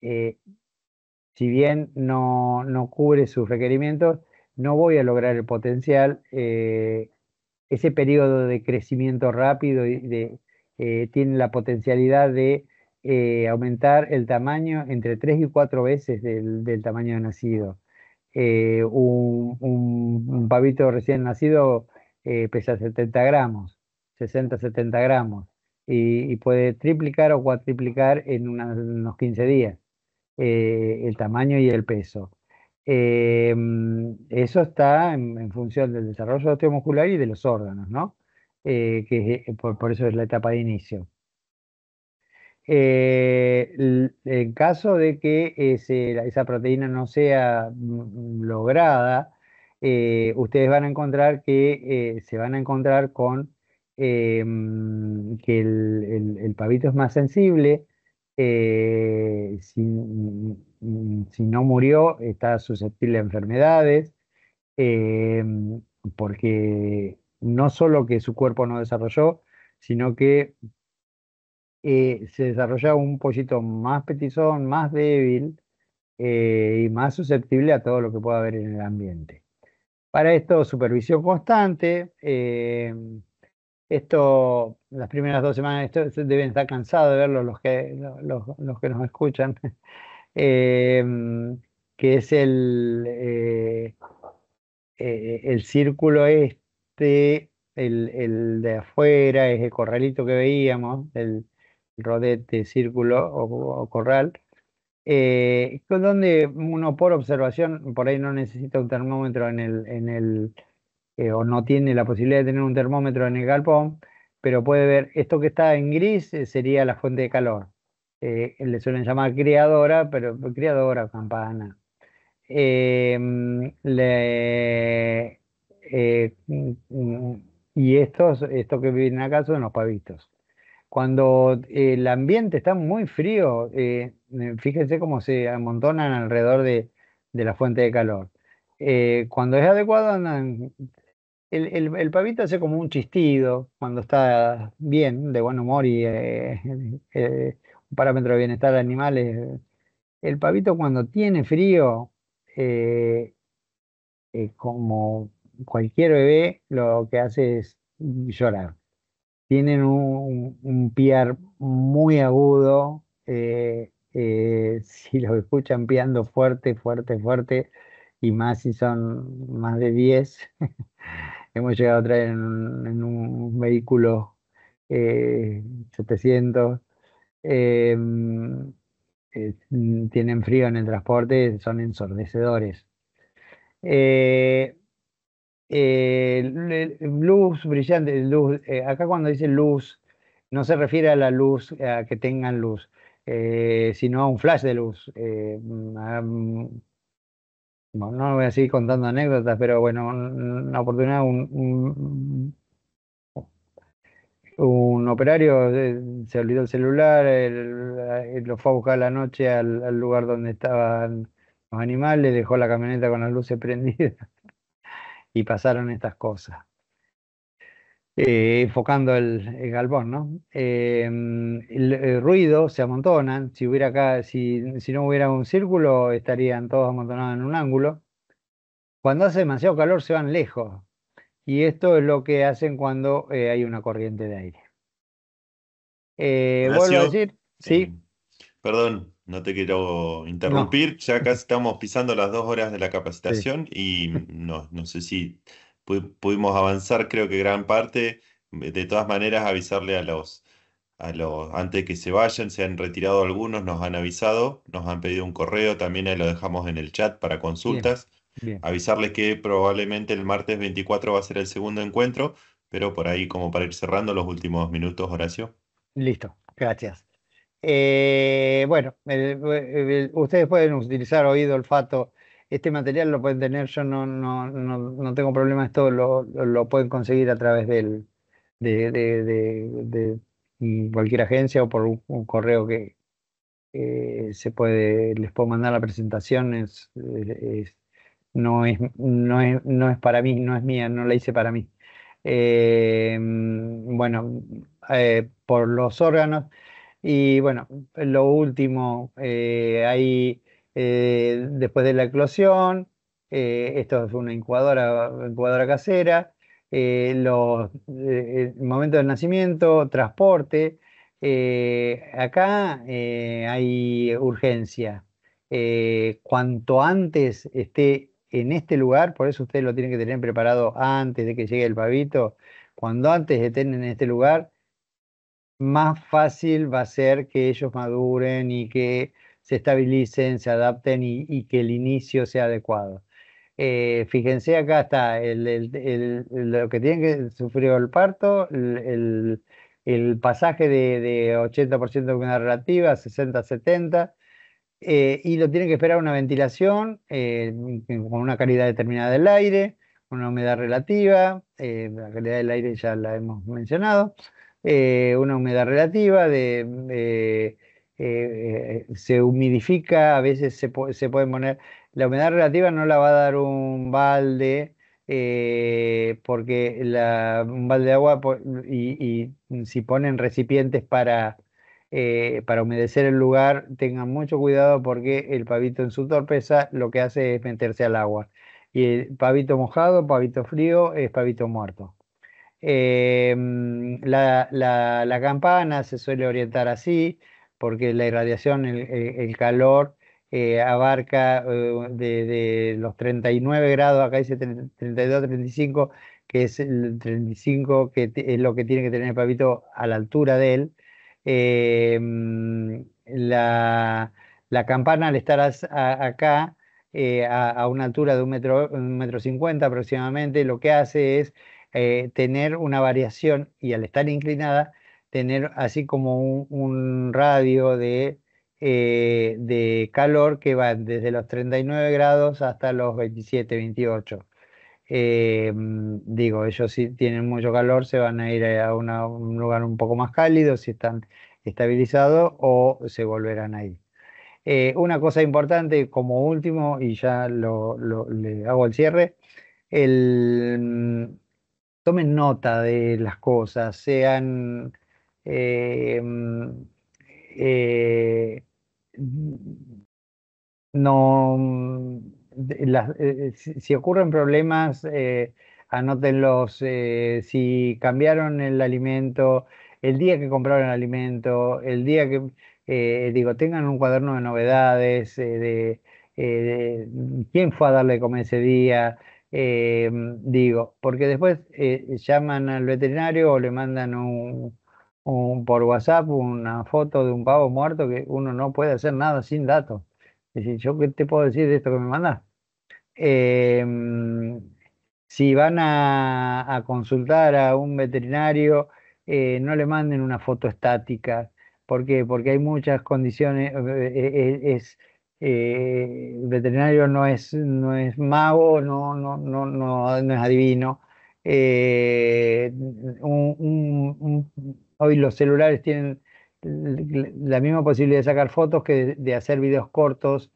S1: si bien no cubre sus requerimientos, no voy a lograr el potencial, eh, ese periodo de crecimiento rápido eh, tiene la potencialidad de eh, aumentar el tamaño entre tres y cuatro veces del, tamaño de nacido. Un, pavito recién nacido pesa 70 gramos, 60-70 gramos, y, puede triplicar o cuatriplicar en unos 15 días el tamaño y el peso. Eh, eso está en, función del desarrollo osteomuscular y de los órganos, ¿no? Eh, que por, eso es la etapa de inicio. Eh, en caso de que esa proteína no sea lograda, ustedes van a encontrar que se van a encontrar con que el, el, pavito es más sensible, sin, Mm, si no murió, está susceptible a enfermedades, eh, porque no solo que su cuerpo no desarrolló, sino que eh, se desarrolla un pollito más petizón, más débil eh, y más susceptible a todo lo que pueda haber en el ambiente. Para esto, supervisión constante. esto, las primeras dos semanas, esto, deben estar cansados de verlo los que, los que nos escuchan. Em, que es el, eh, eh, el círculo este, el, de afuera, es el corralito que veíamos, el rodete, círculo o, corral. Eh, donde uno por observación, por ahí no necesita un termómetro en el, o no tiene la posibilidad de tener un termómetro en el galpón, pero puede ver esto que está en gris sería la fuente de calor, eh, le suelen llamar criadora, pero criadora campana. Em, eh, y estos, que vienen acá son los pavitos. Cuando eh, el ambiente está muy frío, fíjense cómo se amontonan alrededor de, la fuente de calor. cuando es adecuado, el, pavito hace como un chistido cuando está bien, de buen humor y un parámetro de bienestar de animales el pavito cuando tiene frío, eh, eh, como cualquier bebé, lo que hace es llorar. Tienen un, un piar muy agudo, eh, si los escuchan piando fuerte, fuerte, fuerte, y más si son más de 10, hemos llegado a traer en, en un vehículo 700 Em, mm, tienen frío en el transporte, son ensordecedores. Eh, eh, luz brillante, luz, eh, acá cuando dice luz, no se refiere a la luz, a que tengan luz, sino a un flash de luz. Mm, mm, no voy a seguir contando anécdotas, pero bueno, una oportunidad, un, un operario eh, se olvidó el celular, eh, lo fue a buscar la noche al, lugar donde estaban los animales, dejó la camioneta con las luces prendidas y pasaron estas cosas. Eh, enfocando el, galbón, ¿no? Em, el, ruido se amontonan, si hubiera si no hubiera un círculo, estarían todos amontonados en un ángulo. Cuando hace demasiado calor se van lejos, y esto es lo que hacen cuando eh, hay una corriente de aire. Eh,
S3: ¿Vuelvo a decir? Sí. Eh, perdón, no te quiero interrumpir. Ya casi estamos pisando las dos horas de la capacitación y no, sé si pudimos avanzar, creo que gran parte. De todas maneras, avisarle a los, a los, antes que se vayan, se han retirado algunos, nos han avisado, nos han pedido un correo, también ahí lo dejamos en el chat para consultas. Avisarles que probablemente el martes 24 va a ser el segundo encuentro, pero por ahí como para ir cerrando los últimos minutos, Horacio.
S1: Listo, gracias.
S3: Eh,
S1: bueno, ustedes pueden utilizar oído, olfato, este material lo pueden tener, yo no, no, no, no tengo problema, esto lo, lo, pueden conseguir a través del, de, cualquier agencia o por un, correo que eh, se puede, les puedo mandar la presentación, no es, no es, para mí, no es mía, no la hice para mí. Eh, bueno, eh, por los órganos. Y bueno, lo último, hay, eh, después de la eclosión, esto es una incubadora, incubadora casera, los, el momento del nacimiento, transporte. acá hay urgencia. cuanto antes esté en este lugar, por eso ustedes lo tienen que tener preparado antes de que llegue el pavito, cuando antes estén en este lugar, más fácil va a ser que ellos maduren y que se estabilicen, se adapten y, que el inicio sea adecuado. Eh, fíjense acá está lo que tienen que sufrir el parto, el, pasaje de, de 80% de una relativa, 60-70, eh, y lo tienen que esperar una ventilación eh, con una calidad determinada del aire, una humedad relativa, eh, la calidad del aire ya la hemos mencionado, una humedad relativa, se humidifica, a veces se, puede pueden poner, la humedad relativa no la va a dar un balde. porque un balde de agua y si ponen recipientes para, eh, para humedecer el lugar, tengan mucho cuidado porque el pavito en su torpeza lo que hace es meterse al agua. Y el pavito mojado, pavito frío, es pavito muerto. Eh, mm, la, campana se suele orientar así porque la irradiación, el, calor eh, abarca de los 39 grados, acá dice 32, 35, que es el 35 que es lo que tiene que tener el pavito a la altura de él, Em, la, campana al estar acá eh, a, una altura de un metro, un cincuenta aproximadamente, lo que hace es eh, tener una variación y al estar inclinada, tener así como un, radio de, eh, de calor que va desde los 39 grados hasta los 27, 28. Eh, digo, ellos si tienen mucho calor se van a ir a un lugar un poco más cálido si están estabilizados o se volverán ahí. Eh, una cosa importante como último, y ya lo, le hago el cierre, mm, tomen nota de las cosas, sean... Em, eh, no mm, eh, eh, si, ocurren problemas, eh, anótenlos. Eh, si cambiaron el alimento, el día que compraron el alimento, el día que, digo, tengan un cuaderno de novedades, de, quién fue a darle de comer ese día, digo, porque después llaman al veterinario o le mandan un, por WhatsApp una foto de un pavo muerto que uno no puede hacer nada sin datos. decir, ¿yo qué te puedo decir de esto que me mandas? Em, si van a, consultar a un veterinario, eh, no le manden una foto estática. Porque hay muchas condiciones. Eh, eh, el veterinario no es, no es mago, no, no, no, no, es adivino. hoy los celulares tienen la misma posibilidad de sacar fotos que de hacer videos cortos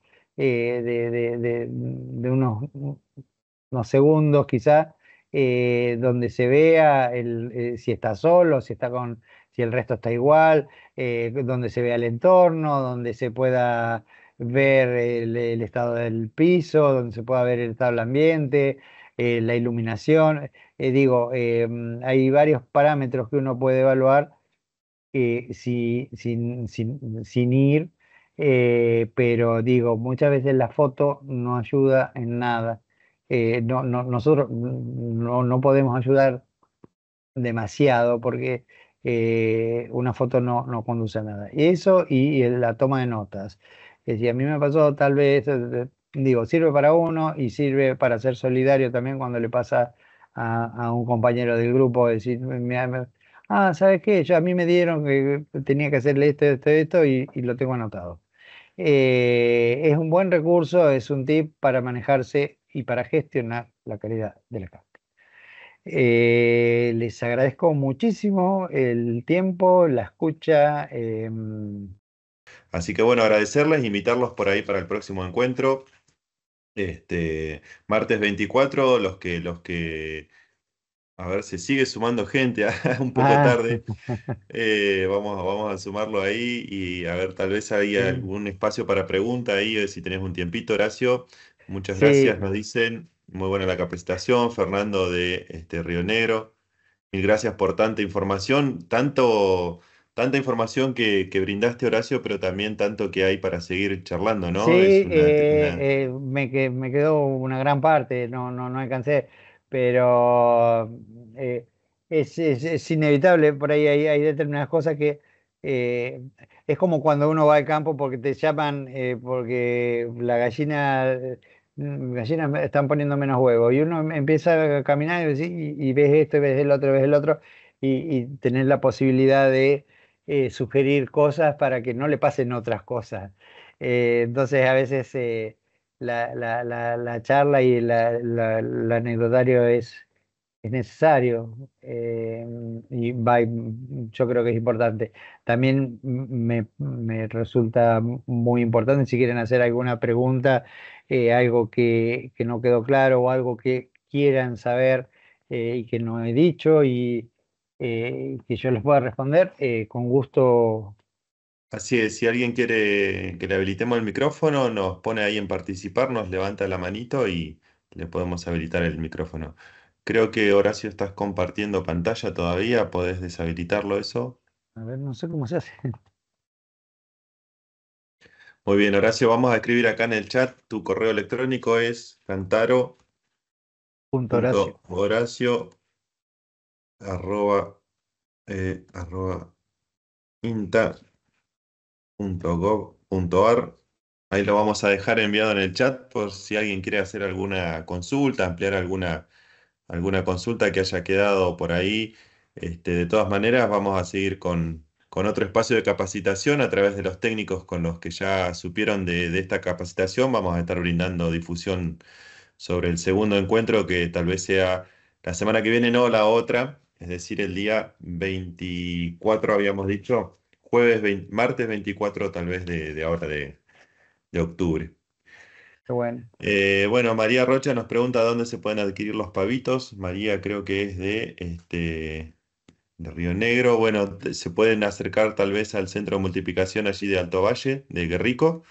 S1: eh, de, unos, segundos quizá, eh, donde se vea eh, si está solo, si está con, si el resto está igual, donde se vea el entorno, donde se pueda ver el, estado del piso, donde se pueda ver el estado del ambiente, la iluminación. digo, hay varios parámetros que uno puede evaluar sin ir eh, pero digo, muchas veces la foto no ayuda en nada. Eh, no, no, nosotros no, no, podemos ayudar demasiado porque eh, una foto no, no conduce a nada. y Eso y, la toma de notas. Que si a mí me pasó, tal vez, digo, sirve para uno y sirve para ser solidario también cuando le pasa a, un compañero del grupo, decir, ah, ah, ¿sabes qué? Yo, a mí me dieron que tenía que hacerle esto, esto, esto y lo tengo anotado. Eh, es un buen recurso, es un tip para manejarse y para gestionar la calidad de la carta. les agradezco muchísimo el tiempo, la escucha. Em.
S3: Así que bueno, agradecerles, invitarlos por ahí para el próximo encuentro. Este, martes 24, los que, los que a ver, se sigue sumando gente ah, un poco ah. tarde. Eh, vamos, vamos a sumarlo ahí y a ver, tal vez hay algún espacio para pregunta ahí, eh, si tenés un tiempito, Horacio. Muchas gracias, nos dicen. Muy buena la capacitación, Fernando de este, Río Negro. Mil gracias por tanta información, tanto, tanta información que, brindaste, Horacio, pero también tanto que hay para seguir charlando, ¿no? Sí,
S1: eh, me, me quedó una gran parte, no, no, no alcancé pero eh, es, inevitable, por ahí hay, determinadas cosas que eh, es como cuando uno va al campo porque te llaman, eh, porque la gallina, mm, gallinas están poniendo menos huevos, y uno em, empieza a caminar y, ves esto, y ves el otro, ves el otro, y, y tenés la posibilidad de sugerir cosas para que no le pasen otras cosas. entonces a veces la, la, la, la charla y el anecdotario es, es necesario eh, y yo creo que es importante. También me, resulta muy importante si quieren hacer alguna pregunta, eh, algo que, no quedó claro o algo que quieran saber eh, y que no he dicho y que yo les pueda responder, con gusto
S3: Así es, si alguien quiere que le habilitemos el micrófono, nos pone ahí en participar, nos levanta la manito y le podemos habilitar el micrófono. Creo que Horacio estás compartiendo pantalla todavía, podés deshabilitarlo eso.
S1: A ver, no sé cómo se hace.
S3: Muy bien, Horacio, vamos a escribir acá en el chat. Tu correo electrónico es cantaro.horacio eh, arroba, inta Ahí lo vamos a dejar enviado en el chat por si alguien quiere hacer alguna consulta, ampliar alguna, alguna consulta que haya quedado por ahí. Este, de todas maneras, vamos a seguir con, otro espacio de capacitación a través de los técnicos con los que ya supieron de, de esta capacitación. Vamos a estar brindando difusión sobre el segundo encuentro que tal vez sea la semana que viene, no la otra, es decir, el día 24 habíamos dicho jueves, 20, martes 24 tal vez de, ahora de, octubre. Qué bueno. Eh, bueno, María Rocha nos pregunta dónde se pueden adquirir los pavitos. María creo que es de, este, de Río Negro. Bueno, se pueden acercar tal vez al centro de multiplicación allí de Alto Valle, de Guerrico.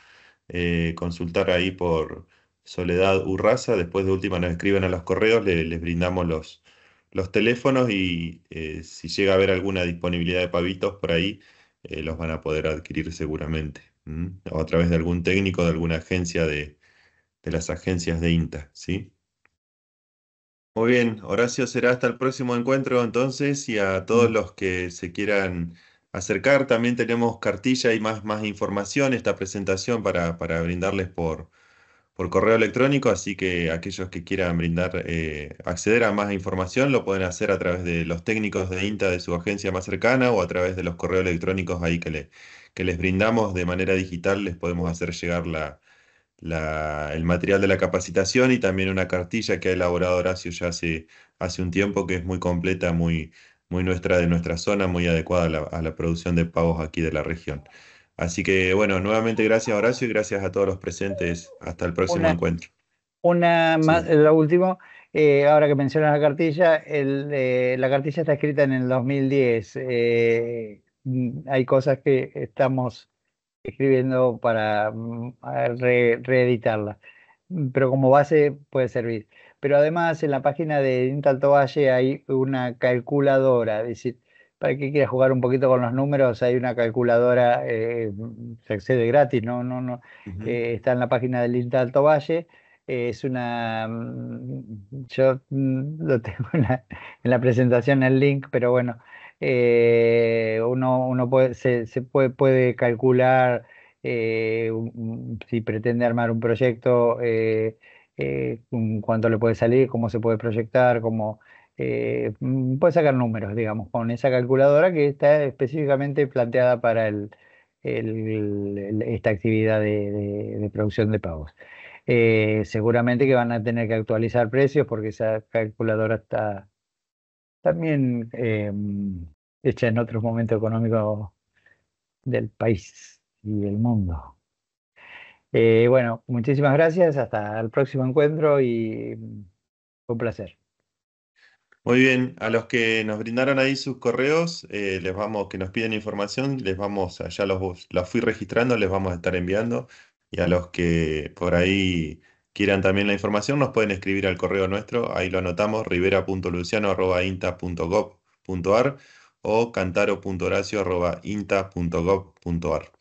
S3: Eh, consultar ahí por Soledad Urraza. Después de última nos escriben a los correos, les brindamos los, los teléfonos y eh, si llega a haber alguna disponibilidad de pavitos por ahí, eh, los van a poder adquirir seguramente, o a través de algún técnico de alguna agencia de, de las agencias de INTA, ¿sí? Muy bien, Horacio, será hasta el próximo encuentro entonces y a todos mm. los que se quieran acercar, también tenemos cartilla y más, más información, esta presentación para, para brindarles por, por correo electrónico, así que aquellos que quieran brindar, eh, acceder a más información, lo pueden hacer a través de los técnicos de INTA de su agencia más cercana o a través de los correos electrónicos ahí que, que les brindamos de manera digital, les podemos hacer llegar el material de la capacitación y también una cartilla que ha elaborado Horacio ya hace, hace un tiempo, que es muy completa, muy, muy nuestra de nuestra zona, muy adecuada a la, a la producción de pavos aquí de la región. Así que bueno, nuevamente gracias Horacio y gracias a todos los presentes. Hasta el próximo encuentro.
S1: Una más, eh, lo último, eh, ahora que mencionas la cartilla, eh, la cartilla está escrita en el 2010. Mm, hay cosas que estamos escribiendo para mm, reeditarla, pero como base puede servir. Pero además en la página de Intalto Valle hay una calculadora, es para que quiera jugar un poquito con los números, hay una calculadora, eh, se accede gratis, no, no, no, eh, está en la página del INTA Alto Valle. Eh, es una, mm, yo mm, lo tengo en la, presentación el link, pero bueno, uno, uno puede, se, puede, puede calcular si pretende armar un proyecto, cuánto le puede salir, cómo se puede proyectar, cómo eh, mm, puede sacar números, digamos, con esa calculadora que está específicamente planteada para esta actividad de, producción de pagos. Eh, seguramente que van a tener que actualizar precios porque esa calculadora está también eh, hecha en otros momentos económicos del país y del mundo. bueno, muchísimas gracias, hasta el próximo encuentro y mm, un placer.
S3: Muy bien, a los que nos brindaron ahí sus correos, eh, les vamos, que nos piden información, les vamos, ya los, los fui registrando, les vamos a estar enviando. Y a los que por ahí quieran también la información, nos pueden escribir al correo nuestro, ahí lo anotamos, rivera.luciano.inta.gov.ar o cantaro.horacio.inta.gov.ar.